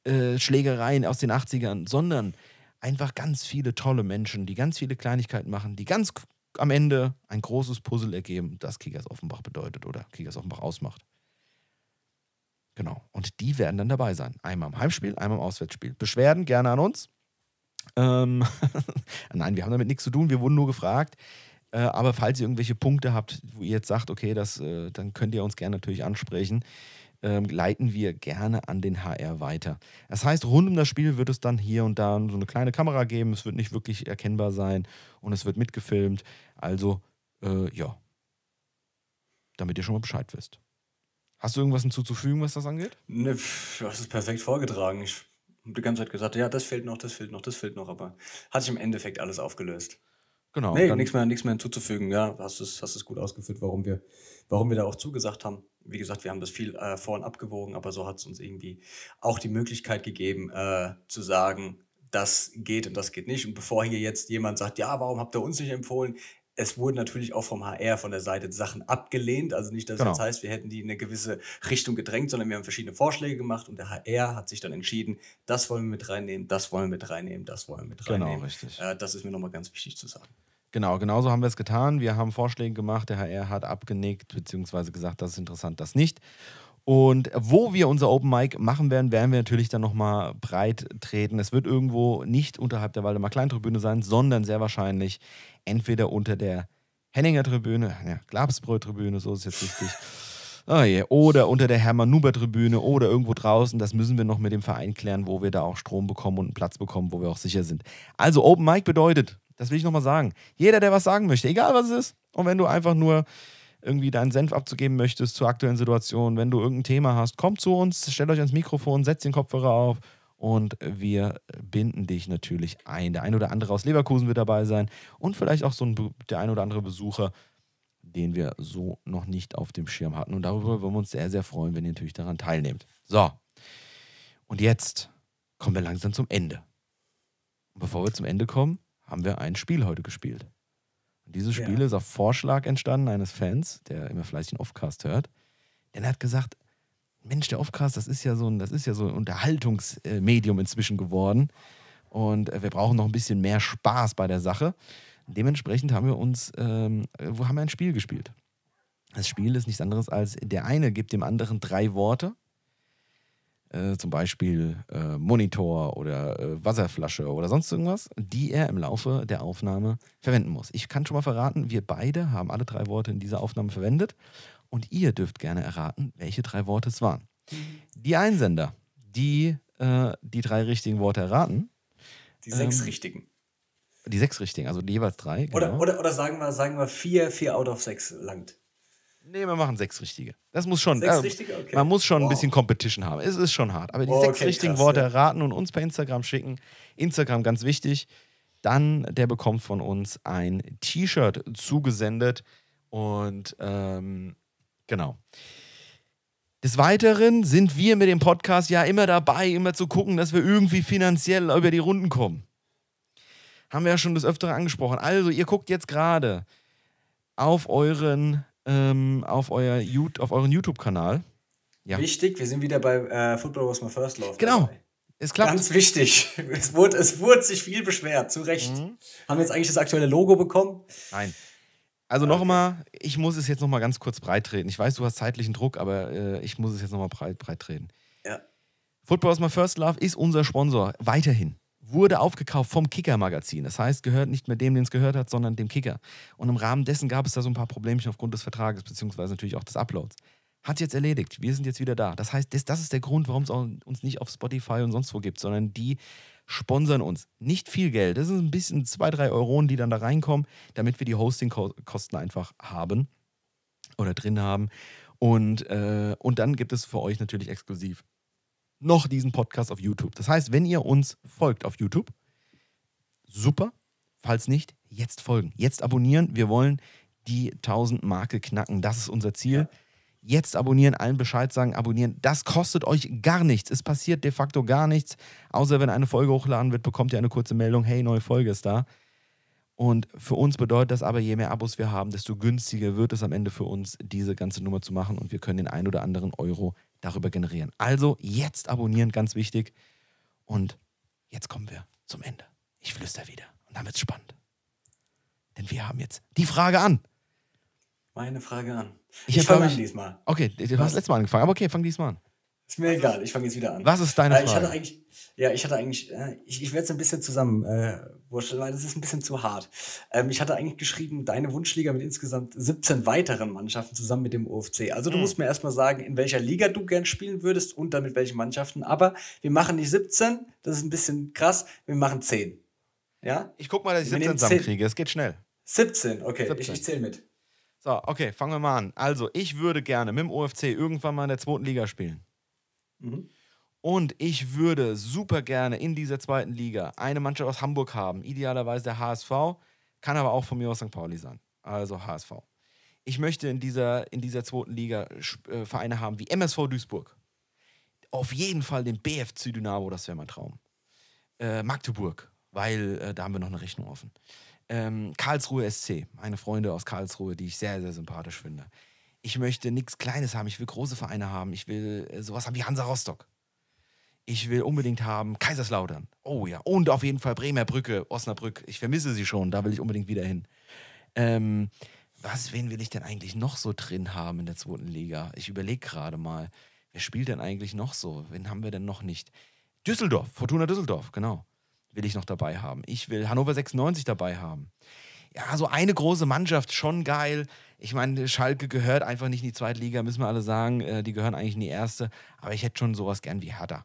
äh, Schlägereien aus den 80ern, sondern einfach ganz viele tolle Menschen, die ganz viele Kleinigkeiten machen, die ganz am Ende ein großes Puzzle ergeben, das Kickers Offenbach bedeutet oder Kickers Offenbach ausmacht. Genau. Und die werden dann dabei sein. Einmal im Heimspiel, einmal im Auswärtsspiel. Beschwerden gerne an uns. Ähm Nein, wir haben damit nichts zu tun. Wir wurden nur gefragt. Äh, aber falls ihr irgendwelche Punkte habt, wo ihr jetzt sagt, okay, das, äh, dann könnt ihr uns gerne natürlich ansprechen ähm, leiten wir gerne an den HR weiter. Das heißt, rund um das Spiel wird es dann hier und da so eine kleine Kamera geben. Es wird nicht wirklich erkennbar sein und es wird mitgefilmt. Also, äh, ja. Damit ihr schon mal Bescheid wisst. Hast du irgendwas hinzuzufügen, was das angeht? Ne, du hast es perfekt vorgetragen. Ich habe die ganze Zeit gesagt, ja, das fehlt noch, das fehlt noch, das fehlt noch, aber hat sich im Endeffekt alles aufgelöst. Genau. Nee, nichts mehr, mehr hinzuzufügen. Ja, hast du es gut ausgeführt, warum wir, warum wir da auch zugesagt haben wie gesagt, wir haben das viel äh, vor abgewogen, aber so hat es uns irgendwie auch die Möglichkeit gegeben, äh, zu sagen, das geht und das geht nicht. Und bevor hier jetzt jemand sagt, ja, warum habt ihr uns nicht empfohlen? Es wurden natürlich auch vom HR von der Seite Sachen abgelehnt. Also nicht, dass genau. das heißt, wir hätten die in eine gewisse Richtung gedrängt, sondern wir haben verschiedene Vorschläge gemacht und der HR hat sich dann entschieden, das wollen wir mit reinnehmen, das wollen wir mit reinnehmen, das wollen wir mit genau, reinnehmen. Genau, richtig. Äh, das ist mir nochmal ganz wichtig zu sagen. Genau, genauso haben wir es getan. Wir haben Vorschläge gemacht, der HR hat abgenickt, beziehungsweise gesagt, das ist interessant, das nicht. Und wo wir unser Open Mic machen werden, werden wir natürlich dann nochmal breit treten. Es wird irgendwo nicht unterhalb der Waldemar Kleintribüne sein, sondern sehr wahrscheinlich entweder unter der Henninger Tribüne, ja, Glabsbröt Tribüne, so ist jetzt richtig. Oh yeah. Oder unter der Hermann-Nuber-Tribüne oder irgendwo draußen. Das müssen wir noch mit dem Verein klären, wo wir da auch Strom bekommen und einen Platz bekommen, wo wir auch sicher sind. Also Open Mic bedeutet das will ich nochmal sagen. Jeder, der was sagen möchte, egal was es ist, und wenn du einfach nur irgendwie deinen Senf abzugeben möchtest zur aktuellen Situation, wenn du irgendein Thema hast, kommt zu uns, stellt euch ans Mikrofon, setzt den Kopfhörer auf und wir binden dich natürlich ein. Der ein oder andere aus Leverkusen wird dabei sein und vielleicht auch so ein, der ein oder andere Besucher, den wir so noch nicht auf dem Schirm hatten. Und darüber würden wir uns sehr, sehr freuen, wenn ihr natürlich daran teilnehmt. So, und jetzt kommen wir langsam zum Ende. bevor wir zum Ende kommen, haben wir ein Spiel heute gespielt. Und dieses Spiel ja. ist auf Vorschlag entstanden eines Fans, der immer fleißig einen Offcast hört. Denn er hat gesagt, Mensch, der Offcast, das ist ja so ein, das ist ja so ein Unterhaltungsmedium inzwischen geworden. Und äh, wir brauchen noch ein bisschen mehr Spaß bei der Sache. Dementsprechend haben wir uns, ähm, äh, haben wir ein Spiel gespielt. Das Spiel ist nichts anderes als, der eine gibt dem anderen drei Worte äh, zum Beispiel äh, Monitor oder äh, Wasserflasche oder sonst irgendwas, die er im Laufe der Aufnahme verwenden muss. Ich kann schon mal verraten, wir beide haben alle drei Worte in dieser Aufnahme verwendet und ihr dürft gerne erraten, welche drei Worte es waren. Mhm. Die Einsender, die äh, die drei richtigen Worte erraten. Die sechs ähm, richtigen. Die sechs richtigen, also die jeweils drei. Genau. Oder, oder, oder sagen wir, sagen wir vier, vier out of sechs langt. Nee, wir machen sechs richtige. Das muss schon. Sechs äh, richtige? Okay. Man muss schon wow. ein bisschen Competition haben. Es ist schon hart. Aber die oh, sechs okay, richtigen krass, Worte ja. raten und uns per Instagram schicken. Instagram ganz wichtig. Dann der bekommt von uns ein T-Shirt zugesendet. Und ähm, genau. Des Weiteren sind wir mit dem Podcast ja immer dabei, immer zu gucken, dass wir irgendwie finanziell über die Runden kommen. Haben wir ja schon das Öfteren angesprochen. Also, ihr guckt jetzt gerade auf euren ähm, auf, euer, auf euren YouTube-Kanal. Ja. Wichtig, wir sind wieder bei äh, Football Was My First Love. Genau. Dabei. Es klappt. Ganz wichtig. Es wurde, es wurde sich viel beschwert, zu Recht. Mhm. Haben wir jetzt eigentlich das aktuelle Logo bekommen? Nein. Also okay. nochmal, ich muss es jetzt nochmal ganz kurz breit treten. Ich weiß, du hast zeitlichen Druck, aber äh, ich muss es jetzt nochmal breit, breit treten. Ja. Football Was my first love ist unser Sponsor, weiterhin wurde aufgekauft vom Kicker-Magazin. Das heißt, gehört nicht mehr dem, den es gehört hat, sondern dem Kicker. Und im Rahmen dessen gab es da so ein paar Problemchen aufgrund des Vertrages, beziehungsweise natürlich auch des Uploads. Hat jetzt erledigt. Wir sind jetzt wieder da. Das heißt, das, das ist der Grund, warum es uns nicht auf Spotify und sonst wo gibt, sondern die sponsern uns. Nicht viel Geld. Das ist ein bisschen zwei, drei Euronen, die dann da reinkommen, damit wir die Hosting-Kosten einfach haben oder drin haben. Und, äh, und dann gibt es für euch natürlich exklusiv noch diesen Podcast auf YouTube. Das heißt, wenn ihr uns folgt auf YouTube, super. Falls nicht, jetzt folgen, jetzt abonnieren. Wir wollen die 1000 Marke knacken. Das ist unser Ziel. Jetzt abonnieren, allen Bescheid sagen, abonnieren. Das kostet euch gar nichts. Es passiert de facto gar nichts. Außer wenn eine Folge hochgeladen wird, bekommt ihr eine kurze Meldung, hey, neue Folge ist da. Und für uns bedeutet das aber, je mehr Abos wir haben, desto günstiger wird es am Ende für uns, diese ganze Nummer zu machen. Und wir können den ein oder anderen Euro darüber generieren. Also jetzt abonnieren, ganz wichtig. Und jetzt kommen wir zum Ende. Ich flüster wieder. Und dann wird es spannend. Denn wir haben jetzt die Frage an. Meine Frage an. Ich, ich fange an diesmal. Okay, du hast letztes Mal angefangen, aber okay, fang diesmal an. Ist mir also, egal, ich fange jetzt wieder an. Was ist deine Frage? Äh, ich hatte eigentlich, ja, ich hatte eigentlich, äh, ich, ich werde es ein bisschen zusammen äh, weil das ist ein bisschen zu hart. Ähm, ich hatte eigentlich geschrieben, deine Wunschliga mit insgesamt 17 weiteren Mannschaften zusammen mit dem OFC. Also du mhm. musst mir erstmal sagen, in welcher Liga du gern spielen würdest und dann mit welchen Mannschaften. Aber wir machen nicht 17, das ist ein bisschen krass, wir machen 10. Ja? Ich guck mal, dass ich 17 zusammenkriege, es geht schnell. 17, okay, 17. ich, ich zähle mit. So, okay, fangen wir mal an. Also, ich würde gerne mit dem OFC irgendwann mal in der zweiten Liga spielen. Mhm. Und ich würde super gerne in dieser zweiten Liga eine Mannschaft aus Hamburg haben, idealerweise der HSV, kann aber auch von mir aus St. Pauli sein, also HSV. Ich möchte in dieser, in dieser zweiten Liga äh, Vereine haben wie MSV Duisburg. Auf jeden Fall den BFC Dynamo, das wäre mein Traum. Äh, Magdeburg, weil äh, da haben wir noch eine Rechnung offen. Ähm, Karlsruhe SC, meine Freunde aus Karlsruhe, die ich sehr, sehr sympathisch finde. Ich möchte nichts Kleines haben. Ich will große Vereine haben. Ich will äh, sowas haben wie Hansa Rostock. Ich will unbedingt haben Kaiserslautern. Oh ja. Und auf jeden Fall Bremer Brücke, Osnabrück. Ich vermisse sie schon. Da will ich unbedingt wieder hin. Ähm, was, wen will ich denn eigentlich noch so drin haben in der zweiten Liga? Ich überlege gerade mal, wer spielt denn eigentlich noch so? Wen haben wir denn noch nicht? Düsseldorf, Fortuna Düsseldorf, genau. Will ich noch dabei haben. Ich will Hannover 96 dabei haben. Ja, so eine große Mannschaft, schon geil ich meine, Schalke gehört einfach nicht in die zweite Liga, müssen wir alle sagen. Äh, die gehören eigentlich in die erste. Aber ich hätte schon sowas gern wie Hertha.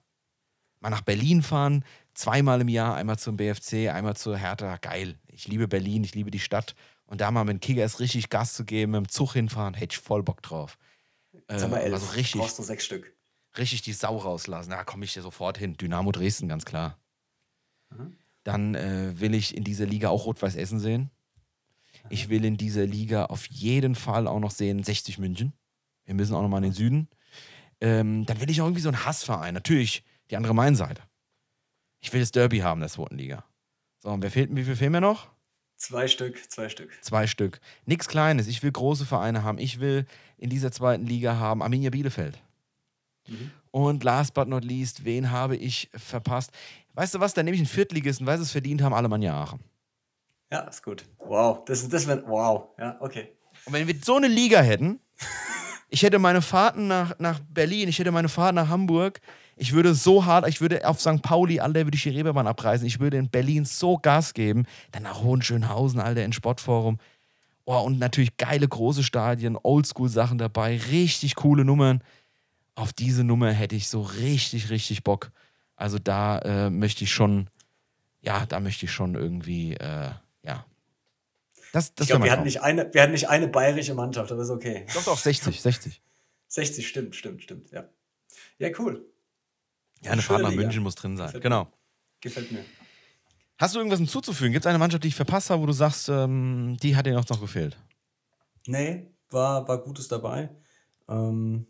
Mal nach Berlin fahren, zweimal im Jahr, einmal zum BFC, einmal zur Hertha. Geil. Ich liebe Berlin, ich liebe die Stadt. Und da mal mit Kickers richtig Gas zu geben, mit dem Zug hinfahren, hätte ich voll Bock drauf. Äh, Sag mal, elf. Also richtig, brauchst du sechs Stück. Richtig die Sau rauslassen. Da komme ich dir sofort hin. Dynamo Dresden, ganz klar. Mhm. Dann äh, will ich in dieser Liga auch Rot-Weiß Essen sehen. Ich will in dieser Liga auf jeden Fall auch noch sehen 60 München. Wir müssen auch nochmal in den Süden. Ähm, dann will ich auch irgendwie so einen Hassverein. Natürlich die andere Mainseite. Ich will das Derby haben, der zweiten Liga. So, und wer fehlt, wie viel fehlen mir noch? Zwei Stück, zwei Stück. Zwei Stück. Nichts Kleines. Ich will große Vereine haben. Ich will in dieser zweiten Liga haben Arminia Bielefeld. Mhm. Und last but not least, wen habe ich verpasst? Weißt du was, da nehme ich einen Viertligisten, weil sie es verdient haben, Alemannia Aachen. Ja, ist gut. Wow. Das, das wird, wow. Ja, okay. Und wenn wir so eine Liga hätten, ich hätte meine Fahrten nach, nach Berlin, ich hätte meine Fahrten nach Hamburg, ich würde so hart, ich würde auf St. Pauli, Alter, würde ich die Reeperbahn abreißen, ich würde in Berlin so Gas geben, dann nach Hohenschönhausen, Alter, ins Sportforum. Oh, und natürlich geile große Stadien, Oldschool-Sachen dabei, richtig coole Nummern. Auf diese Nummer hätte ich so richtig, richtig Bock. Also da äh, möchte ich schon, ja, da möchte ich schon irgendwie äh, das, das ich glaub, wir, hatten nicht eine, wir hatten nicht eine bayerische Mannschaft, aber ist okay. Doch, doch, 60, 60. 60, stimmt, stimmt, stimmt, ja. Ja, cool. Ja, eine Fahrt nach Liga. München muss drin sein, Gefällt genau. Gefällt mir. Hast du irgendwas hinzuzufügen? Gibt es eine Mannschaft, die ich verpasst habe, wo du sagst, ähm, die hat dir noch, noch gefehlt? Nee, war, war Gutes dabei. Ähm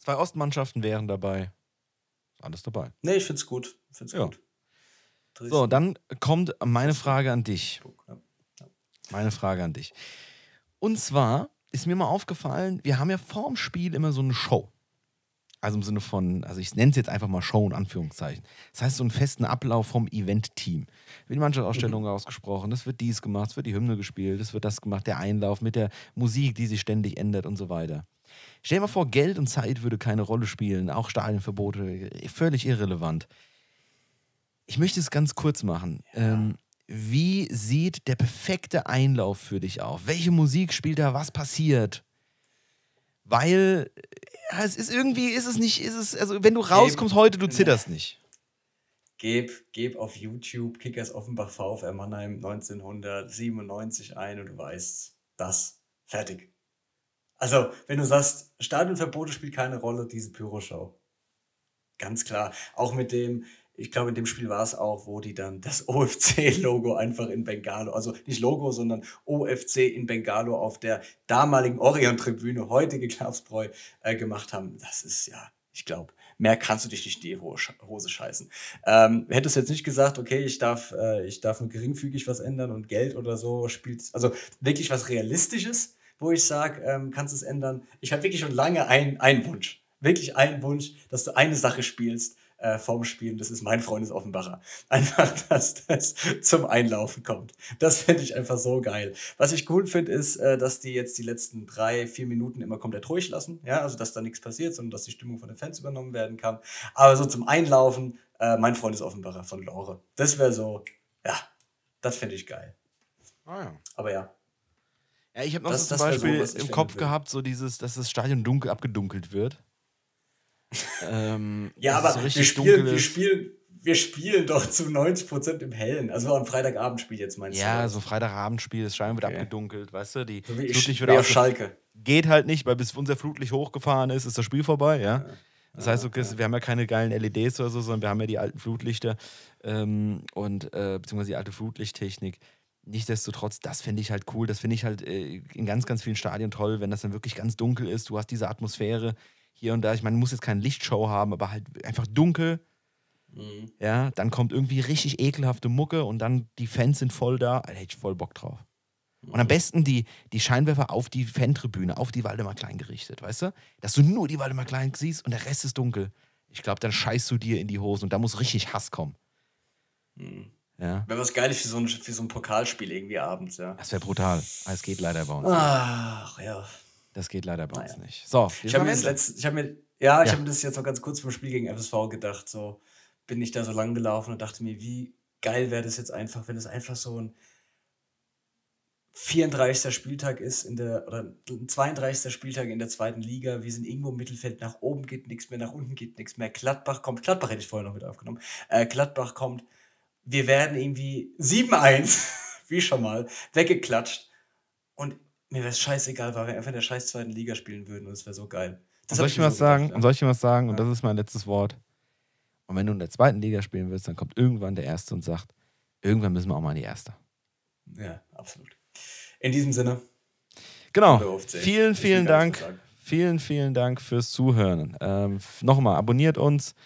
Zwei Ostmannschaften wären dabei. Alles dabei. Nee, ich find's gut. Ich find's ja. gut. So, dann kommt meine Frage an dich. Meine Frage an dich. Und zwar ist mir mal aufgefallen, wir haben ja vorm Spiel immer so eine Show. Also im Sinne von, also ich nenne es jetzt einfach mal Show in Anführungszeichen. Das heißt, so einen festen Ablauf vom Event-Team. Wird die Mannschaftsausstellung mhm. ausgesprochen, es wird dies gemacht, es wird die Hymne gespielt, es wird das gemacht, der Einlauf mit der Musik, die sich ständig ändert und so weiter. Stell dir mal vor, Geld und Zeit würde keine Rolle spielen, auch Stadienverbote, völlig irrelevant. Ich möchte es ganz kurz machen. Ja. Ähm, wie sieht der perfekte Einlauf für dich auf? Welche Musik spielt da? Was passiert? Weil ja, es ist irgendwie, ist es nicht, ist es, also wenn du rauskommst heute, du zitterst nicht. Geb, geb auf YouTube Kickers Offenbach VfR Mannheim 1997 ein und du weißt, das fertig. Also, wenn du sagst, Stadionverbote spielt keine Rolle, diese Pyroshow. Ganz klar. Auch mit dem, ich glaube, in dem Spiel war es auch, wo die dann das OFC-Logo einfach in Bengalo, also nicht Logo, sondern OFC in Bengalo auf der damaligen Orion-Tribüne, heutige Klappsbräu, äh, gemacht haben. Das ist ja, ich glaube, mehr kannst du dich nicht in die Hose scheißen. Ähm, hättest jetzt nicht gesagt, okay, ich darf, äh, ich darf nur geringfügig was ändern und Geld oder so spielt, also wirklich was Realistisches, wo ich sage, ähm, kannst es ändern. Ich habe wirklich schon lange einen Wunsch wirklich einen Wunsch, dass du eine Sache spielst, äh, vorm Spielen, das ist mein Freund ist Offenbacher. Einfach, dass das zum Einlaufen kommt. Das finde ich einfach so geil. Was ich cool finde, ist, äh, dass die jetzt die letzten drei, vier Minuten immer komplett ruhig lassen. Ja, also dass da nichts passiert, sondern dass die Stimmung von den Fans übernommen werden kann. Aber so zum Einlaufen, äh, mein Freund ist Offenbacher von Lore. Das wäre so, ja, das finde ich geil. Oh ja. Aber ja, ja, ich habe noch das, so zum Beispiel so, im Kopf gehabt, so dieses, dass das Stadion dunkel abgedunkelt wird. Ähm, ja, aber wir, spielen, wir, spielen, wir spielen doch zu 90 Prozent im Hellen. Also am Freitagabendspiel jetzt meinst ja, du? Ja, so Freitagabendspiel, das Schein wird okay. abgedunkelt, weißt du? Die so wie ich, Flutlicht wird auf Schalke. Geht halt nicht, weil bis unser Flutlicht hochgefahren ist, ist das Spiel vorbei, ja. ja. Das heißt, ah, okay, wir haben ja keine geilen LEDs oder so, sondern wir haben ja die alten Flutlichter ähm, und äh, beziehungsweise die alte Flutlichttechnik. Nichtsdestotrotz, das finde ich halt cool. Das finde ich halt äh, in ganz, ganz vielen Stadien toll, wenn das dann wirklich ganz dunkel ist. Du hast diese Atmosphäre hier und da. Ich meine, muss jetzt keine Lichtshow haben, aber halt einfach dunkel. Mhm. Ja, dann kommt irgendwie richtig ekelhafte Mucke und dann die Fans sind voll da. Da hätte ich voll Bock drauf. Und am mhm. besten die, die Scheinwerfer auf die Fantribüne, auf die Waldemar Klein gerichtet, weißt du? Dass du nur die Waldemar Klein siehst und der Rest ist dunkel. Ich glaube, dann scheißt du dir in die Hose und da muss richtig Hass kommen. Mhm. Ja. Wäre was Geiles für so, ein, für so ein Pokalspiel irgendwie abends, ja. Das wäre brutal. Es geht leider bei uns. Ach, ja. Das geht leider bei naja. Ah, uns nicht. So, ich habe mir, hab mir, ja, ja. hab mir das jetzt noch ganz kurz beim Spiel gegen FSV gedacht. So bin ich da so lang gelaufen und dachte mir, wie geil wäre das jetzt einfach, wenn es einfach so ein 34. Spieltag ist in der, oder 32. Spieltag in der zweiten Liga. Wir sind irgendwo im Mittelfeld. Nach oben geht nichts mehr, nach unten geht nichts mehr. Gladbach kommt. Gladbach hätte ich vorher noch mit aufgenommen. Äh, Gladbach kommt. Wir werden irgendwie 7-1, wie schon mal, weggeklatscht. Und mir wäre es scheißegal, weil wir einfach in der scheiß zweiten Liga spielen würden und es wäre so geil. Das soll ich dir was sagen? Und soll ich dir was sagen? Und das ist mein letztes Wort. Und wenn du in der zweiten Liga spielen willst, dann kommt irgendwann der Erste und sagt, irgendwann müssen wir auch mal in die Erste. Ja, absolut. In diesem Sinne. Genau. Vielen, vielen Dank. Vielen, vielen Dank fürs Zuhören. Ähm, Nochmal, abonniert uns.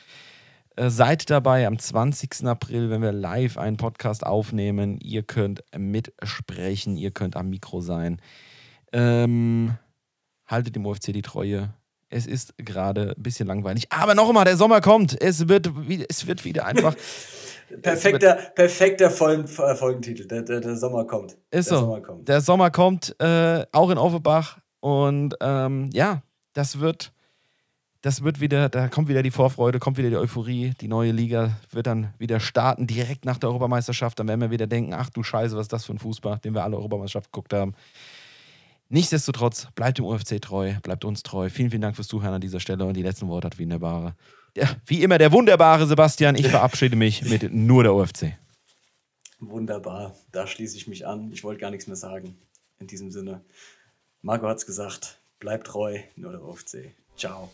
Äh, seid dabei am 20. April, wenn wir live einen Podcast aufnehmen. Ihr könnt mitsprechen, ihr könnt am Mikro sein. Ähm, haltet dem UFC die Treue. Es ist gerade ein bisschen langweilig. Aber nochmal, der Sommer kommt. Es wird, wieder, es wird wieder einfach. perfekter, perfekter Folgen, äh, Folgentitel. Der, der, der, Sommer kommt. Ist der so. Sommer kommt. Der Sommer kommt, äh, auch in Offenbach. Und ähm, ja, das wird, das wird wieder, da kommt wieder die Vorfreude, kommt wieder die Euphorie. Die neue Liga wird dann wieder starten, direkt nach der Europameisterschaft. Dann werden wir wieder denken: Ach du Scheiße, was ist das für ein Fußball, den wir alle Europameisterschaft geguckt haben. Nichtsdestotrotz, bleibt dem UFC treu, bleibt uns treu. Vielen, vielen Dank fürs Zuhören an dieser Stelle und die letzten Worte hat wie wunderbare, ja, wie immer der wunderbare Sebastian. Ich verabschiede mich mit nur der UFC. Wunderbar, da schließe ich mich an. Ich wollte gar nichts mehr sagen. In diesem Sinne, Marco hat es gesagt, bleibt treu, nur der UFC. Ciao.